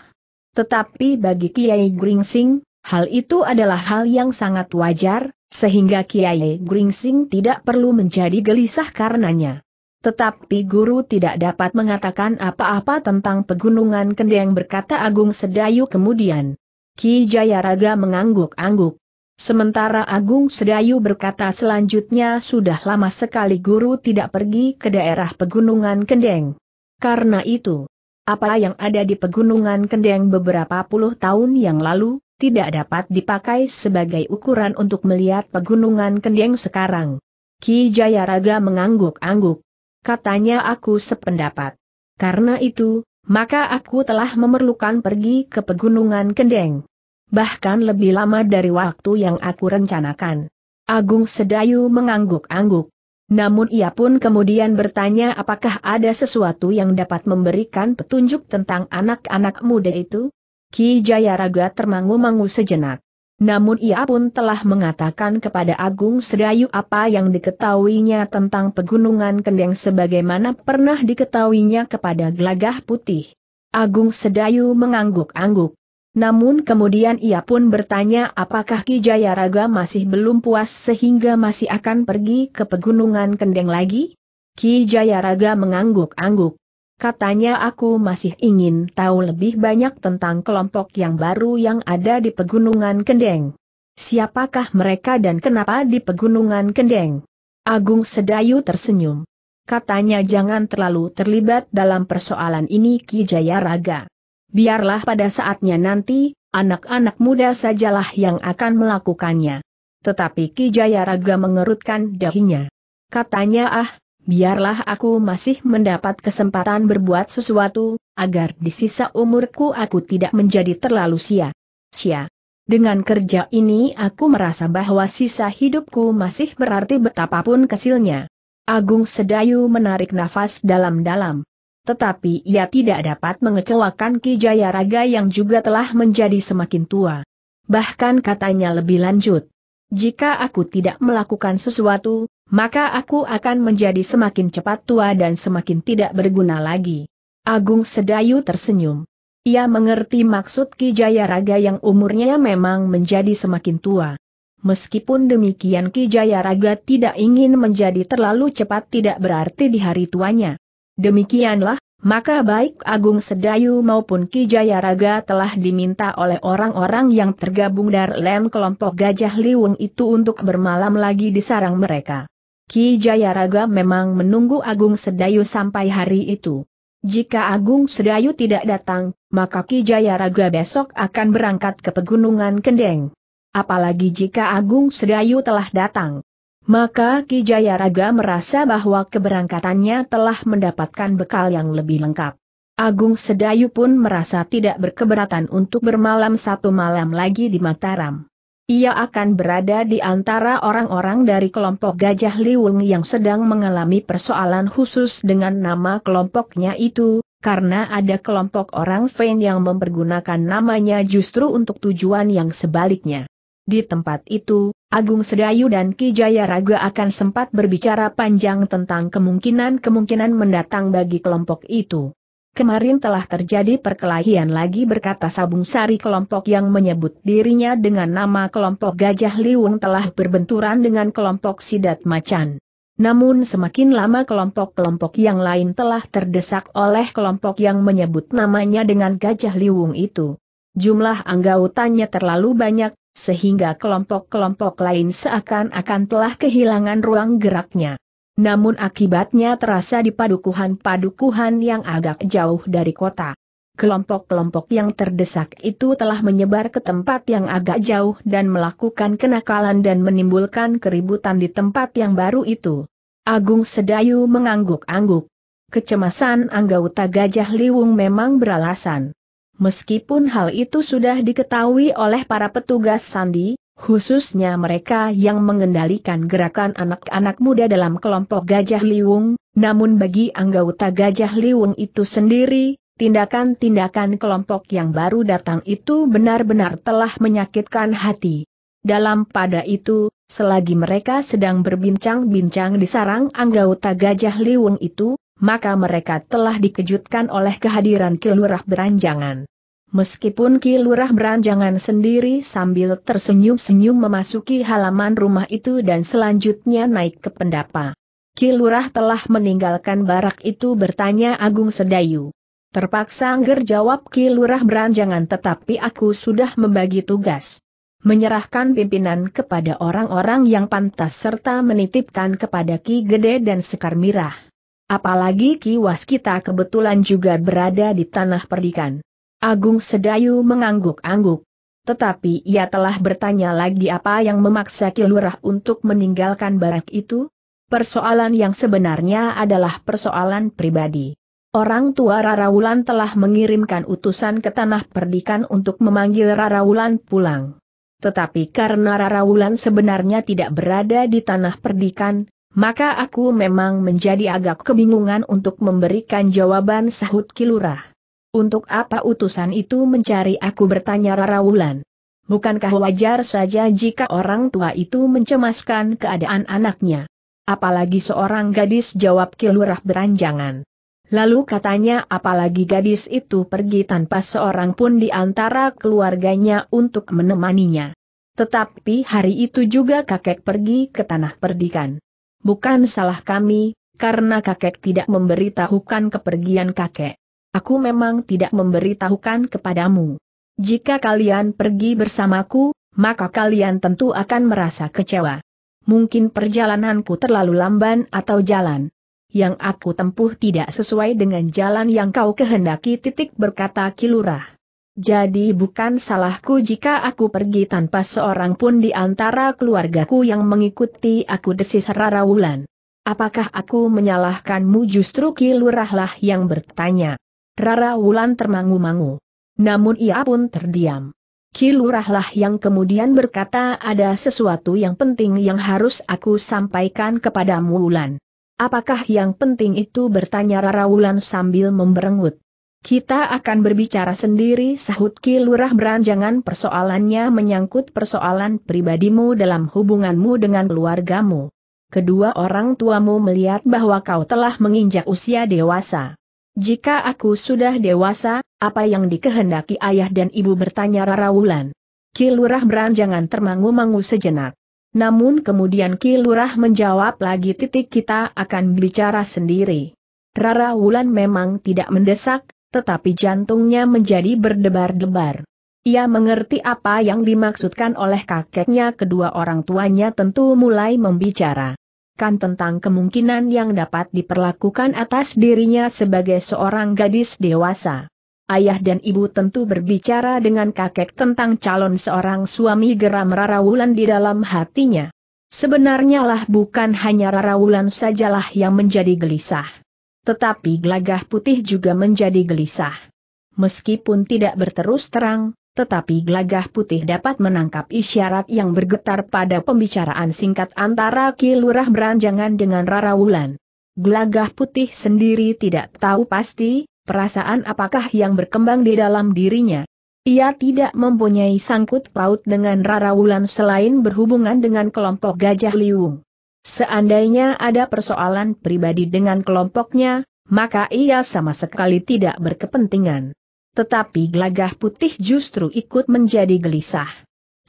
Speaker 1: Tetapi bagi Kiai Gringsing, hal itu adalah hal yang sangat wajar, sehingga Kiai Gringsing tidak perlu menjadi gelisah karenanya. Tetapi guru tidak dapat mengatakan apa-apa tentang pegunungan Kendeng berkata Agung Sedayu kemudian. Ki Jayaraga mengangguk-angguk, Sementara Agung Sedayu berkata selanjutnya sudah lama sekali guru tidak pergi ke daerah Pegunungan Kendeng. Karena itu, apa yang ada di Pegunungan Kendeng beberapa puluh tahun yang lalu, tidak dapat dipakai sebagai ukuran untuk melihat Pegunungan Kendeng sekarang. Ki Jayaraga mengangguk-angguk. Katanya aku sependapat. Karena itu, maka aku telah memerlukan pergi ke Pegunungan Kendeng bahkan lebih lama dari waktu yang aku rencanakan. Agung Sedayu mengangguk-angguk. Namun ia pun kemudian bertanya apakah ada sesuatu yang dapat memberikan petunjuk tentang anak-anak muda itu? Ki Jayaraga termangu-mangu sejenak. Namun ia pun telah mengatakan kepada Agung Sedayu apa yang diketahuinya tentang pegunungan Kendeng sebagaimana pernah diketahuinya kepada Gelagah Putih. Agung Sedayu mengangguk-angguk. Namun kemudian ia pun bertanya apakah Ki Jayaraga masih belum puas sehingga masih akan pergi ke pegunungan Kendeng lagi? Ki Jayaraga mengangguk-angguk. Katanya aku masih ingin tahu lebih banyak tentang kelompok yang baru yang ada di pegunungan Kendeng. Siapakah mereka dan kenapa di pegunungan Kendeng? Agung Sedayu tersenyum. Katanya jangan terlalu terlibat dalam persoalan ini Ki Jayaraga. Biarlah pada saatnya nanti, anak-anak muda sajalah yang akan melakukannya. Tetapi Ki Jayaraga mengerutkan dahinya. Katanya ah, biarlah aku masih mendapat kesempatan berbuat sesuatu, agar di sisa umurku aku tidak menjadi terlalu sia-sia. Dengan kerja ini aku merasa bahwa sisa hidupku masih berarti betapapun kecilnya. Agung Sedayu menarik nafas dalam-dalam tetapi ia tidak dapat mengecewakan Ki Jayaraga yang juga telah menjadi semakin tua. Bahkan katanya lebih lanjut, jika aku tidak melakukan sesuatu, maka aku akan menjadi semakin cepat tua dan semakin tidak berguna lagi. Agung Sedayu tersenyum. Ia mengerti maksud Ki Jayaraga yang umurnya memang menjadi semakin tua. Meskipun demikian Ki Jayaraga tidak ingin menjadi terlalu cepat tidak berarti di hari tuanya. Demikianlah, maka baik Agung Sedayu maupun Ki Jayaraga telah diminta oleh orang-orang yang tergabung dalam kelompok Gajah Liwung itu untuk bermalam lagi di sarang mereka. Ki Jayaraga memang menunggu Agung Sedayu sampai hari itu. Jika Agung Sedayu tidak datang, maka Ki Jayaraga besok akan berangkat ke Pegunungan Kendeng. Apalagi jika Agung Sedayu telah datang, maka Ki Jayaraga merasa bahwa keberangkatannya telah mendapatkan bekal yang lebih lengkap. Agung Sedayu pun merasa tidak berkeberatan untuk bermalam satu malam lagi di Mataram. Ia akan berada di antara orang-orang dari kelompok Gajah Liwung yang sedang mengalami persoalan khusus dengan nama kelompoknya itu, karena ada kelompok orang Fein yang mempergunakan namanya justru untuk tujuan yang sebaliknya. Di tempat itu, Agung Sedayu dan Ki Jaya Raga akan sempat berbicara panjang tentang kemungkinan-kemungkinan mendatang bagi kelompok itu. Kemarin telah terjadi perkelahian lagi berkata Sabung Sari kelompok yang menyebut dirinya dengan nama kelompok Gajah Liwung telah berbenturan dengan kelompok Sidat Macan. Namun semakin lama kelompok-kelompok yang lain telah terdesak oleh kelompok yang menyebut namanya dengan Gajah Liwung itu. Jumlah anggotanya terlalu banyak, sehingga kelompok-kelompok lain seakan-akan telah kehilangan ruang geraknya. Namun akibatnya terasa di padukuhan-padukuhan yang agak jauh dari kota. Kelompok-kelompok yang terdesak itu telah menyebar ke tempat yang agak jauh dan melakukan kenakalan dan menimbulkan keributan di tempat yang baru itu. Agung Sedayu mengangguk-angguk. Kecemasan anggota Gajah Liwung memang beralasan. Meskipun hal itu sudah diketahui oleh para petugas sandi, khususnya mereka yang mengendalikan gerakan anak-anak muda dalam kelompok Gajah Liwung, namun bagi anggota Gajah Liwung itu sendiri, tindakan-tindakan kelompok yang baru datang itu benar-benar telah menyakitkan hati. Dalam pada itu, selagi mereka sedang berbincang-bincang di sarang anggota Gajah Liwung itu, maka mereka telah dikejutkan oleh kehadiran Kilurah Beranjangan. Meskipun Kilurah Beranjangan sendiri sambil tersenyum-senyum memasuki halaman rumah itu dan selanjutnya naik ke pendapa. Kilurah telah meninggalkan barak itu bertanya Agung Sedayu. Terpaksa angger jawab Kilurah Beranjangan tetapi aku sudah membagi tugas. Menyerahkan pimpinan kepada orang-orang yang pantas serta menitipkan kepada Ki Gede dan Sekar Mirah. Apalagi kiwas kita kebetulan juga berada di tanah perdikan. Agung Sedayu mengangguk-angguk. Tetapi ia telah bertanya lagi apa yang memaksa Kilurah untuk meninggalkan barak itu? Persoalan yang sebenarnya adalah persoalan pribadi. Orang tua Rarawulan telah mengirimkan utusan ke tanah perdikan untuk memanggil Rarawulan pulang. Tetapi karena Rarawulan sebenarnya tidak berada di tanah perdikan, maka aku memang menjadi agak kebingungan untuk memberikan jawaban sahut kilurah. Untuk apa utusan itu mencari aku bertanya Rara Wulan? Bukankah wajar saja jika orang tua itu mencemaskan keadaan anaknya? Apalagi seorang gadis jawab kilurah beranjangan. Lalu katanya apalagi gadis itu pergi tanpa seorang pun di antara keluarganya untuk menemaninya. Tetapi hari itu juga kakek pergi ke tanah perdikan. Bukan salah kami, karena kakek tidak memberitahukan kepergian kakek. Aku memang tidak memberitahukan kepadamu. Jika kalian pergi bersamaku, maka kalian tentu akan merasa kecewa. Mungkin perjalananku terlalu lamban atau jalan yang aku tempuh tidak sesuai dengan jalan yang kau kehendaki titik berkata Kilurah. Jadi bukan salahku jika aku pergi tanpa seorang pun di antara keluargaku yang mengikuti aku desis Rara Wulan. Apakah aku menyalahkanmu justru kilurahlah yang bertanya. Rara Wulan termangu-mangu. Namun ia pun terdiam. Kilurahlah yang kemudian berkata ada sesuatu yang penting yang harus aku sampaikan kepadamu Wulan. Apakah yang penting itu bertanya Rara Wulan sambil memberengut. Kita akan berbicara sendiri sahut Ki Lurah beranjangan persoalannya menyangkut persoalan pribadimu dalam hubunganmu dengan keluargamu. Kedua orang tuamu melihat bahwa kau telah menginjak usia dewasa. Jika aku sudah dewasa, apa yang dikehendaki ayah dan ibu bertanya Rara Wulan. Ki Lurah beranjangan termangu-mangu sejenak. Namun kemudian Ki Lurah menjawab lagi titik kita akan bicara sendiri. Rara Wulan memang tidak mendesak, tetapi jantungnya menjadi berdebar-debar. Ia mengerti apa yang dimaksudkan oleh kakeknya kedua orang tuanya tentu mulai membicara. Kan tentang kemungkinan yang dapat diperlakukan atas dirinya sebagai seorang gadis dewasa. Ayah dan ibu tentu berbicara dengan kakek tentang calon seorang suami geram Rara Wulan di dalam hatinya. Sebenarnya lah bukan hanya Rara Wulan sajalah yang menjadi gelisah tetapi Glagah putih juga menjadi gelisah. Meskipun tidak berterus terang, tetapi Glagah putih dapat menangkap isyarat yang bergetar pada pembicaraan singkat antara Ki Lurah Beranjangan dengan Rara Wulan. Glagah putih sendiri tidak tahu pasti, perasaan apakah yang berkembang di dalam dirinya. Ia tidak mempunyai sangkut paut dengan Rara Wulan selain berhubungan dengan kelompok Gajah Liung. Seandainya ada persoalan pribadi dengan kelompoknya, maka ia sama sekali tidak berkepentingan. Tetapi gelagah putih justru ikut menjadi gelisah.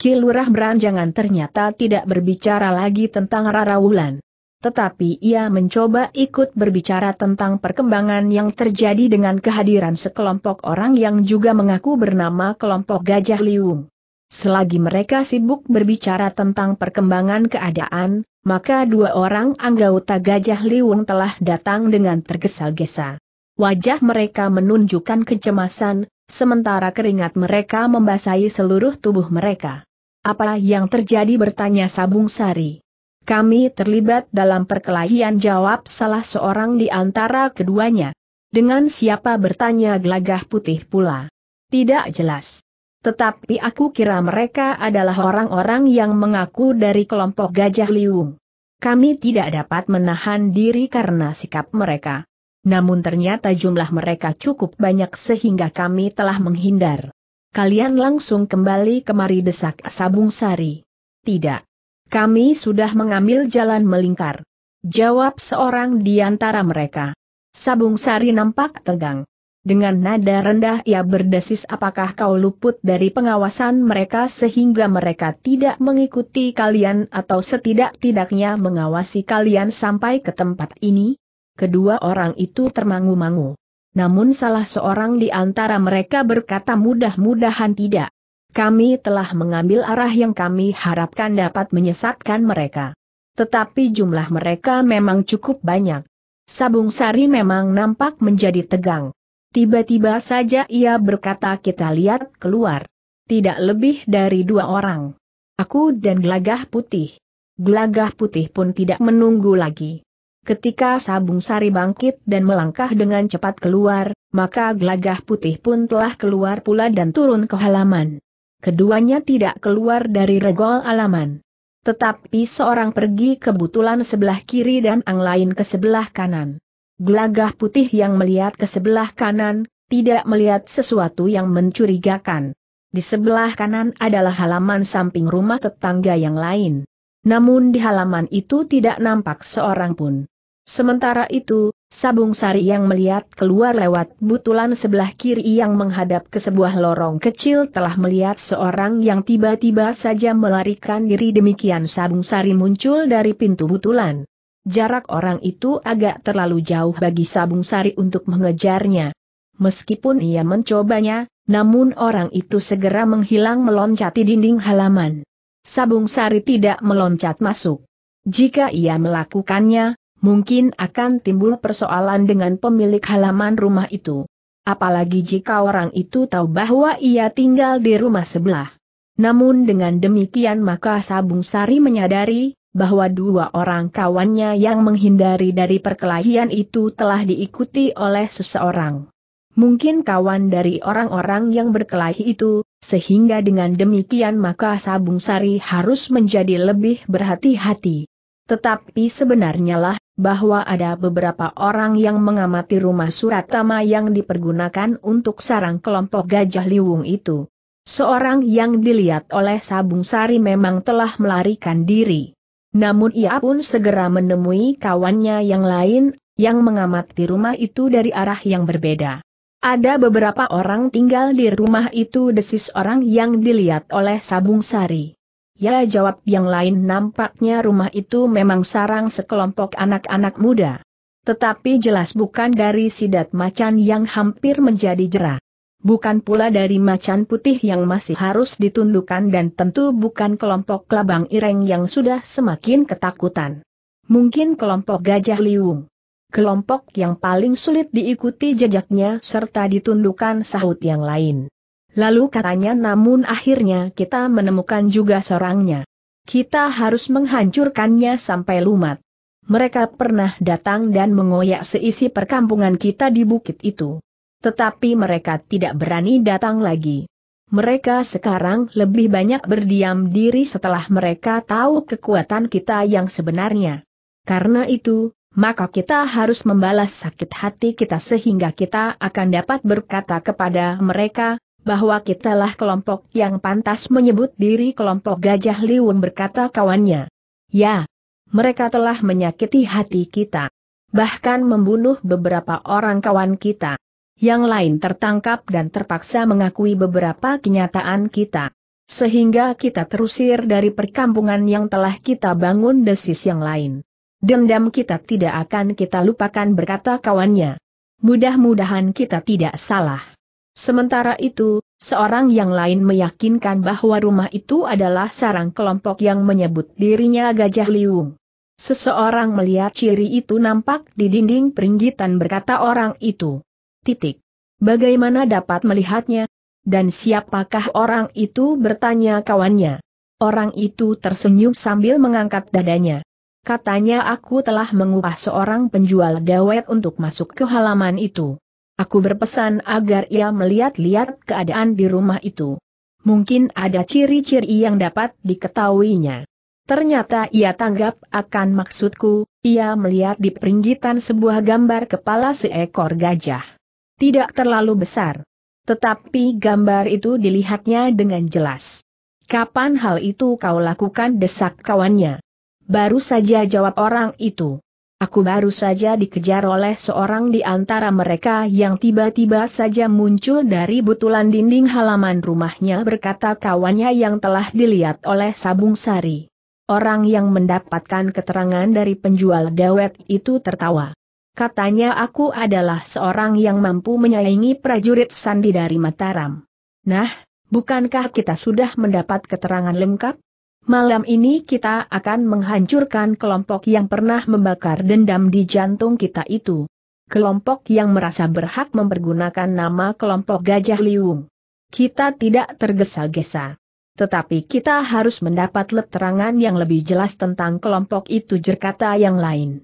Speaker 1: Kilurah beranjangan ternyata tidak berbicara lagi tentang Rara Wulan. Tetapi ia mencoba ikut berbicara tentang perkembangan yang terjadi dengan kehadiran sekelompok orang yang juga mengaku bernama kelompok Gajah Liung. Selagi mereka sibuk berbicara tentang perkembangan keadaan, maka dua orang anggota Gajah Liwung telah datang dengan tergesa-gesa. Wajah mereka menunjukkan kecemasan, sementara keringat mereka membasahi seluruh tubuh mereka. Apa yang terjadi bertanya Sabung Sari. Kami terlibat dalam perkelahian jawab salah seorang di antara keduanya. Dengan siapa bertanya gelagah putih pula. Tidak jelas. Tetapi aku kira mereka adalah orang-orang yang mengaku dari kelompok Gajah Liung. Kami tidak dapat menahan diri karena sikap mereka. Namun ternyata jumlah mereka cukup banyak sehingga kami telah menghindar. Kalian langsung kembali kemari desak Sabung Sari. Tidak. Kami sudah mengambil jalan melingkar. Jawab seorang di antara mereka. Sabung Sari nampak tegang. Dengan nada rendah ia berdesis apakah kau luput dari pengawasan mereka sehingga mereka tidak mengikuti kalian atau setidak-tidaknya mengawasi kalian sampai ke tempat ini? Kedua orang itu termangu-mangu. Namun salah seorang di antara mereka berkata mudah-mudahan tidak. Kami telah mengambil arah yang kami harapkan dapat menyesatkan mereka. Tetapi jumlah mereka memang cukup banyak. Sabung Sari memang nampak menjadi tegang. Tiba-tiba saja ia berkata kita lihat keluar. Tidak lebih dari dua orang. Aku dan Glagah putih. Glagah putih pun tidak menunggu lagi. Ketika Sabung Sari bangkit dan melangkah dengan cepat keluar, maka Glagah putih pun telah keluar pula dan turun ke halaman. Keduanya tidak keluar dari regol alaman. Tetapi seorang pergi ke sebelah kiri dan ang lain ke sebelah kanan. Gelagah putih yang melihat ke sebelah kanan, tidak melihat sesuatu yang mencurigakan. Di sebelah kanan adalah halaman samping rumah tetangga yang lain. Namun di halaman itu tidak nampak seorang pun. Sementara itu, Sabung Sari yang melihat keluar lewat butulan sebelah kiri yang menghadap ke sebuah lorong kecil telah melihat seorang yang tiba-tiba saja melarikan diri demikian Sabung Sari muncul dari pintu butulan. Jarak orang itu agak terlalu jauh bagi Sabung Sari untuk mengejarnya. Meskipun ia mencobanya, namun orang itu segera menghilang meloncati dinding halaman. Sabung Sari tidak meloncat masuk. Jika ia melakukannya, mungkin akan timbul persoalan dengan pemilik halaman rumah itu. Apalagi jika orang itu tahu bahwa ia tinggal di rumah sebelah. Namun dengan demikian maka Sabung Sari menyadari, bahwa dua orang kawannya yang menghindari dari perkelahian itu telah diikuti oleh seseorang. Mungkin kawan dari orang-orang yang berkelahi itu, sehingga dengan demikian maka Sabung Sari harus menjadi lebih berhati-hati. Tetapi sebenarnya lah, bahwa ada beberapa orang yang mengamati rumah Suratama yang dipergunakan untuk sarang kelompok gajah liwung itu. Seorang yang dilihat oleh Sabung Sari memang telah melarikan diri. Namun ia pun segera menemui kawannya yang lain, yang mengamati rumah itu dari arah yang berbeda. Ada beberapa orang tinggal di rumah itu desis orang yang dilihat oleh Sabung Sari. Ya jawab yang lain nampaknya rumah itu memang sarang sekelompok anak-anak muda. Tetapi jelas bukan dari sidat macan yang hampir menjadi jerah bukan pula dari macan putih yang masih harus ditundukkan dan tentu bukan kelompok kelabang ireng yang sudah semakin ketakutan. Mungkin kelompok gajah liung. Kelompok yang paling sulit diikuti jejaknya serta ditundukkan sahut yang lain. Lalu katanya namun akhirnya kita menemukan juga seorangnya. Kita harus menghancurkannya sampai lumat. Mereka pernah datang dan mengoyak seisi perkampungan kita di bukit itu. Tetapi mereka tidak berani datang lagi. Mereka sekarang lebih banyak berdiam diri setelah mereka tahu kekuatan kita yang sebenarnya. Karena itu, maka kita harus membalas sakit hati kita sehingga kita akan dapat berkata kepada mereka, bahwa kitalah kelompok yang pantas menyebut diri kelompok gajah liwung berkata kawannya. Ya, mereka telah menyakiti hati kita. Bahkan membunuh beberapa orang kawan kita yang lain tertangkap dan terpaksa mengakui beberapa kenyataan kita. Sehingga kita terusir dari perkampungan yang telah kita bangun desis yang lain. Dendam kita tidak akan kita lupakan berkata kawannya. Mudah-mudahan kita tidak salah. Sementara itu, seorang yang lain meyakinkan bahwa rumah itu adalah sarang kelompok yang menyebut dirinya Gajah Liung. Seseorang melihat ciri itu nampak di dinding peringgitan berkata orang itu. Titik. Bagaimana dapat melihatnya? Dan siapakah orang itu bertanya kawannya? Orang itu tersenyum sambil mengangkat dadanya. Katanya aku telah mengupah seorang penjual dawet untuk masuk ke halaman itu. Aku berpesan agar ia melihat-lihat keadaan di rumah itu. Mungkin ada ciri-ciri yang dapat diketahuinya. Ternyata ia tanggap akan maksudku, ia melihat di peringgitan sebuah gambar kepala seekor gajah. Tidak terlalu besar. Tetapi gambar itu dilihatnya dengan jelas. Kapan hal itu kau lakukan desak kawannya? Baru saja jawab orang itu. Aku baru saja dikejar oleh seorang di antara mereka yang tiba-tiba saja muncul dari butulan dinding halaman rumahnya berkata kawannya yang telah dilihat oleh Sabung Sari. Orang yang mendapatkan keterangan dari penjual dawet itu tertawa. Katanya aku adalah seorang yang mampu menyaingi prajurit sandi dari Mataram. Nah, bukankah kita sudah mendapat keterangan lengkap? Malam ini kita akan menghancurkan kelompok yang pernah membakar dendam di jantung kita itu. Kelompok yang merasa berhak mempergunakan nama kelompok Gajah Liung. Kita tidak tergesa-gesa. Tetapi kita harus mendapat leterangan yang lebih jelas tentang kelompok itu jerkata yang lain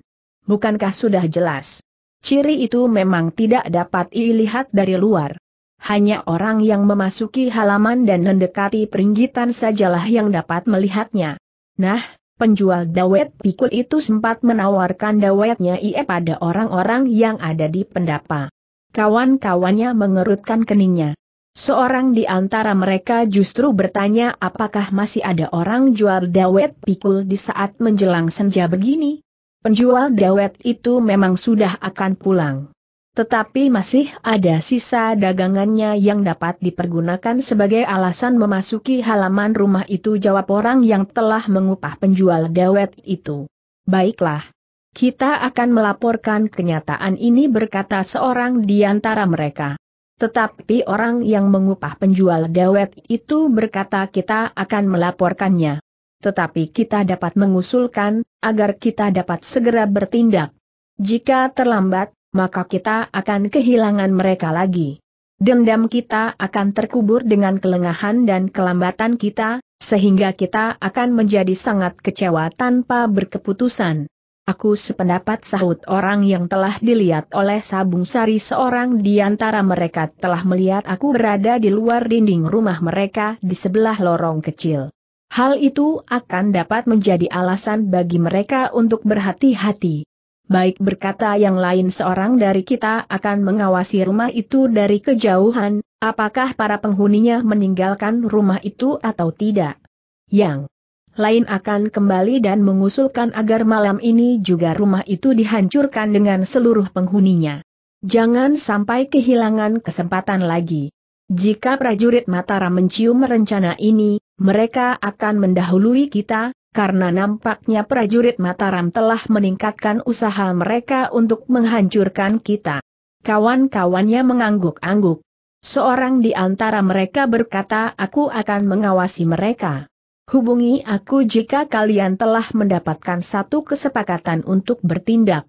Speaker 1: bukankah sudah jelas? Ciri itu memang tidak dapat dilihat dari luar. Hanya orang yang memasuki halaman dan mendekati peringgitan sajalah yang dapat melihatnya. Nah, penjual dawet pikul itu sempat menawarkan dawetnya ia pada orang-orang yang ada di pendapa. Kawan-kawannya mengerutkan keningnya. Seorang di antara mereka justru bertanya apakah masih ada orang jual dawet pikul di saat menjelang senja begini? Penjual dawet itu memang sudah akan pulang. Tetapi masih ada sisa dagangannya yang dapat dipergunakan sebagai alasan memasuki halaman rumah itu jawab orang yang telah mengupah penjual dawet itu. Baiklah. Kita akan melaporkan kenyataan ini berkata seorang di antara mereka. Tetapi orang yang mengupah penjual dawet itu berkata kita akan melaporkannya tetapi kita dapat mengusulkan, agar kita dapat segera bertindak. Jika terlambat, maka kita akan kehilangan mereka lagi. Dendam kita akan terkubur dengan kelengahan dan kelambatan kita, sehingga kita akan menjadi sangat kecewa tanpa berkeputusan. Aku sependapat sahut orang yang telah dilihat oleh Sabung Sari seorang di antara mereka telah melihat aku berada di luar dinding rumah mereka di sebelah lorong kecil. Hal itu akan dapat menjadi alasan bagi mereka untuk berhati-hati. Baik berkata yang lain seorang dari kita akan mengawasi rumah itu dari kejauhan, apakah para penghuninya meninggalkan rumah itu atau tidak. Yang lain akan kembali dan mengusulkan agar malam ini juga rumah itu dihancurkan dengan seluruh penghuninya. Jangan sampai kehilangan kesempatan lagi. Jika prajurit Mataram mencium rencana ini, mereka akan mendahului kita, karena nampaknya prajurit Mataram telah meningkatkan usaha mereka untuk menghancurkan kita. Kawan-kawannya mengangguk-angguk. Seorang di antara mereka berkata aku akan mengawasi mereka. Hubungi aku jika kalian telah mendapatkan satu kesepakatan untuk bertindak.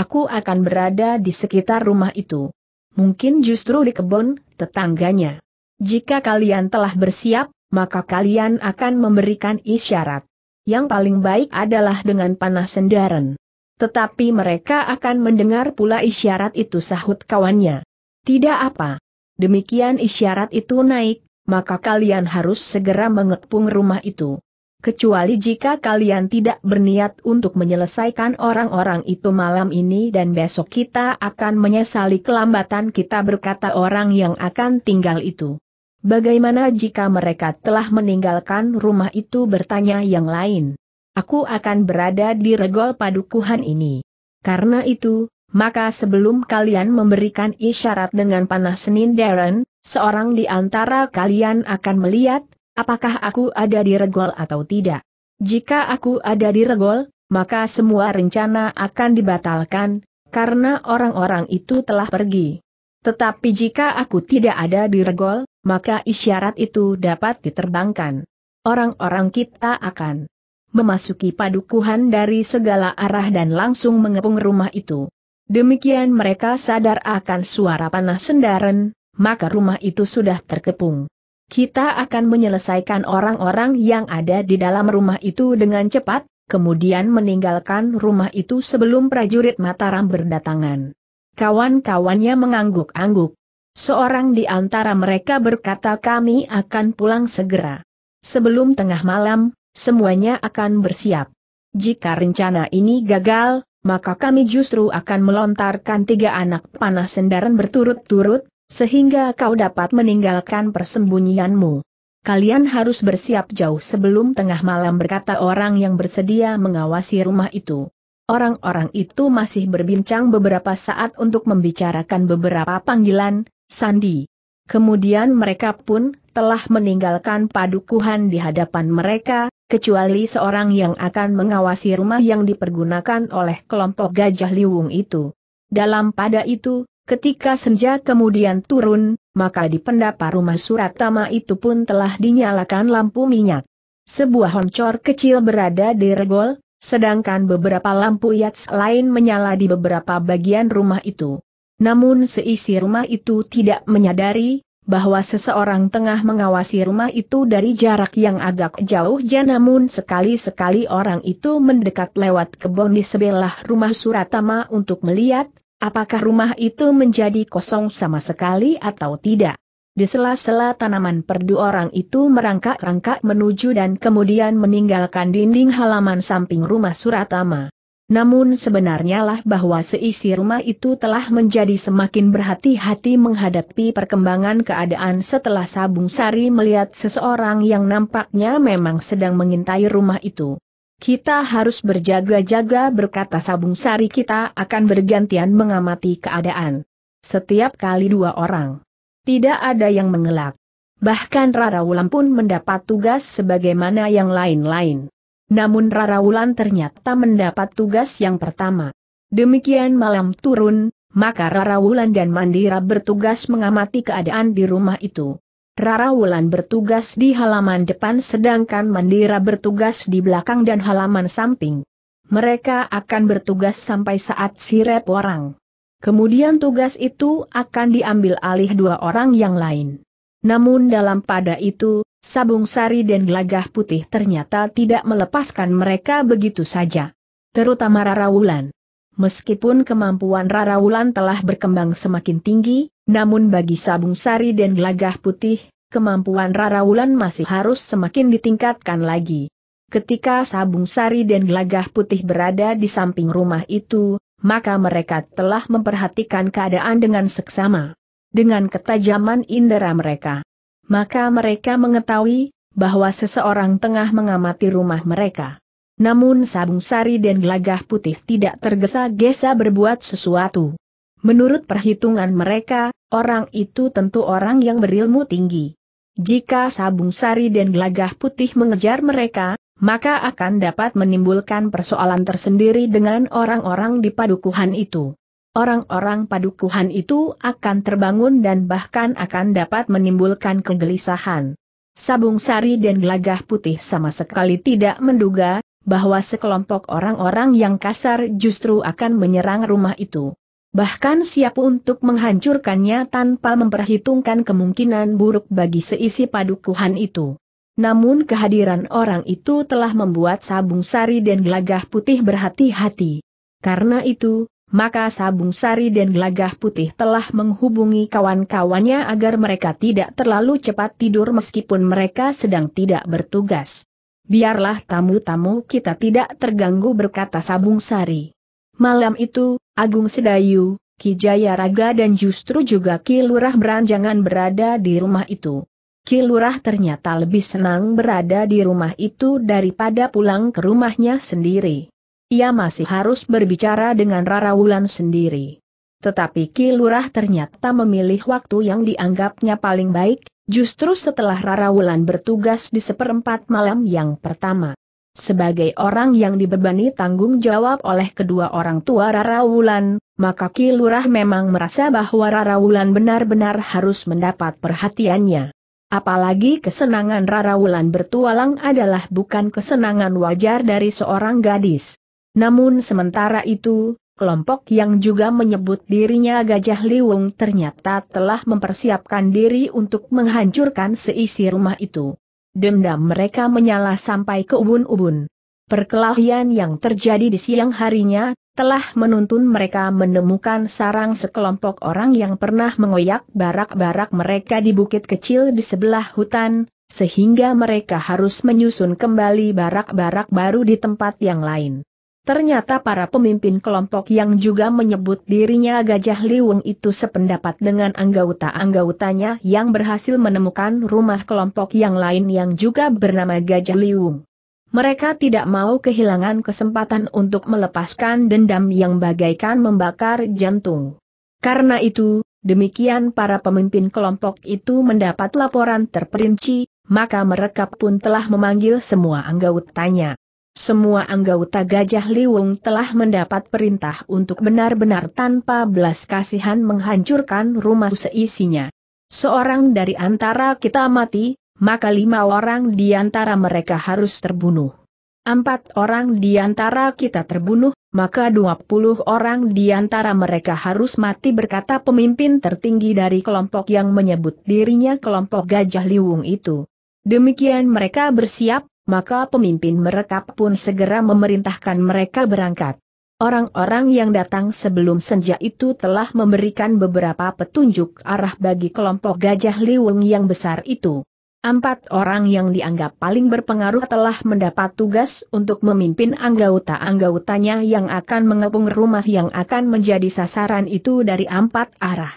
Speaker 1: Aku akan berada di sekitar rumah itu. Mungkin justru di kebun, tetangganya. Jika kalian telah bersiap, maka kalian akan memberikan isyarat. Yang paling baik adalah dengan panah sendaren. Tetapi mereka akan mendengar pula isyarat itu sahut kawannya. Tidak apa. Demikian isyarat itu naik, maka kalian harus segera mengepung rumah itu. Kecuali jika kalian tidak berniat untuk menyelesaikan orang-orang itu malam ini dan besok kita akan menyesali kelambatan kita berkata orang yang akan tinggal itu. Bagaimana jika mereka telah meninggalkan rumah itu bertanya yang lain? Aku akan berada di regol padukuhan ini. Karena itu, maka sebelum kalian memberikan isyarat dengan panah Senin Darren, seorang di antara kalian akan melihat, apakah aku ada di regol atau tidak. Jika aku ada di regol, maka semua rencana akan dibatalkan, karena orang-orang itu telah pergi. Tetapi jika aku tidak ada di regol, maka isyarat itu dapat diterbangkan. Orang-orang kita akan memasuki padukuhan dari segala arah dan langsung mengepung rumah itu. Demikian mereka sadar akan suara panah sendaren, maka rumah itu sudah terkepung. Kita akan menyelesaikan orang-orang yang ada di dalam rumah itu dengan cepat, kemudian meninggalkan rumah itu sebelum prajurit Mataram berdatangan. Kawan-kawannya mengangguk-angguk. Seorang di antara mereka berkata kami akan pulang segera. Sebelum tengah malam, semuanya akan bersiap. Jika rencana ini gagal, maka kami justru akan melontarkan tiga anak panah sendaran berturut-turut, sehingga kau dapat meninggalkan persembunyianmu. Kalian harus bersiap jauh sebelum tengah malam berkata orang yang bersedia mengawasi rumah itu. Orang-orang itu masih berbincang beberapa saat untuk membicarakan beberapa panggilan, Sandi. Kemudian mereka pun telah meninggalkan padukuhan di hadapan mereka, kecuali seorang yang akan mengawasi rumah yang dipergunakan oleh kelompok gajah liwung itu. Dalam pada itu, ketika senja kemudian turun, maka di pendapa rumah surat Suratama itu pun telah dinyalakan lampu minyak. Sebuah honcor kecil berada di regol, sedangkan beberapa lampu yats lain menyala di beberapa bagian rumah itu. Namun seisi rumah itu tidak menyadari bahwa seseorang tengah mengawasi rumah itu dari jarak yang agak jauh ja namun sekali-sekali orang itu mendekat lewat kebun di sebelah rumah Suratama untuk melihat, apakah rumah itu menjadi kosong sama sekali atau tidak. Di sela-sela tanaman perdu orang itu merangkak-rangkak menuju dan kemudian meninggalkan dinding halaman samping rumah Suratama. Namun sebenarnya lah bahwa seisi rumah itu telah menjadi semakin berhati-hati menghadapi perkembangan keadaan setelah Sabung Sari melihat seseorang yang nampaknya memang sedang mengintai rumah itu. Kita harus berjaga-jaga berkata Sabung Sari kita akan bergantian mengamati keadaan. Setiap kali dua orang. Tidak ada yang mengelak. Bahkan Rara Wulan pun mendapat tugas sebagaimana yang lain-lain. Namun Rara Wulan ternyata mendapat tugas yang pertama. Demikian malam turun, maka Rara Wulan dan Mandira bertugas mengamati keadaan di rumah itu. Rara Wulan bertugas di halaman depan sedangkan Mandira bertugas di belakang dan halaman samping. Mereka akan bertugas sampai saat sirep orang. Kemudian tugas itu akan diambil alih dua orang yang lain. Namun dalam pada itu, Sabung Sari dan Gelagah Putih ternyata tidak melepaskan mereka begitu saja. Terutama Rarawulan. Meskipun kemampuan Rarawulan telah berkembang semakin tinggi, namun bagi Sabung Sari dan Gelagah Putih, kemampuan Rarawulan masih harus semakin ditingkatkan lagi. Ketika Sabung Sari dan Gelagah Putih berada di samping rumah itu, maka mereka telah memperhatikan keadaan dengan seksama. Dengan ketajaman indera mereka maka mereka mengetahui bahwa seseorang tengah mengamati rumah mereka. Namun Sabung Sari dan Gelagah Putih tidak tergesa-gesa berbuat sesuatu. Menurut perhitungan mereka, orang itu tentu orang yang berilmu tinggi. Jika Sabung Sari dan Gelagah Putih mengejar mereka, maka akan dapat menimbulkan persoalan tersendiri dengan orang-orang di padukuhan itu orang-orang padukuhan itu akan terbangun dan bahkan akan dapat menimbulkan kegelisahan. Sabung Sari dan Gelagah Putih sama sekali tidak menduga bahwa sekelompok orang-orang yang kasar justru akan menyerang rumah itu. Bahkan siap untuk menghancurkannya tanpa memperhitungkan kemungkinan buruk bagi seisi padukuhan itu. Namun kehadiran orang itu telah membuat Sabung Sari dan Gelagah Putih berhati-hati. Karena itu, maka Sabung Sari dan Gelagah Putih telah menghubungi kawan-kawannya agar mereka tidak terlalu cepat tidur meskipun mereka sedang tidak bertugas. Biarlah tamu-tamu kita tidak terganggu berkata Sabung Sari. Malam itu, Agung Sedayu, Ki Jaya Raga dan justru juga Ki Lurah beranjangan berada di rumah itu. Ki Lurah ternyata lebih senang berada di rumah itu daripada pulang ke rumahnya sendiri. Ia masih harus berbicara dengan Rara Wulan sendiri. Tetapi Ki Lurah ternyata memilih waktu yang dianggapnya paling baik, justru setelah Rara Wulan bertugas di seperempat malam yang pertama. Sebagai orang yang dibebani tanggung jawab oleh kedua orang tua Rara Wulan, maka Ki Lurah memang merasa bahwa Rara Wulan benar-benar harus mendapat perhatiannya. Apalagi kesenangan Rara Wulan bertualang adalah bukan kesenangan wajar dari seorang gadis. Namun sementara itu, kelompok yang juga menyebut dirinya Gajah Liwung ternyata telah mempersiapkan diri untuk menghancurkan seisi rumah itu. Dendam mereka menyala sampai ke ubun-ubun. Perkelahian yang terjadi di siang harinya, telah menuntun mereka menemukan sarang sekelompok orang yang pernah mengoyak barak-barak mereka di bukit kecil di sebelah hutan, sehingga mereka harus menyusun kembali barak-barak baru di tempat yang lain. Ternyata para pemimpin kelompok yang juga menyebut dirinya Gajah Liwung itu sependapat dengan anggota-anggotanya yang berhasil menemukan rumah kelompok yang lain yang juga bernama Gajah Liwung. Mereka tidak mau kehilangan kesempatan untuk melepaskan dendam yang bagaikan membakar jantung. Karena itu, demikian para pemimpin kelompok itu mendapat laporan terperinci, maka mereka pun telah memanggil semua anggotanya. Semua anggota Gajah Liwung telah mendapat perintah untuk benar-benar tanpa belas kasihan menghancurkan rumah seisinya. Seorang dari antara kita mati, maka lima orang di antara mereka harus terbunuh. Empat orang di antara kita terbunuh, maka dua puluh orang di antara mereka harus mati berkata pemimpin tertinggi dari kelompok yang menyebut dirinya kelompok Gajah Liwung itu. Demikian mereka bersiap, maka pemimpin mereka pun segera memerintahkan mereka berangkat. Orang-orang yang datang sebelum senja itu telah memberikan beberapa petunjuk arah bagi kelompok gajah liwung yang besar itu. Empat orang yang dianggap paling berpengaruh telah mendapat tugas untuk memimpin anggota-anggotanya yang akan mengepung rumah yang akan menjadi sasaran itu dari empat arah.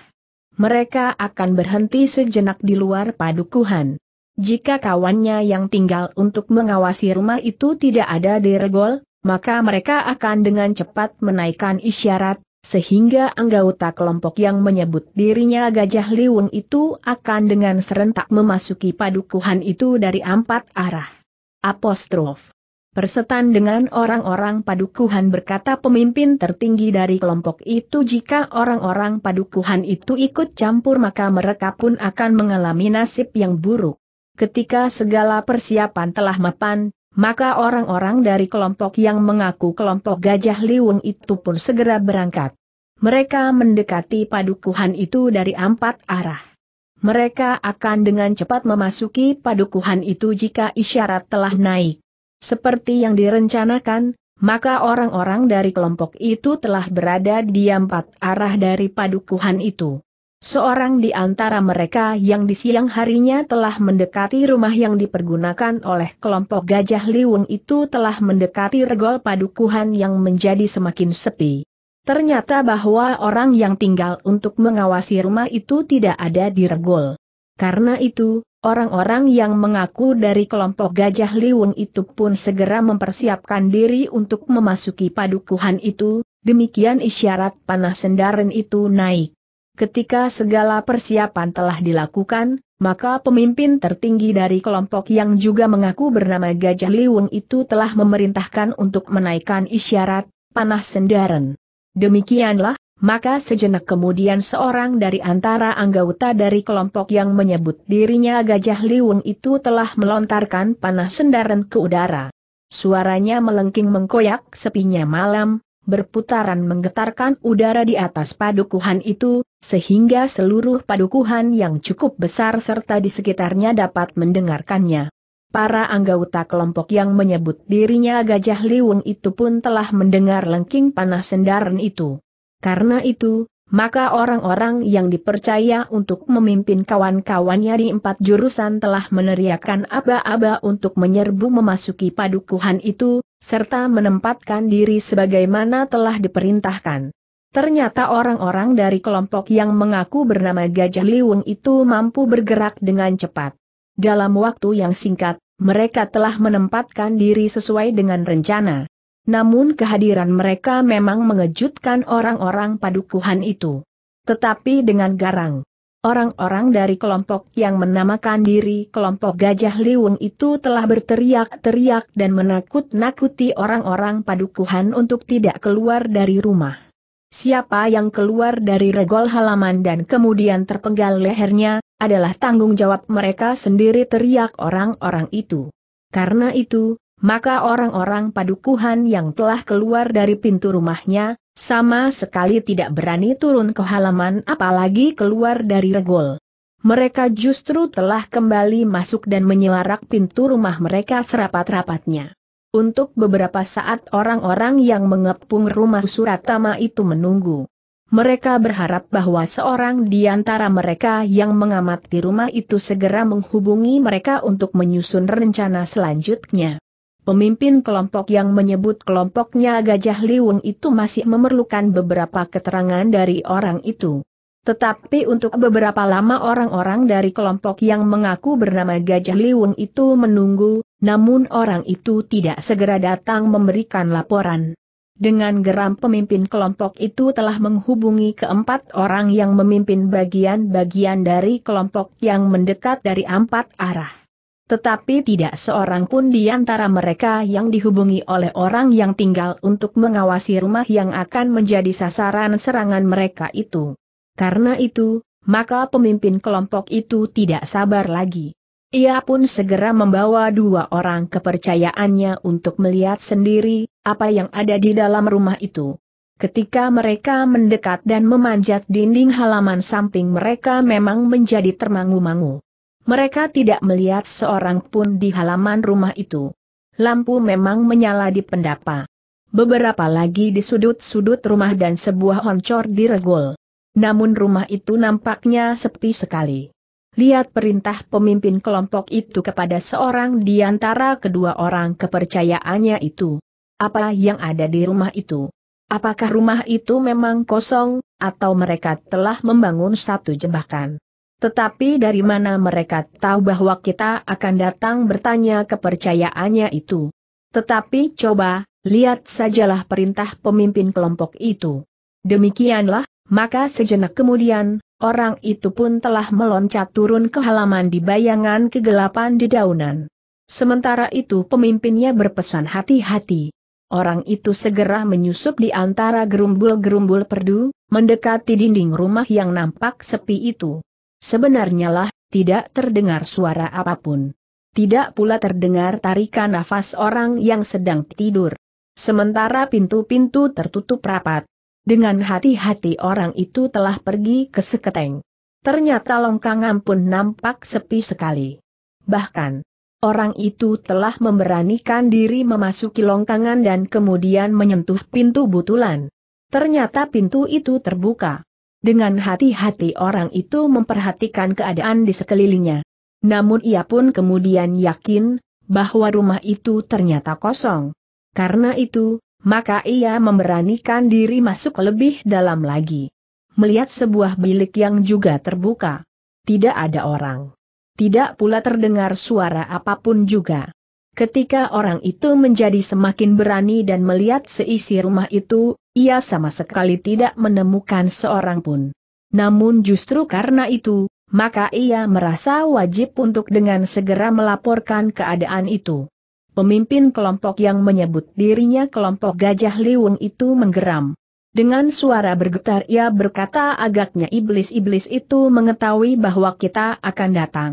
Speaker 1: Mereka akan berhenti sejenak di luar padukuhan. Jika kawannya yang tinggal untuk mengawasi rumah itu tidak ada di regol, maka mereka akan dengan cepat menaikkan isyarat, sehingga anggota kelompok yang menyebut dirinya Gajah Liwung itu akan dengan serentak memasuki padukuhan itu dari empat arah. Apostrof. Persetan dengan orang-orang padukuhan berkata pemimpin tertinggi dari kelompok itu jika orang-orang padukuhan itu ikut campur maka mereka pun akan mengalami nasib yang buruk. Ketika segala persiapan telah mapan, maka orang-orang dari kelompok yang mengaku kelompok Gajah Liwung itu pun segera berangkat. Mereka mendekati padukuhan itu dari empat arah. Mereka akan dengan cepat memasuki padukuhan itu jika isyarat telah naik. Seperti yang direncanakan, maka orang-orang dari kelompok itu telah berada di empat arah dari padukuhan itu. Seorang di antara mereka yang di siang harinya telah mendekati rumah yang dipergunakan oleh kelompok gajah liwung itu telah mendekati regol padukuhan yang menjadi semakin sepi. Ternyata bahwa orang yang tinggal untuk mengawasi rumah itu tidak ada di regol. Karena itu, orang-orang yang mengaku dari kelompok gajah liwung itu pun segera mempersiapkan diri untuk memasuki padukuhan itu, demikian isyarat panah sendaren itu naik. Ketika segala persiapan telah dilakukan, maka pemimpin tertinggi dari kelompok yang juga mengaku bernama Gajah Liwung itu telah memerintahkan untuk menaikkan isyarat, panah sendaren. Demikianlah, maka sejenak kemudian seorang dari antara anggota dari kelompok yang menyebut dirinya Gajah Liwung itu telah melontarkan panah sendaren ke udara. Suaranya melengking mengkoyak sepinya malam, berputaran menggetarkan udara di atas padukuhan itu, sehingga seluruh padukuhan yang cukup besar serta di sekitarnya dapat mendengarkannya. Para anggota kelompok yang menyebut dirinya Gajah Liwung itu pun telah mendengar lengking panah sendaran itu. Karena itu, maka orang-orang yang dipercaya untuk memimpin kawan-kawannya di empat jurusan telah meneriakkan aba-aba untuk menyerbu memasuki padukuhan itu, serta menempatkan diri sebagaimana telah diperintahkan. Ternyata orang-orang dari kelompok yang mengaku bernama Gajah Liwung itu mampu bergerak dengan cepat. Dalam waktu yang singkat, mereka telah menempatkan diri sesuai dengan rencana namun kehadiran mereka memang mengejutkan orang-orang padukuhan itu. Tetapi dengan garang. Orang-orang dari kelompok yang menamakan diri kelompok Gajah Liwung itu telah berteriak-teriak dan menakut-nakuti orang-orang padukuhan untuk tidak keluar dari rumah. Siapa yang keluar dari regol halaman dan kemudian terpenggal lehernya, adalah tanggung jawab mereka sendiri teriak orang-orang itu. Karena itu, maka orang-orang padukuhan yang telah keluar dari pintu rumahnya, sama sekali tidak berani turun ke halaman apalagi keluar dari regol. Mereka justru telah kembali masuk dan menyelarak pintu rumah mereka serapat-rapatnya. Untuk beberapa saat orang-orang yang mengepung rumah Suratama itu menunggu. Mereka berharap bahwa seorang di antara mereka yang mengamati rumah itu segera menghubungi mereka untuk menyusun rencana selanjutnya. Pemimpin kelompok yang menyebut kelompoknya Gajah Liwung itu masih memerlukan beberapa keterangan dari orang itu. Tetapi untuk beberapa lama orang-orang dari kelompok yang mengaku bernama Gajah Liwung itu menunggu, namun orang itu tidak segera datang memberikan laporan. Dengan geram pemimpin kelompok itu telah menghubungi keempat orang yang memimpin bagian-bagian dari kelompok yang mendekat dari empat arah. Tetapi tidak seorang pun di antara mereka yang dihubungi oleh orang yang tinggal untuk mengawasi rumah yang akan menjadi sasaran serangan mereka itu. Karena itu, maka pemimpin kelompok itu tidak sabar lagi. Ia pun segera membawa dua orang kepercayaannya untuk melihat sendiri apa yang ada di dalam rumah itu. Ketika mereka mendekat dan memanjat dinding halaman samping mereka memang menjadi termangu-mangu. Mereka tidak melihat seorang pun di halaman rumah itu. Lampu memang menyala di pendapa. Beberapa lagi di sudut-sudut rumah dan sebuah hancur diregol. Namun rumah itu nampaknya sepi sekali. Lihat perintah pemimpin kelompok itu kepada seorang di antara kedua orang kepercayaannya itu. Apa yang ada di rumah itu? Apakah rumah itu memang kosong, atau mereka telah membangun satu jebakan? Tetapi dari mana mereka tahu bahwa kita akan datang bertanya kepercayaannya itu? Tetapi coba, lihat sajalah perintah pemimpin kelompok itu. Demikianlah, maka sejenak kemudian, orang itu pun telah meloncat turun ke halaman di bayangan kegelapan di daunan. Sementara itu pemimpinnya berpesan hati-hati. Orang itu segera menyusup di antara gerumbul-gerumbul perdu, mendekati dinding rumah yang nampak sepi itu. Sebenarnya lah, tidak terdengar suara apapun. Tidak pula terdengar tarikan nafas orang yang sedang tidur. Sementara pintu-pintu tertutup rapat. Dengan hati-hati orang itu telah pergi ke seketeng. Ternyata longkangan pun nampak sepi sekali. Bahkan, orang itu telah memberanikan diri memasuki longkangan dan kemudian menyentuh pintu butulan. Ternyata pintu itu terbuka. Dengan hati-hati orang itu memperhatikan keadaan di sekelilingnya. Namun ia pun kemudian yakin, bahwa rumah itu ternyata kosong. Karena itu, maka ia memberanikan diri masuk lebih dalam lagi. Melihat sebuah bilik yang juga terbuka. Tidak ada orang. Tidak pula terdengar suara apapun juga. Ketika orang itu menjadi semakin berani dan melihat seisi rumah itu, ia sama sekali tidak menemukan seorang pun. Namun justru karena itu, maka ia merasa wajib untuk dengan segera melaporkan keadaan itu. Pemimpin kelompok yang menyebut dirinya kelompok Gajah Liwung itu menggeram. Dengan suara bergetar ia berkata agaknya iblis-iblis itu mengetahui bahwa kita akan datang.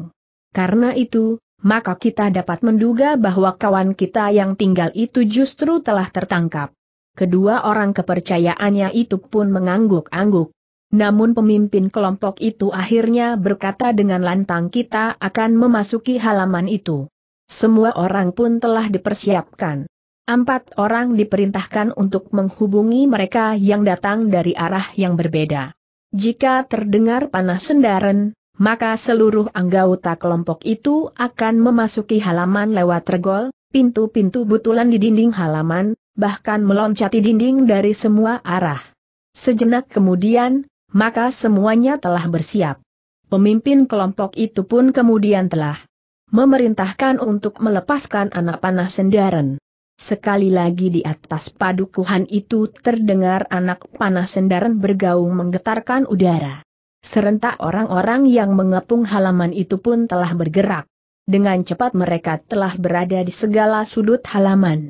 Speaker 1: Karena itu, maka kita dapat menduga bahwa kawan kita yang tinggal itu justru telah tertangkap. Kedua orang kepercayaannya itu pun mengangguk-angguk. Namun pemimpin kelompok itu akhirnya berkata dengan lantang kita akan memasuki halaman itu. Semua orang pun telah dipersiapkan. Empat orang diperintahkan untuk menghubungi mereka yang datang dari arah yang berbeda. Jika terdengar panah sendaren, maka seluruh anggota kelompok itu akan memasuki halaman lewat regol, pintu-pintu butulan di dinding halaman, bahkan meloncati dinding dari semua arah. Sejenak kemudian, maka semuanya telah bersiap. Pemimpin kelompok itu pun kemudian telah memerintahkan untuk melepaskan anak panah sendaren. Sekali lagi di atas padukuhan itu terdengar anak panah sendaren bergaung menggetarkan udara. Serentak orang-orang yang mengepung halaman itu pun telah bergerak. Dengan cepat mereka telah berada di segala sudut halaman.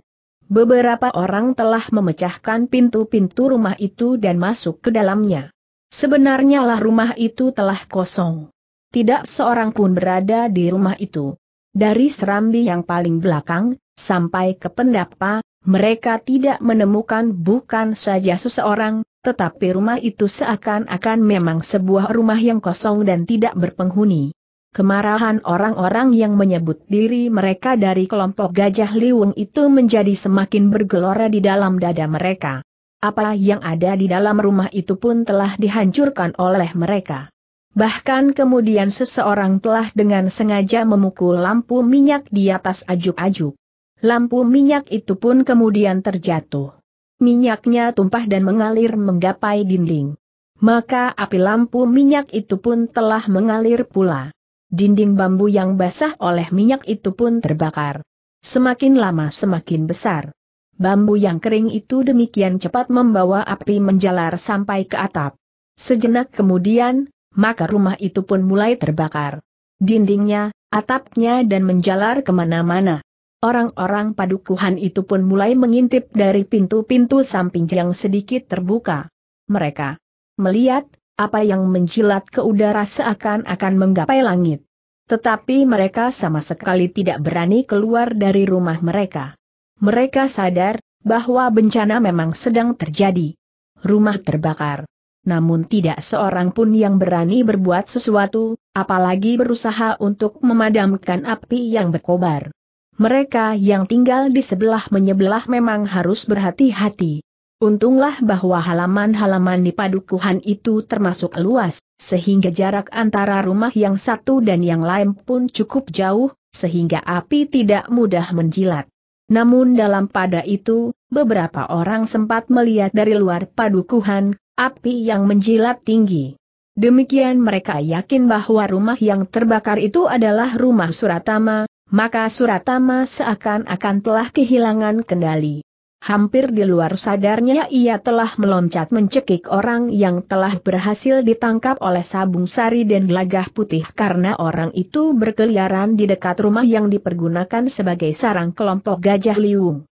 Speaker 1: Beberapa orang telah memecahkan pintu-pintu rumah itu dan masuk ke dalamnya. Sebenarnya lah rumah itu telah kosong. Tidak seorang pun berada di rumah itu. Dari serambi yang paling belakang, sampai ke pendapa, mereka tidak menemukan bukan saja seseorang, tetapi rumah itu seakan-akan memang sebuah rumah yang kosong dan tidak berpenghuni. Kemarahan orang-orang yang menyebut diri mereka dari kelompok gajah liwung itu menjadi semakin bergelora di dalam dada mereka. Apa yang ada di dalam rumah itu pun telah dihancurkan oleh mereka. Bahkan kemudian seseorang telah dengan sengaja memukul lampu minyak di atas ajuk-ajuk. Lampu minyak itu pun kemudian terjatuh. Minyaknya tumpah dan mengalir menggapai dinding. Maka api lampu minyak itu pun telah mengalir pula. Dinding bambu yang basah oleh minyak itu pun terbakar. Semakin lama semakin besar. Bambu yang kering itu demikian cepat membawa api menjalar sampai ke atap. Sejenak kemudian, maka rumah itu pun mulai terbakar. Dindingnya, atapnya dan menjalar kemana-mana. Orang-orang padukuhan itu pun mulai mengintip dari pintu-pintu samping yang sedikit terbuka. Mereka melihat apa yang menjilat ke udara seakan-akan menggapai langit. Tetapi mereka sama sekali tidak berani keluar dari rumah mereka. Mereka sadar bahwa bencana memang sedang terjadi. Rumah terbakar. Namun tidak seorang pun yang berani berbuat sesuatu, apalagi berusaha untuk memadamkan api yang berkobar. Mereka yang tinggal di sebelah menyebelah memang harus berhati-hati. Untunglah bahwa halaman-halaman di padukuhan itu termasuk luas, sehingga jarak antara rumah yang satu dan yang lain pun cukup jauh, sehingga api tidak mudah menjilat. Namun dalam pada itu, beberapa orang sempat melihat dari luar padukuhan, api yang menjilat tinggi. Demikian mereka yakin bahwa rumah yang terbakar itu adalah rumah Suratama, maka Suratama seakan-akan telah kehilangan kendali. Hampir di luar sadarnya ia telah meloncat mencekik orang yang telah berhasil ditangkap oleh sabung sari dan lagah putih karena orang itu berkeliaran di dekat rumah yang dipergunakan sebagai sarang kelompok gajah liung.